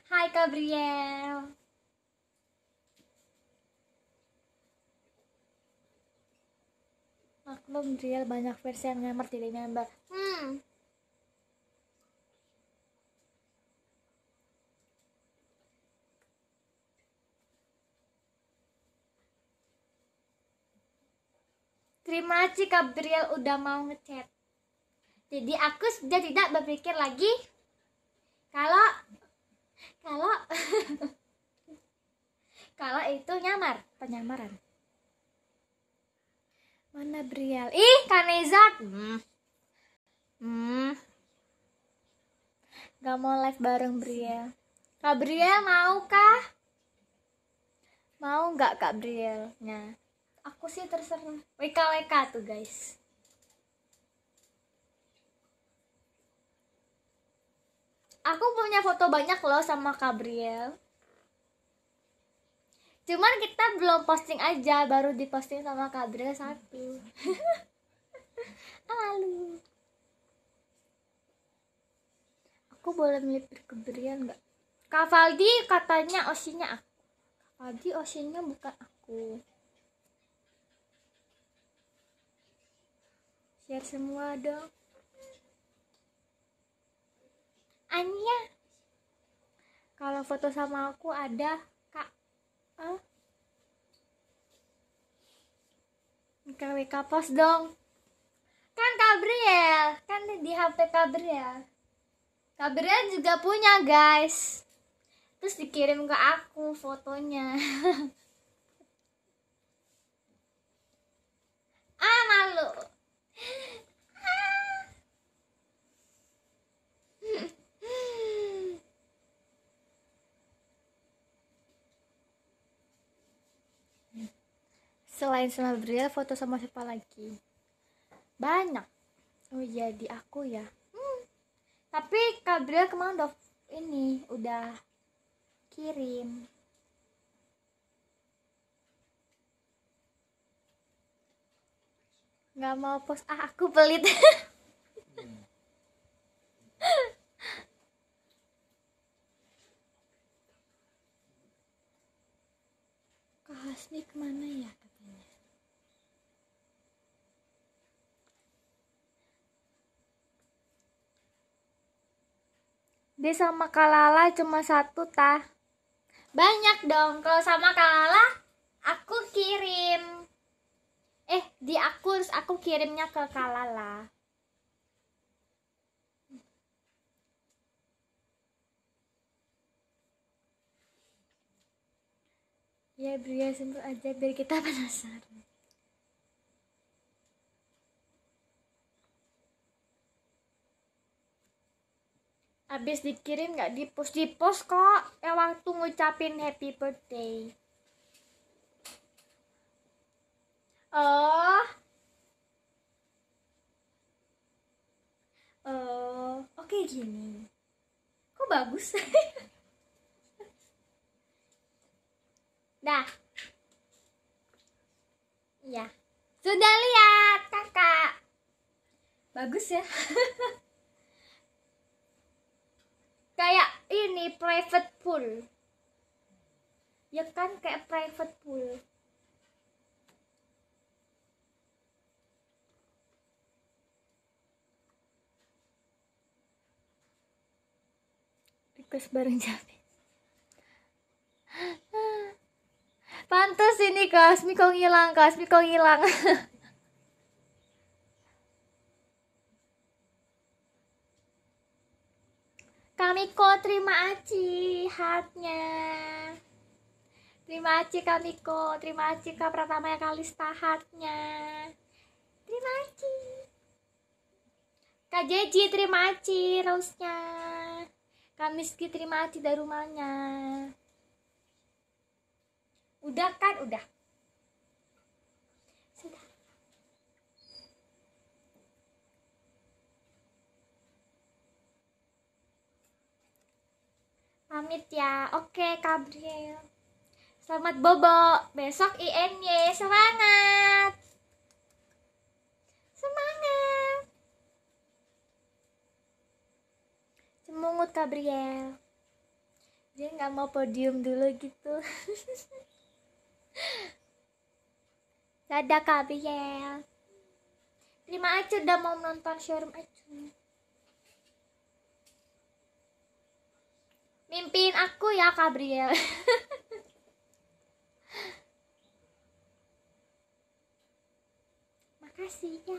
A: Hai Gabriel Maklum Gabriel banyak versi yang nyamer di member Hmm Terima kasih Gabriel udah mau ngechat. Jadi aku sudah tidak berpikir lagi kalau kalau <laughs> kalau itu nyamar, penyamaran. Mana Briel? Ih, Kanezat. Hmm. Hmm. Gak mau live bareng Briel. Kak Briel mau kah? Mau nggak Kak Brielnya? aku sih terserah WK WK tuh guys aku punya foto banyak loh sama Gabriel cuman kita belum posting aja baru diposting sama Gabriel satu halo <laughs> aku boleh milih Gabriel nggak Kavaldi katanya osinya aku Kavaldi osinya bukan aku lihat semua dong Anya, kalau foto sama aku ada kak eh? KWK post dong kan Gabriel kan di HP Gabriel Gabriel juga punya guys terus dikirim ke aku fotonya <laughs> selain sama Bril foto sama siapa lagi banyak oh jadi iya, aku ya hmm. tapi Kak Bril kemarin udah ini udah kirim nggak mau post ah aku pelit <laughs> Hasni kemana ya? Dia sama Kalala cuma satu tah. Banyak dong. Kalau sama Kalala aku kirim. Eh, di aku aku kirimnya ke Kalala. Ya, biar ya, simpel aja biar kita <laughs> penasaran. Habis dikirim nggak di post di post kok ya waktu ngucapin happy birthday. Oh. Oh, oke okay, gini. Kok bagus? <laughs> Dah. Ya. Sudah lihat, Kakak. Bagus ya. <laughs> kayak ini private pool ya kan kayak private pool
B: request bareng
A: Javi pantas ini Kasmi kau ngilang Kasmi kau ngilang <laughs> Kami ko terima aci hatnya. Terima aci kami ko, terima aci Kak pertama yang kali hatnya. Terima aci. Kak Jeji terima aci rausnya. Kak Miski terima aci dari rumahnya. Udah kan? Udah. Pamit ya. Oke, Gabriel. Selamat bobo. Besok INY. Semangat. Semangat. Semungut Gabriel. Dia nggak mau podium dulu gitu. <laughs> Dadah Gabriel. Terima aja udah mau menonton showroom aja. Pimpin aku ya, Gabriel.
B: <laughs> Makasih ya.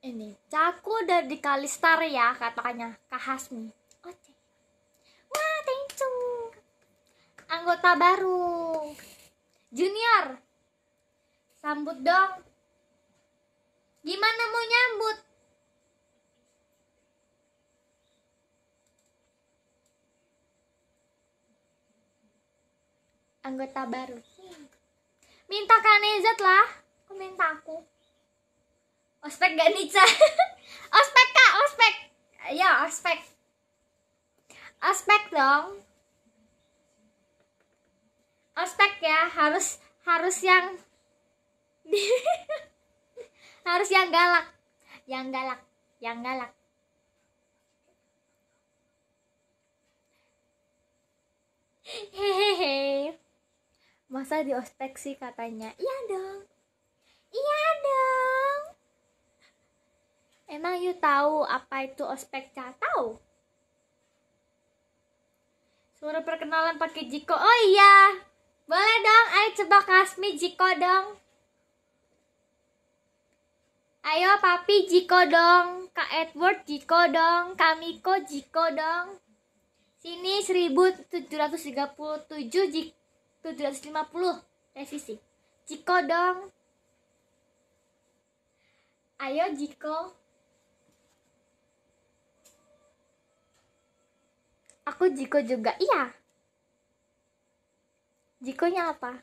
A: ini caku dari Kalistar ya katanya Kak Hasmi oke wah anggota baru junior sambut dong gimana mau nyambut anggota baru minta kanezat lah aku minta aku ospek gak Nica <laughs> ospek kak ospek ya ospek ospek dong ospek ya harus harus yang <laughs> harus yang galak yang galak yang galak hehehe masa di ospek sih katanya iya dong iya dong emang you tahu apa itu ospek cah tahu suara perkenalan pakai jiko oh iya boleh dong, ayo coba Kasmi Jiko dong. Ayo papi Jiko dong, Kak Edward Jiko dong, Kamiko Jiko dong. Sini 1737 Jik 750 revisi. Jiko dong. Ayo Jiko. Aku Jiko juga. Iya. Jikonya apa?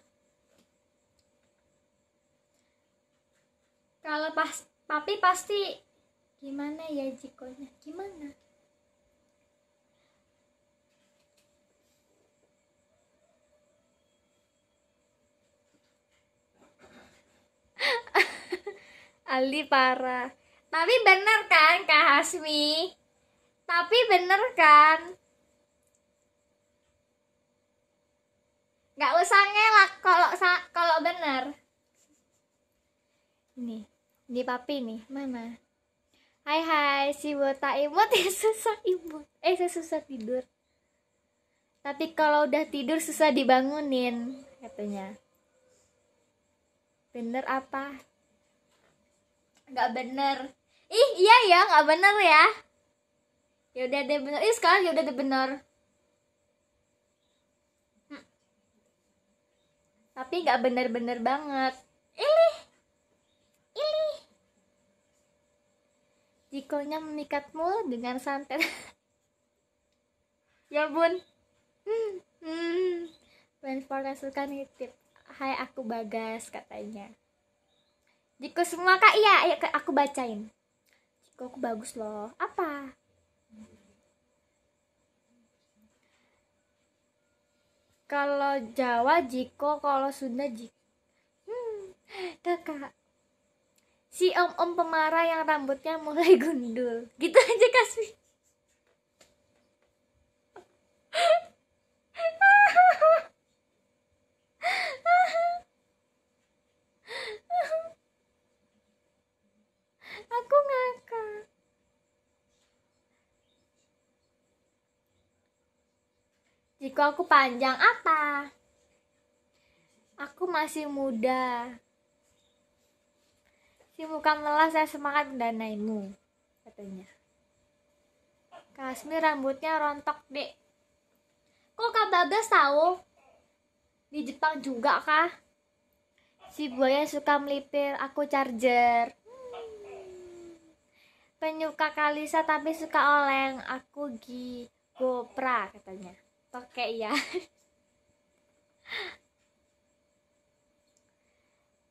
A: Kalau pas papi pasti gimana ya jikonya? Gimana? <laughs> Ali parah. Tapi bener kan Kak Hasmi? Tapi bener kan? nggak usah ngelak kalau sa kalau bener ini di papi nih mana hai hai si botak imut ya <laughs> susah imut eh saya susah tidur tapi kalau udah tidur susah dibangunin katanya bener apa nggak bener ih iya ya nggak bener ya ya udah deh bener ih sekarang ya udah deh bener tapi nggak bener-bener banget ilih ilih jikonya memikatmu dengan santet <laughs> ya bun hmm, hmm. Ben suka nitip Hai aku Bagas katanya Jiko semua kak iya ayo iya, aku bacain Jiko aku bagus loh apa Kalau Jawa jiko, kalau Sunda jiko. Hmm, kakak. Si om-om pemarah yang rambutnya mulai <laughs> gundul. Gitu aja kasih.
B: <laughs> aku nggak
A: Jika aku panjang apa? Aku masih muda. muka melas saya semangat mendanaimu, katanya. Kasmi rambutnya rontok, dek. Kok Kak Bagas tahu? Di Jepang juga kah? Si buaya suka melipir, aku charger. Penyuka kalisa tapi suka oleng, aku gi gopra katanya. Oke ya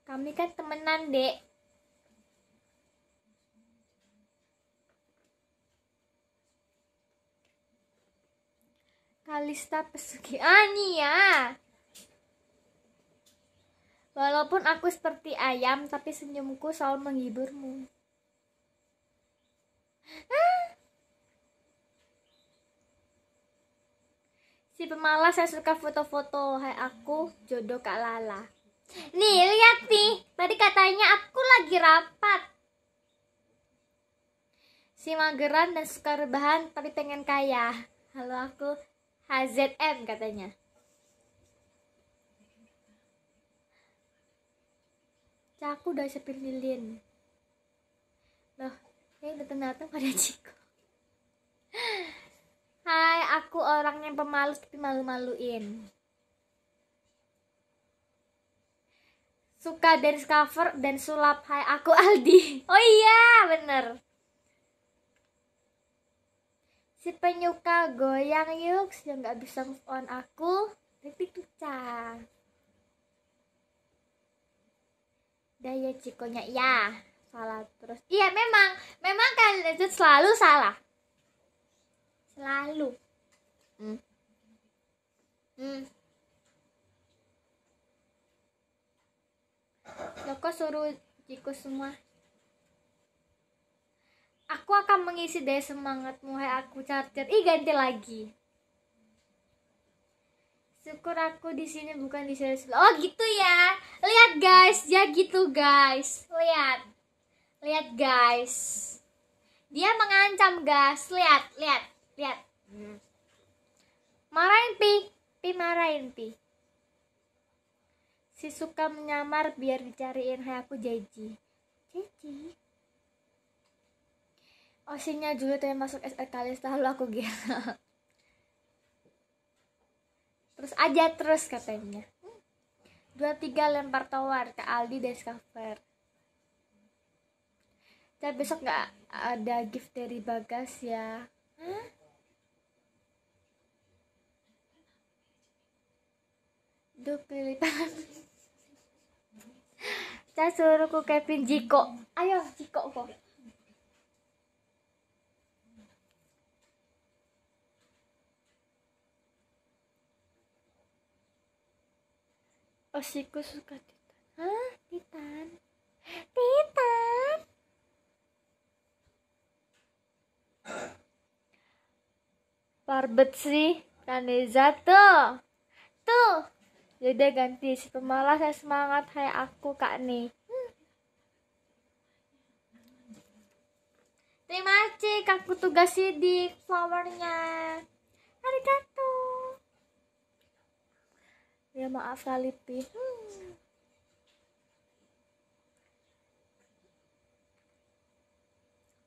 A: kami kan temenan dek Kalista Pesugi ah, ya. Walaupun aku seperti ayam Tapi senyumku selalu menghiburmu ah. Si pemalas yang suka foto-foto, hai aku jodoh Kak Lala. Nih, lihat nih. Tadi katanya aku lagi rapat. Si mageran dan suka rebahan tapi pengen kaya. Halo aku HZM katanya. aku udah sepil lilin. Loh, ini udah datang pada Ciko. Hai, aku orang yang pemalu tapi malu-maluin. Suka dance cover dan sulap. Hai, aku Aldi. <laughs> Oh iya, bener. Si penyuka goyang yuk yang nggak bisa move on aku. Tapi pecah. Daya cikonya ya salah terus. Iya memang, memang itu kan, selalu salah lalu, hmm. Hmm. Loko suruh jiku semua Aku akan mengisi daya semangatmu Hai aku charger Ih ganti lagi Syukur aku di sini bukan di sini Oh gitu ya. Lihat guys, ya gitu guys. Lihat. Lihat guys. Dia mengancam guys. Lihat, lihat lihat hmm. marahin pi pi marahin pi si suka menyamar biar dicariin aku jeji
B: jeji
A: osinya oh, juga tuh yang masuk SR kali lalu aku gila terus aja terus katanya dua tiga lempar tawar ke Aldi Discover tapi besok nggak ada gift dari Bagas ya Hah? hidup kelihatan saya suruh ku Kevin Jiko ayo Jiko kok Osiku oh, suka
B: Titan. Hah? Titan? Titan?
A: Parbet sih, kan tuh. Tuh, Yaudah ganti si pemalas yang semangat kayak aku Kak nih Terima kasih Kak tugas di flowernya Arigato Ya maaf Lalipi hmm.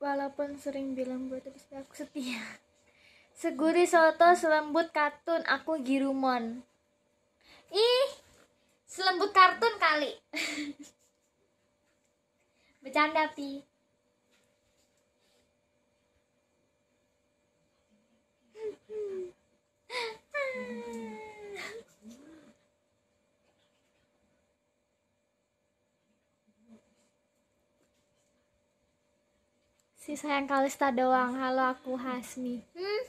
A: Walaupun sering bilang buat tapi aku setia <laughs> Seguri soto selembut katun aku girumon ih selembut kartun kali <laughs> bercanda pi si sayang Kalista doang halo aku Hasmi
B: hmm?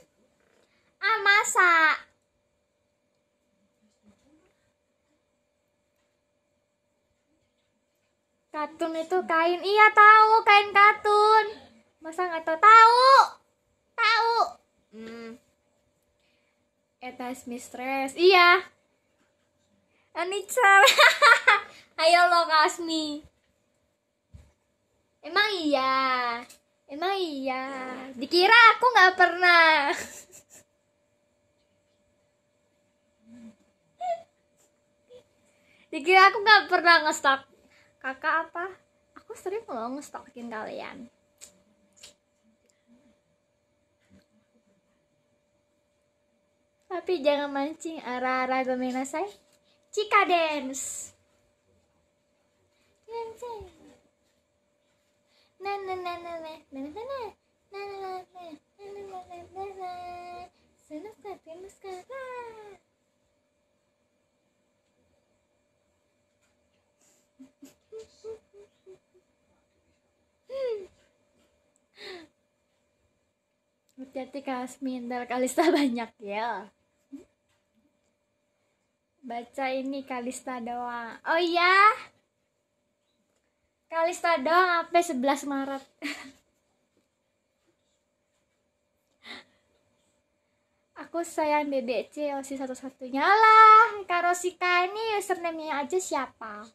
B: ah
A: masa Katun itu kain. Iya tahu kain katun. Masa nggak tahu? Tahu. Tahu. Hmm. Etas mistress. Iya. Anitsar. <laughs> Ayo lo Kasmi. Emang iya. Emang iya. Dikira aku nggak pernah.
B: <laughs>
A: Dikira aku nggak pernah ngestak kakak apa aku sering loh ngestokin kalian tapi jangan mancing arah-arah saya Cika dance na na na na na na na na na na na na
B: na na na na na
A: Hati-hati Kasmin, dari Kalista <laughs> banyak ya. Baca ini Kalista doang. Oh iya? Kalista doang apa 11 Maret. <laughs> Aku sayang DDC Osi satu-satunya lah. Karosika ini username-nya aja siapa?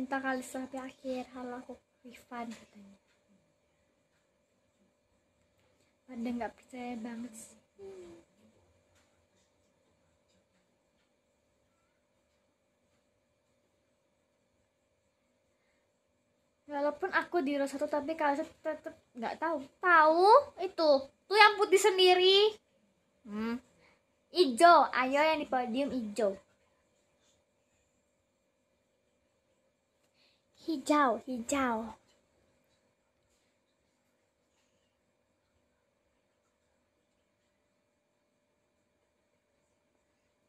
A: cinta kali sampai akhir hal aku refund katanya pada nggak percaya banget sih walaupun aku di row satu tapi saya tetap nggak tahu tahu itu tuh yang putih sendiri hmm. ijo ayo yang di podium ijo hijau hijau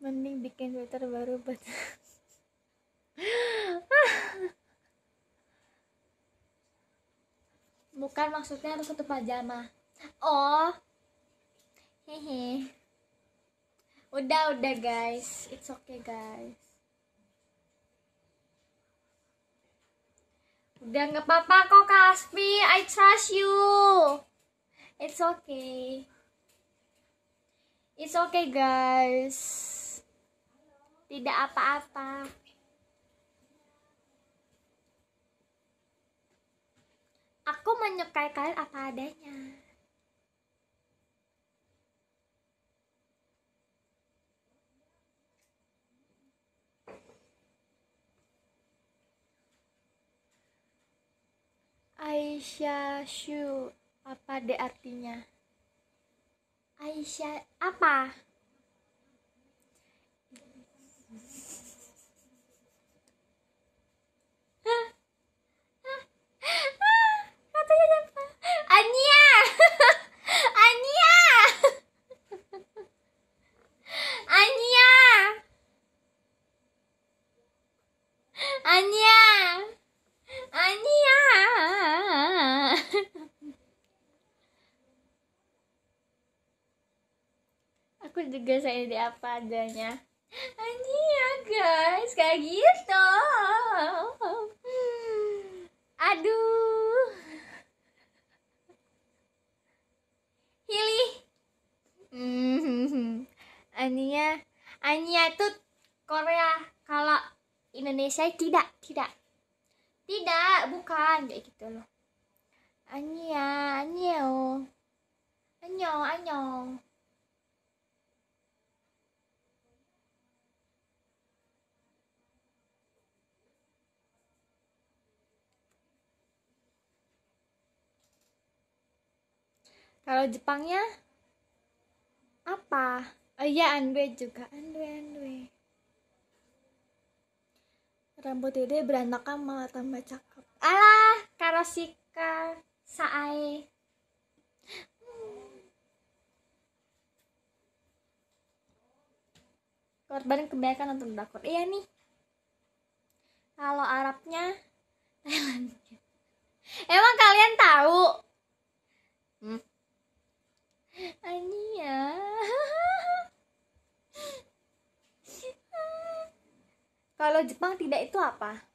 A: mending bikin filter baru buat bukan maksudnya harus satu pajama oh hehe udah udah guys it's okay guys Udah nggak apa-apa kok Kasmi, I trust you. It's okay. It's okay guys. Tidak apa-apa. Aku menyukai kalian apa adanya. Aisyah Shu apa de artinya Aisyah apa
B: Katanya apa? Anjir
A: aku juga saya di apa adanya
B: ya
A: guys kayak gitu
B: hmm.
A: aduh Hili hmm. Ania Ania tuh Korea kalau Indonesia tidak tidak tidak bukan kayak gitu loh Ania Anio Anyo Anyo Kalau Jepangnya apa? Oh iya Andwe juga Andwe Andwe Rambut dede berantakan malah tambah cakep Alah Karosika Saai Korban kebanyakan nonton drakor Iya nih Kalau Arab apa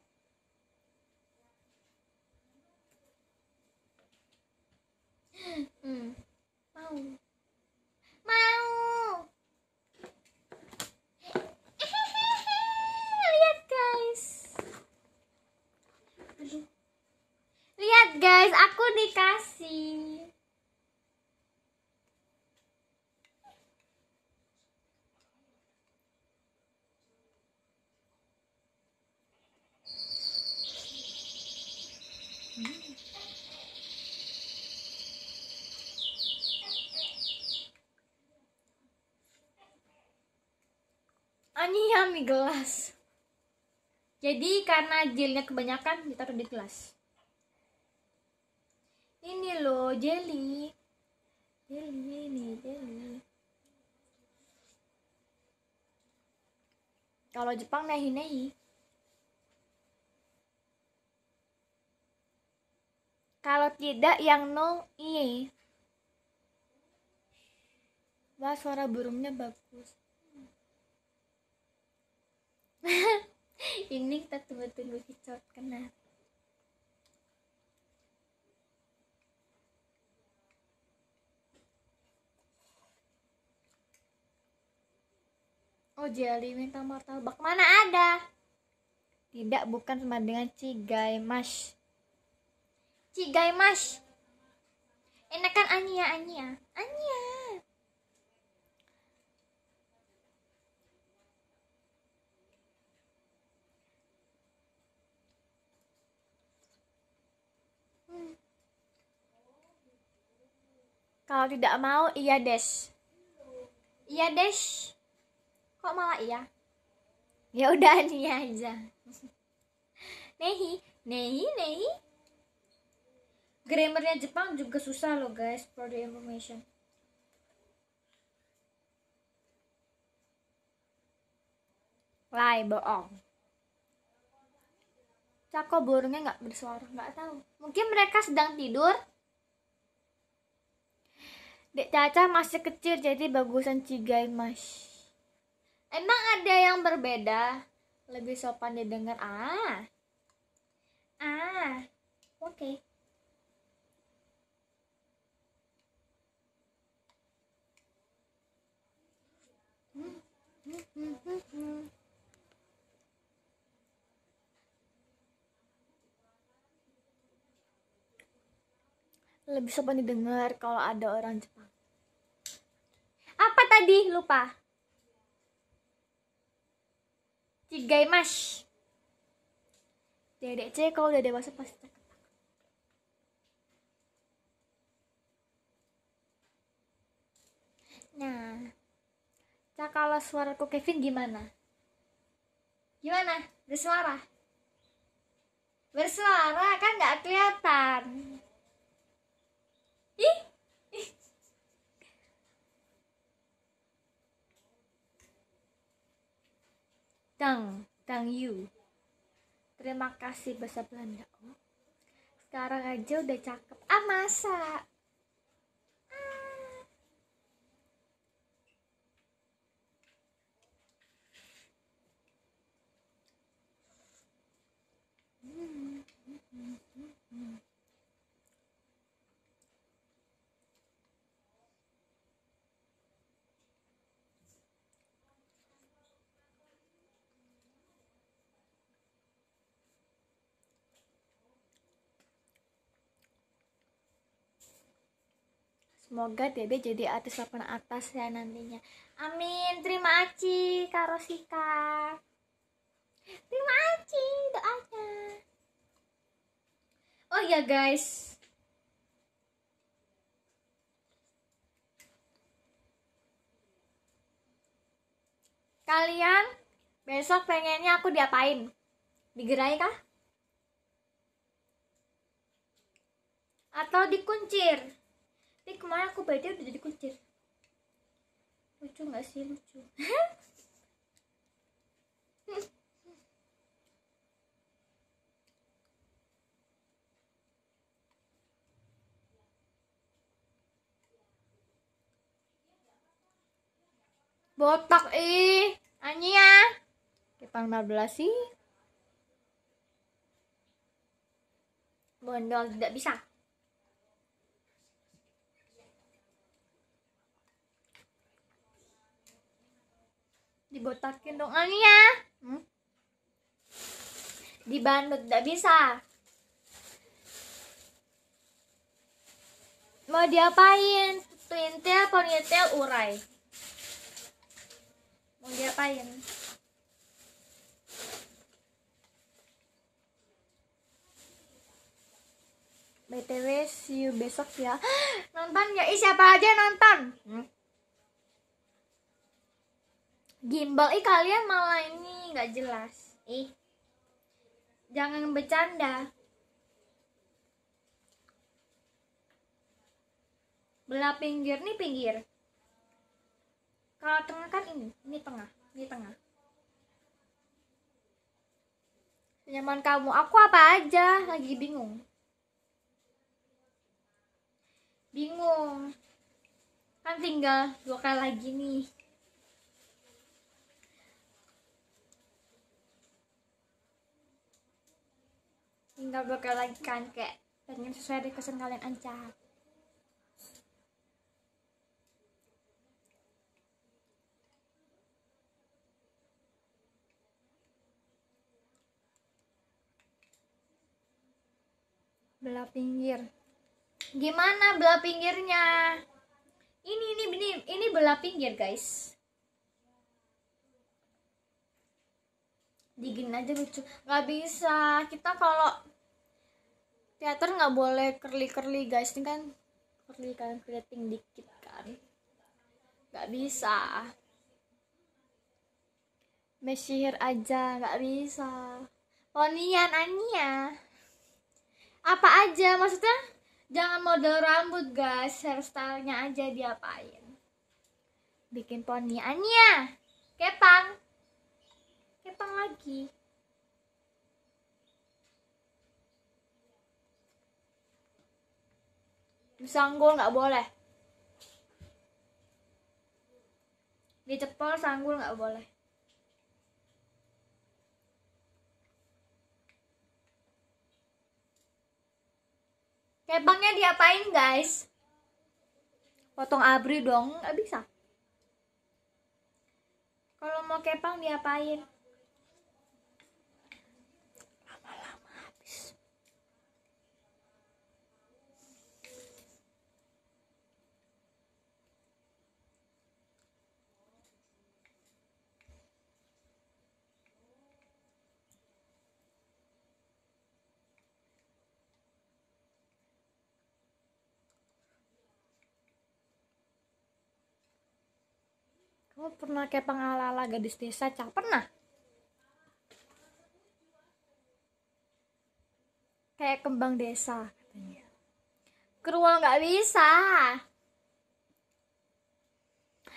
A: kebanyakan nih gelas jadi karena jelnya kebanyakan ditaruh di gelas ini loh jelly jelly ini jelly kalau Jepang nehi nehi kalau tidak yang no iye wah suara burungnya
B: bagus
A: <laughs> ini kita tunggu-tunggu hijau kena Oh jeli minta martabak mana ada? Tidak bukan sama dengan cigai mas. Cigai mas. Enakan Ania Ania Ania. Kalau tidak mau, iya Des. Iya Des. Kok malah iya? Ya udah nih <laughs> aja. Nehi, nehi, nehi. Grammarnya Jepang juga susah loh guys, for the information. Lai bohong. Cako burungnya nggak bersuara, nggak tahu. Mungkin mereka sedang tidur. Dek Caca masih kecil jadi bagusan Cigai Mas. Emang ada yang berbeda? Lebih sopan didengar. Ah. Ah. Oke. Okay. lebih sopan didengar kalau ada orang Jepang. Apa tadi? Lupa. Cigai mas. Dedek C kalau udah dewasa pasti Nah, cakalas kalau suaraku Kevin gimana? Gimana? Bersuara? Bersuara kan nggak kelihatan. Ih, Dang, dang you. Terima kasih bahasa Belanda. Oh. Sekarang aja udah cakep. Ah, masa? Ah. Hmm. semoga Dede jadi artis papan atas ya nantinya amin terima kasih Kak Rosika terima kasih doanya
B: oh ya guys
A: kalian besok pengennya aku diapain digerai kah atau dikuncir tapi kemarin aku baca udah jadi kucir
B: lucu nggak sih lucu
A: <laughs> botak ih Ania ya. Kepang 15 sih Bondol tidak bisa dibotakin dong anginnya ah, hmm? dibanut gak bisa mau diapain twintail ponytail urai mau diapain BTW see you besok ya <gasps> Nonton ya Ih siapa aja nonton hmm? gimbal ih kalian malah ini nggak jelas ih jangan bercanda belah pinggir nih pinggir kalau tengah kan ini ini tengah ini tengah nyaman kamu aku apa aja lagi bingung bingung kan tinggal dua kali lagi nih tinggal bakal lagi kan kayak pengen sesuai request kalian aja belah pinggir gimana belah pinggirnya ini ini ini ini belah pinggir guys digin aja lucu nggak bisa kita kalau teater nggak boleh curly curly guys ini kan curly kan keriting dikit kan nggak bisa mesihir aja nggak bisa ponian oh, ania ah, apa aja maksudnya jangan model rambut guys hairstylenya aja diapain bikin poniannya ah, kepang datang lagi Sanggul nggak boleh Di cepol sanggul nggak boleh Kepangnya diapain guys? Potong abri dong, nggak bisa. Kalau mau kepang diapain? kamu oh, pernah kayak ala gadis desa cak pernah kayak kembang desa katanya kerual nggak bisa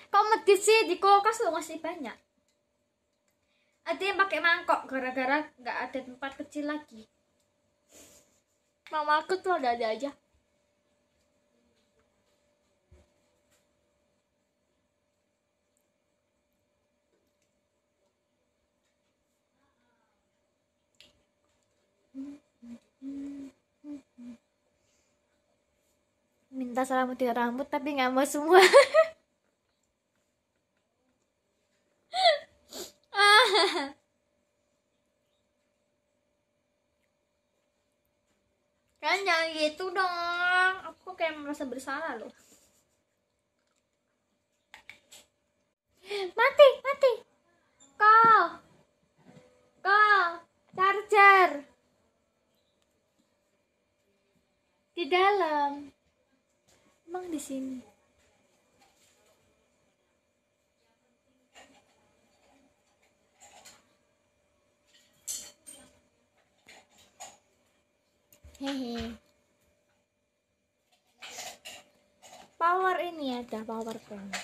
A: kok medit sih di kulkas lo masih banyak ada yang pakai mangkok gara-gara nggak -gara ada tempat kecil lagi mama aku tuh ada ada aja minta salam di rambut tapi nggak mau semua
B: <laughs>
A: kan jangan gitu dong aku kayak merasa bersalah loh mati mati kau kau charger di dalam emang di sini hehe power ini ada power bank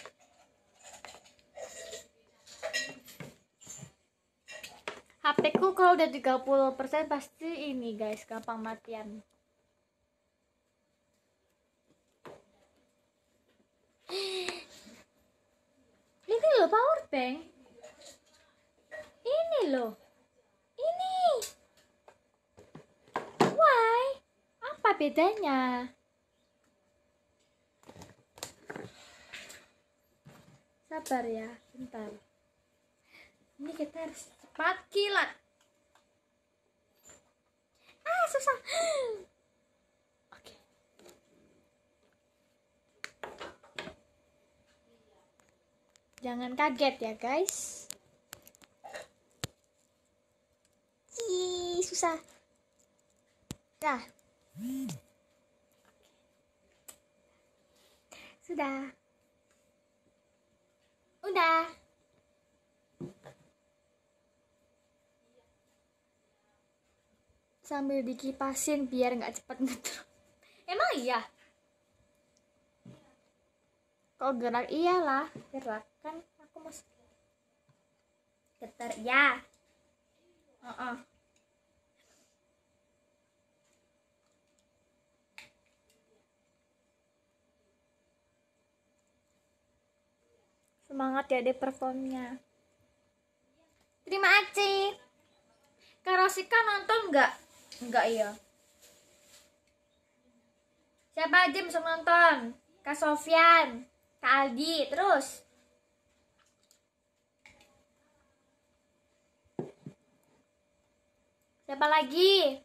A: HP ku kalau udah 30% pasti ini guys gampang matian loh power bank
B: ini loh ini
A: why apa bedanya sabar ya bentar ini kita harus cepat kilat
B: ah susah <gasps>
A: Jangan kaget ya guys. Ih, susah. Dah. Sudah. Udah. Sambil dikipasin biar nggak cepat ngedrop. Emang iya? Kok gerak iyalah, gerak kan aku masuk getar ya uh -uh. semangat ya deh performnya terima kasih Karosika nonton nggak nggak ya? siapa aja bisa nonton Kak Sofian Kak Aldi terus Siapa lagi?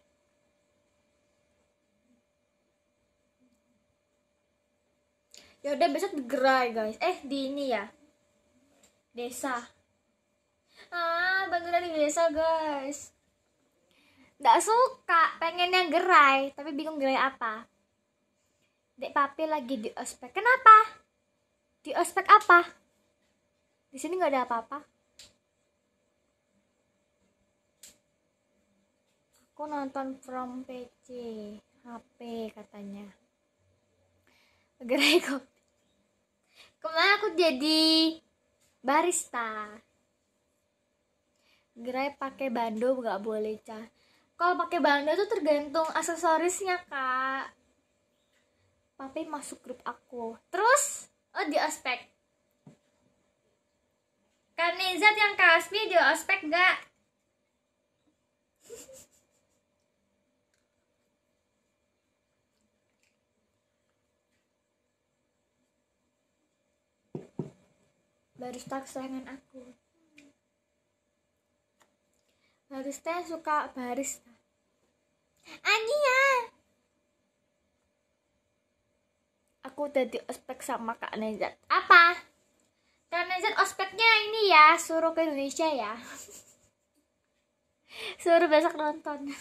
A: Ya udah besok di gerai guys. Eh di ini ya. Desa. Ah, bangunan di desa guys. Nggak suka, pengen yang gerai, tapi bingung gerai apa. Dek papi lagi di ospek. Kenapa? Di ospek apa? Di sini nggak ada apa-apa. aku nonton from PC HP katanya gerai <laughs> kopi kemarin aku jadi barista gerai pakai bando nggak boleh cah kalau pakai bando tuh tergantung aksesorisnya kak papi masuk grup aku terus oh di aspek kan yang kasmi di aspek gak <laughs> baru tak kesayangan aku barista suka barista Ania aku udah di ospek sama Kak Nezat apa? Kak Nezat ospeknya ini ya suruh ke Indonesia ya <laughs> suruh besok nonton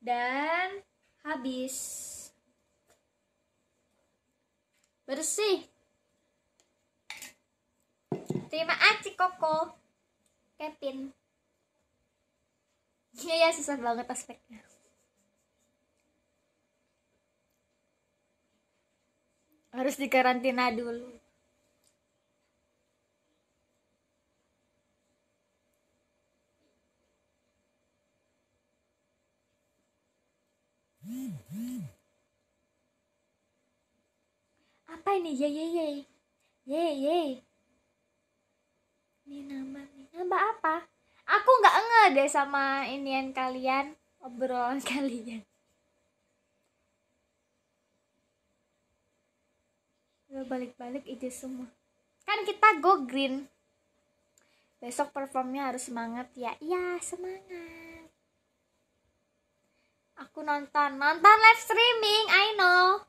A: dan habis bersih terima kasih koko Kevin iya ya susah banget aspeknya harus dikarantina dulu
B: Mm-hmm.
A: apa ini ye ye ye ye ye ini nama ini nambah apa aku nggak nge deh sama inian kalian obrolan <laughs> kalian balik-balik ide semua kan kita go green besok performnya harus semangat ya iya semangat aku nonton nonton live streaming I know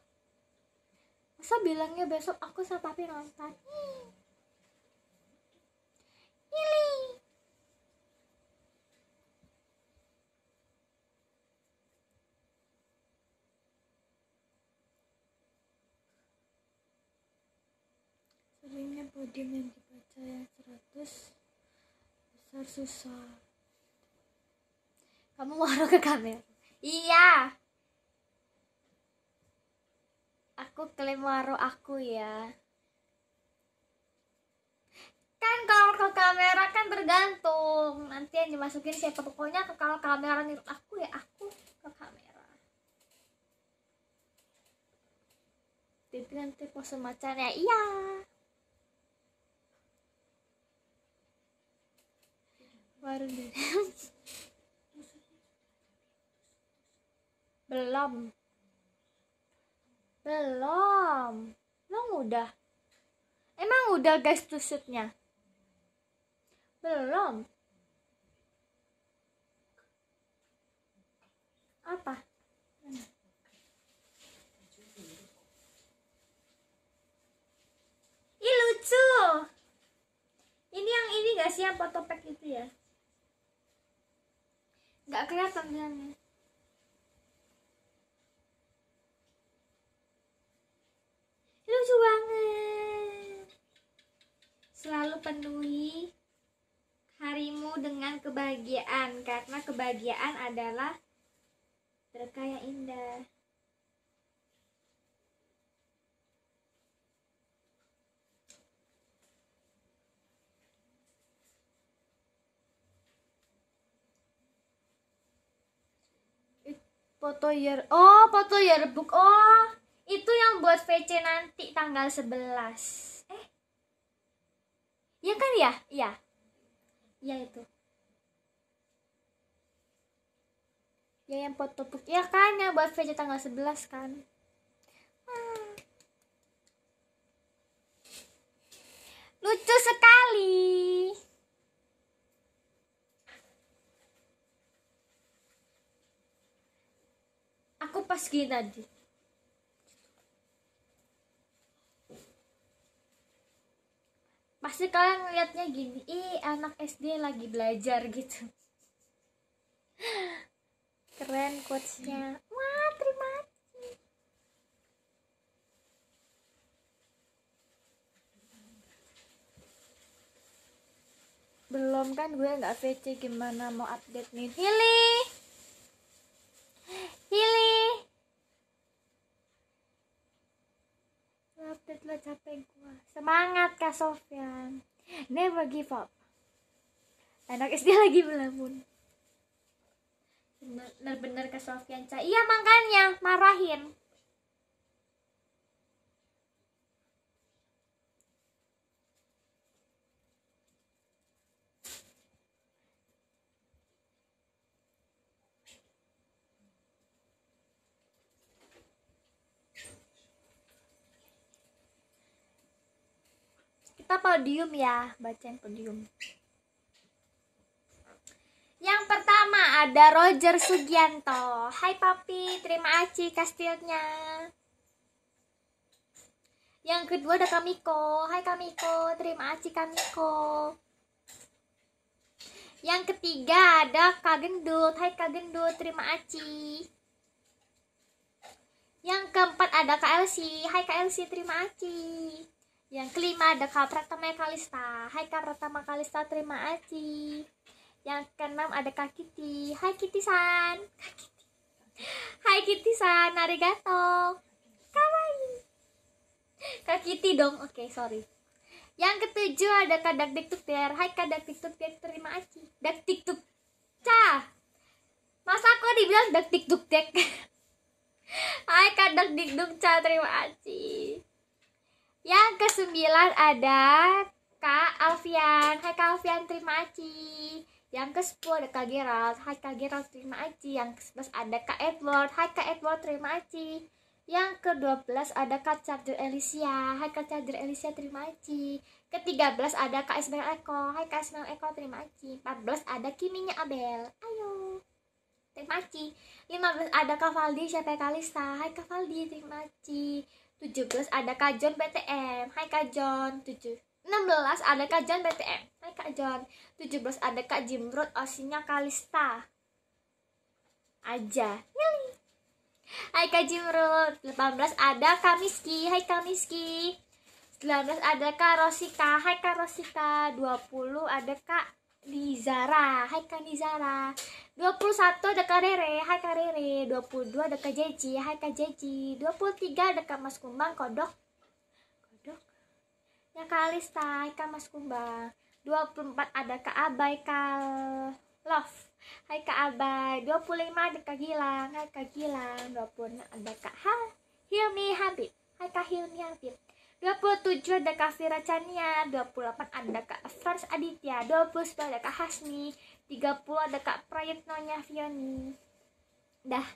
A: Maksa bilangnya besok aku sama papi nonton.
B: Ili. Seringnya boding yang dibaca yang
A: 100 besar susah. Kamu <laughs> mau ke kamera? Iya aku klaim waro aku ya kan kalau ke kamera kan tergantung nanti yang dimasukin siapa pokoknya kalau kamera nih aku ya aku ke kamera jadi nanti pose macan ya iya baru <laughs> belum belum. Belum udah. Emang udah guys tusuknya? Belum. Apa? ini lucu. Ini yang ini gak sih yang pack itu ya? Gak kelihatan nih. lucu banget selalu penuhi harimu dengan kebahagiaan karena kebahagiaan adalah berkah yang indah foto year oh foto yearbook oh itu yang buat VC nanti tanggal 11 eh ya kan ya iya iya itu ya yang foto ya kan yang buat VC tanggal 11 kan hmm. lucu sekali aku pas gini tadi pasti kalian lihatnya gini ih anak SD lagi belajar gitu keren quotesnya
B: wah terima
A: belum kan gue nggak VC gimana mau update nih Hili Hili
B: update lah capek
A: Semangat Kak Sofyan. Never give up. Anak SD lagi melamun Bener-bener Kak Sofyan. Iya makanya marahin. podium ya bacain podium yang pertama ada Roger Sugianto Hai papi, terima aci kastilnya Yang kedua ada Kamiko Hai Kamiko, terima aci Kamiko Yang ketiga ada Kak Gendut Hai Kak Gendut, terima aci. Yang keempat ada Kak Elsie Hai Kak Elsie terima aci. Yang kelima ada Kak Pratama Kalista. Hai Kak Pratama Kalista, terima kasih. Yang keenam ada Kak Kitty. Hai Kitty San. Kak Kitty. Hai Kitty San, arigato. Kawaii. Kak Kitty dong. Oke, okay, sorry. Yang ketujuh ada Kak Dak Dik Tukter. Hai Kak Dak Dik terima kasih. Dak Dik Tuk. Ca. Masa aku dibilang Dak Dik Tuk <laughs> Hai Kak Dak Dik Ca, terima kasih. Yang kesembilan ada Kak Alfian. Hai Kak Alfian, terima Aci. Yang ke-10 ada Kak Gerald. Hai Kak Gerald, terima Aci. Yang ke-11 ada Kak Edward. Hai Kak Edward, terima Aci. Yang ke belas ada Kak Charger Elisia. Hai Kak Charger Elisia, terima Aci. Ke-13 ada Kak Ismail Eko. Hai Kak Ismail Eko, terima Aci. belas ada Kiminya Abel. Ayo. Terima Aci. belas ada Kak Valdi, siapa Kalista. Hai Kak Valdi, terima Aci. 17 ada kak John PTM. Hai kak tujuh 7 16 ada kak John PTM. Hai Kak John. 17 ada Kak Jimrod osinya Kalista. Aja. Yali. Hai Kak Jimrod. 18 ada Kak Miski. Hai Kak Miski. 19 ada Kak Rosika. Hai Kak Rosika. 20 ada Kak Nizara. Hai Kak Nizara. 21 ada Kak Rere, hai Kak Rere 22 ada Kak Jeji, hai Kak Jeji 23 ada Kak Mas Kumbang, kodok Kodok Ya Kak Alista, hai Kak Mas Kumbang 24 ada Kak Abai, Kak Love Hai Kak Abai 25 ada Kak Gilang, hai Kak Gilang 26 ada Kak ha Hilmi Habib, hai Kak Hilmi Habib 27 ada Kak Fira Chania 28 ada Kak Fars Aditya 29 ada Kak Hasmi 30 ada Kak Prayetnonya Vioni dah ah,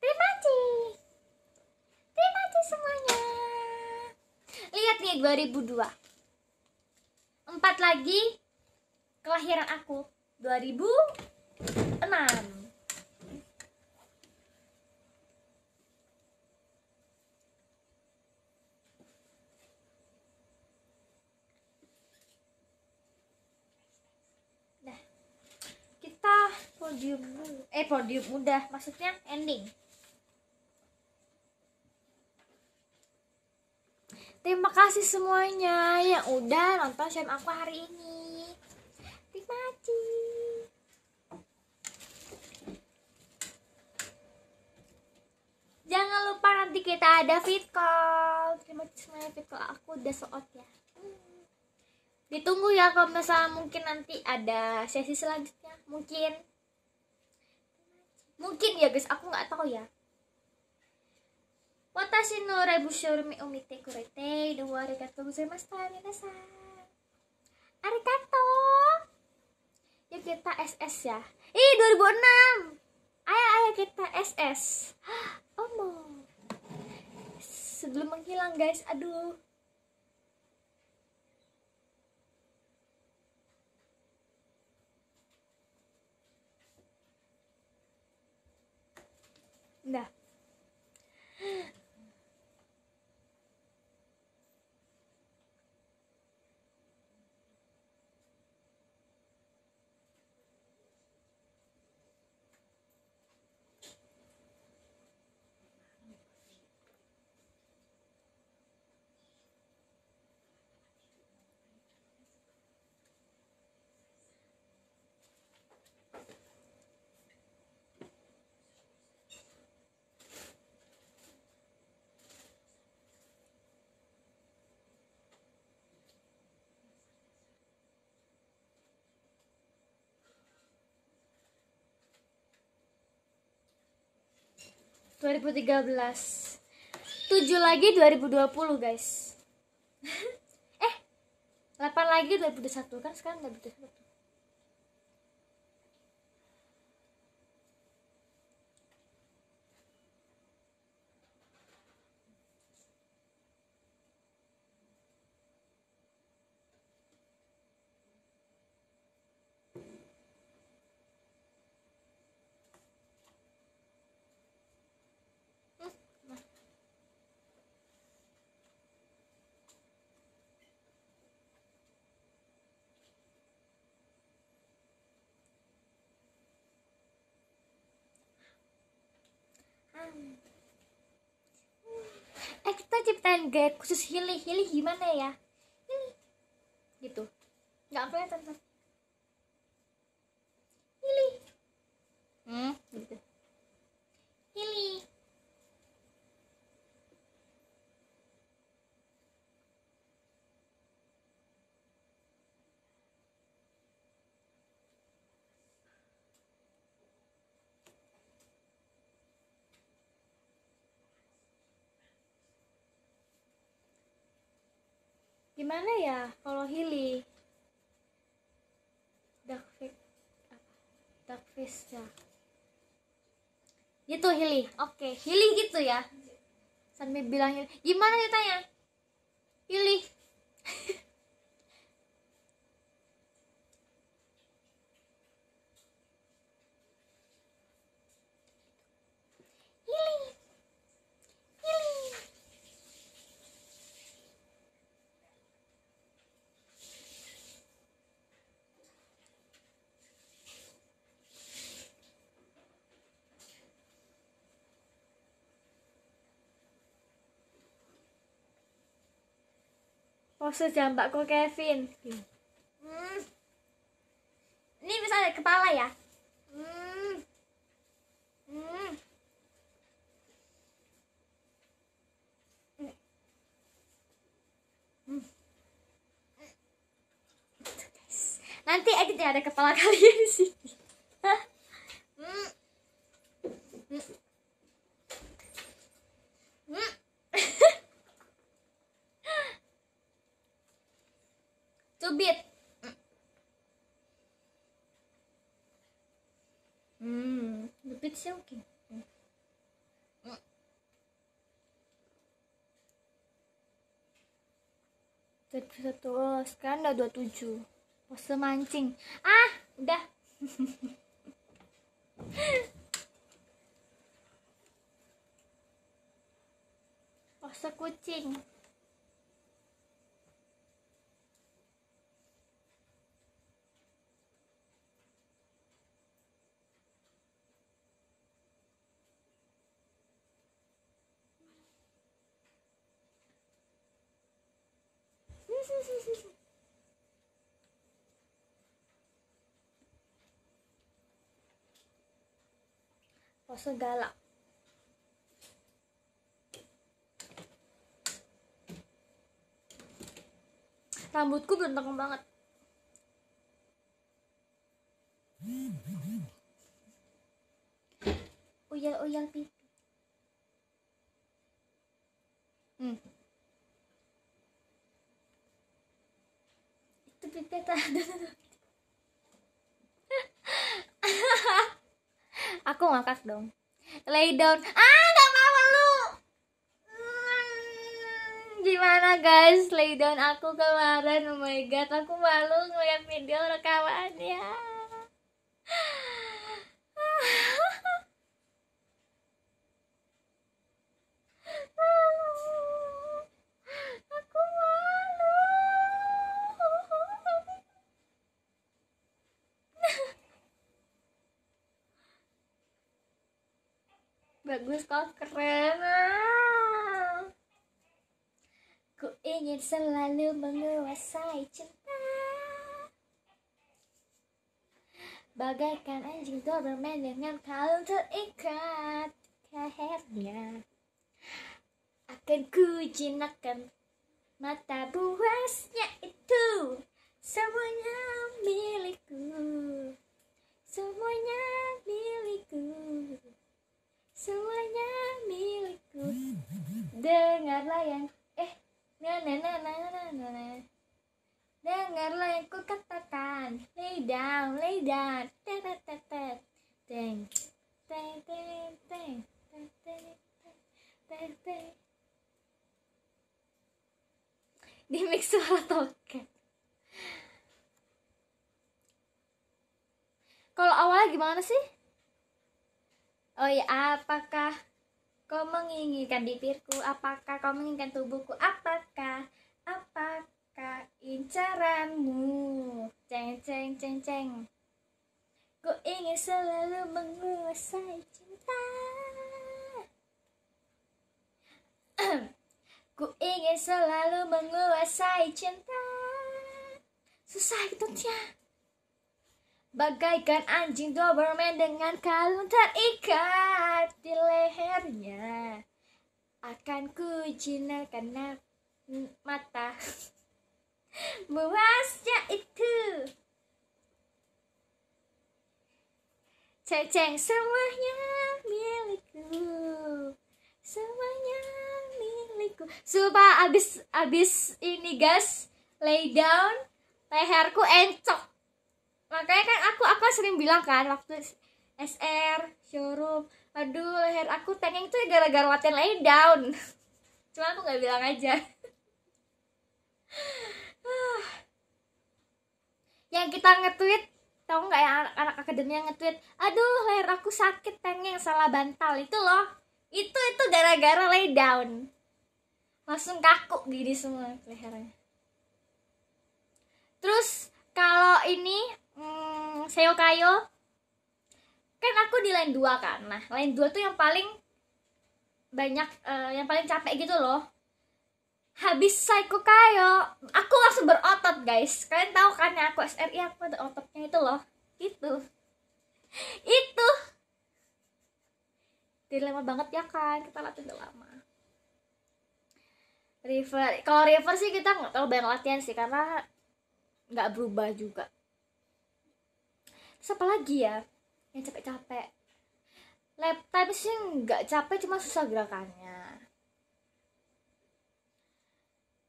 A: terima kasih terima kasih semuanya lihat nih 2002 empat lagi kelahiran aku 2006 podium dulu eh podium udah maksudnya ending Terima kasih semuanya yang udah nonton stream aku hari ini. Terima kasih. Jangan lupa nanti kita ada fit call. Terima kasih semuanya fit call aku udah soot ya. Ditunggu ya kalau misalnya mungkin nanti ada sesi selanjutnya. Mungkin mungkin ya guys aku nggak tahu ya watashi no mi omite kurete do arigatou gozaimashita minasan arigato yuk kita SS ya ih 2006 ayo ayo kita SS omong sebelum menghilang guys aduh Да. 2013 7 lagi 2020 guys <laughs> eh 8 lagi 2021 kan sekarang 2021 eh kita ciptain gaya khusus hili hili gimana ya hili gitu nggak ya tante
B: hili hmm gitu hili
A: gimana ya kalau Hili dark face dark face ya gitu Hili oke okay. Hili gitu ya sampai bilangnya gimana ditanya Hili <laughs> Hili pose jambak kok Kevin
B: hmm.
A: ini misalnya kepala ya
B: hmm. Hmm. Nanti editnya ada kepala <laughs> kalian di sini. Hmm.
A: beat Hmm, cubit sih oke. satu oh, sekarang udah 27 pose mancing ah udah <laughs> pose kucing
B: Pose
A: galak. Rambutku benteng banget. Uyal-uyal pipi.
B: Hmm. Aku <laughs> tadi.
A: Aku ngakak dong. Lay down. Ah,
B: nggak mau lu.
A: Hmm, gimana guys lay down aku kemarin oh my god aku malu ngeliat video rekamannya
B: <laughs>
A: bagus kok keren ah. ku ingin selalu menguasai cinta bagaikan anjing Doberman dengan kalung terikat lehernya akan ku jinakkan mata buasnya itu semuanya milikku semuanya milikku semuanya milikku dengarlah yang eh na na na na dengarlah yang ku katakan lay down lay down ta ta ta ta teng teng teng teng teng teng teng teng di mix suara toket kalau awalnya gimana sih Oh ya, apakah kau menginginkan bibirku? Apakah kau menginginkan tubuhku? Apakah? Apakah incaranmu? Ceng ceng ceng ceng. Ku ingin selalu menguasai cinta. <clears throat> Ku ingin selalu menguasai cinta. Susah itu tiap. Bagaikan anjing Doberman dengan kalung terikat di lehernya Akan ku jinakan mata Buasnya <laughs> itu Ceceng semuanya milikku
B: Semuanya milikku
A: Sumpah abis, abis ini guys Lay down Leherku encok makanya kan aku aku kan sering bilang kan waktu SR showroom aduh leher aku tengeng tuh gara-gara latihan lay down <laughs> cuma aku nggak bilang aja <sighs> yang kita nge-tweet tau nggak yang anak, anak akademi yang nge-tweet aduh leher aku sakit tengeng salah bantal itu loh itu itu gara-gara lay down langsung kaku gini semua lehernya terus kalau ini hmm, Kayo kan aku di lain dua kan nah lain dua tuh yang paling banyak uh, yang paling capek gitu loh habis Psycho Kayo aku langsung berotot guys kalian tahu kan ya aku SRI aku ada ototnya itu loh gitu. <laughs> itu itu Dilema banget ya kan kita latihan udah lama River kalau River sih kita nggak terlalu banyak latihan sih karena nggak berubah juga siapa lagi ya yang capek-capek laptop sih nggak capek cuma susah gerakannya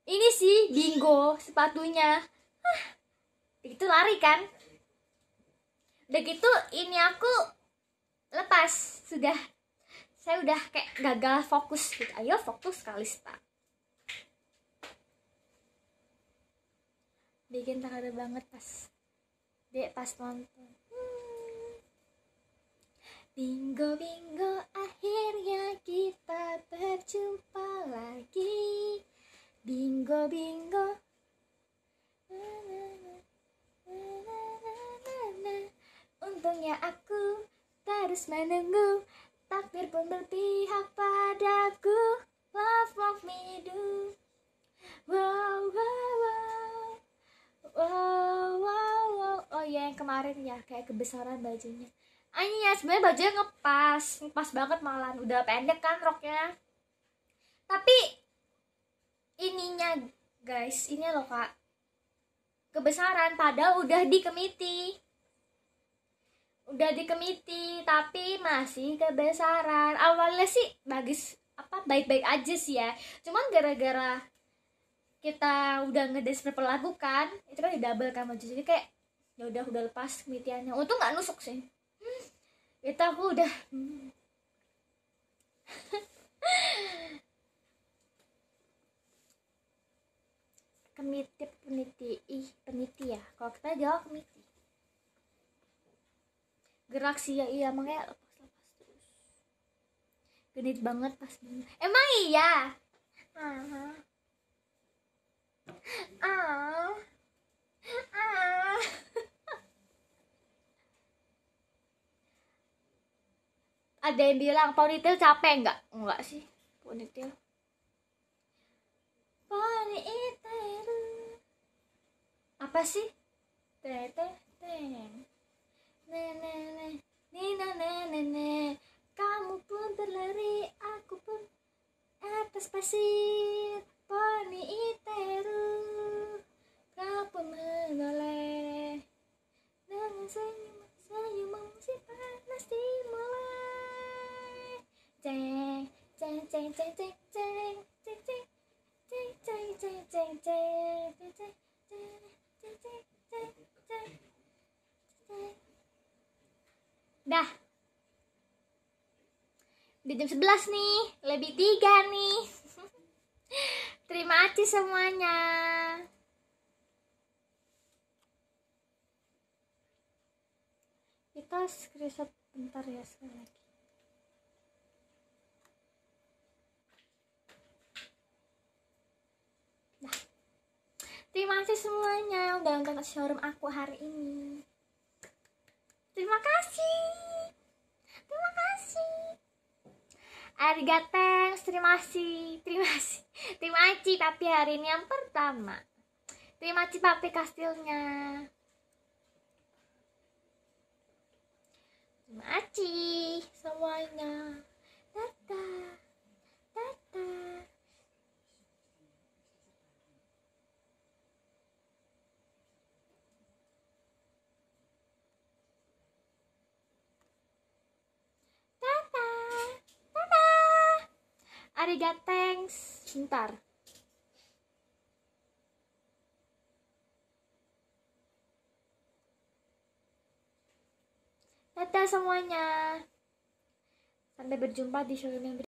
A: ini sih bingo sepatunya Hah, itu lari kan udah gitu ini aku lepas sudah saya udah kayak gagal fokus gitu ayo fokus kali pak bikin takut banget pas dia pas nonton Bingo bingo akhirnya kita berjumpa lagi Bingo bingo Untungnya aku terus menunggu Takdir pun berpihak padaku Love love me do Wow wow wow Wow wow wow Oh ya yang kemarin ya kayak kebesaran bajunya ya, sebenarnya bajunya ngepas, ngepas banget malah, Udah pendek kan roknya. Tapi ininya guys, ini loh kak. Kebesaran padahal udah di kemiti, Udah di kemiti, tapi masih kebesaran. Awalnya sih bagus apa baik-baik aja sih ya. Cuman gara-gara kita udah ngedes perpelabuhan, kan, itu kan di double kan baju jadi kayak ya udah udah lepas kemitiannya untung nggak nusuk sih itu aku udah kemitip peniti ih peniti ya kalau kita jawab kemiti gerak sih ya iya makanya lepas lepas terus genit banget pas bener. emang iya
B: ah ah ah
A: ada yang bilang ponytail capek nggak nggak sih ponytail ponytail apa sih tete nene kamu pun berlari aku pun atas pasir ponytail kau pun menoleh dengan senyum senyum masih panas di mulai dah di jam 11 nih lebih tiga nih <laughs> terima kasih semuanya kita screenshot bentar ya sekali Terima kasih semuanya yang udah nonton showroom aku hari ini. Terima kasih.
B: Terima kasih.
A: thanks, terima kasih. Terima kasih. Terima kasih tapi hari ini yang pertama. Terima kasih papi kastilnya. Terima kasih semuanya. Dadah. Dadah. Ariga thanks. Bentar. Dadah semuanya. Sampai berjumpa di showroom yang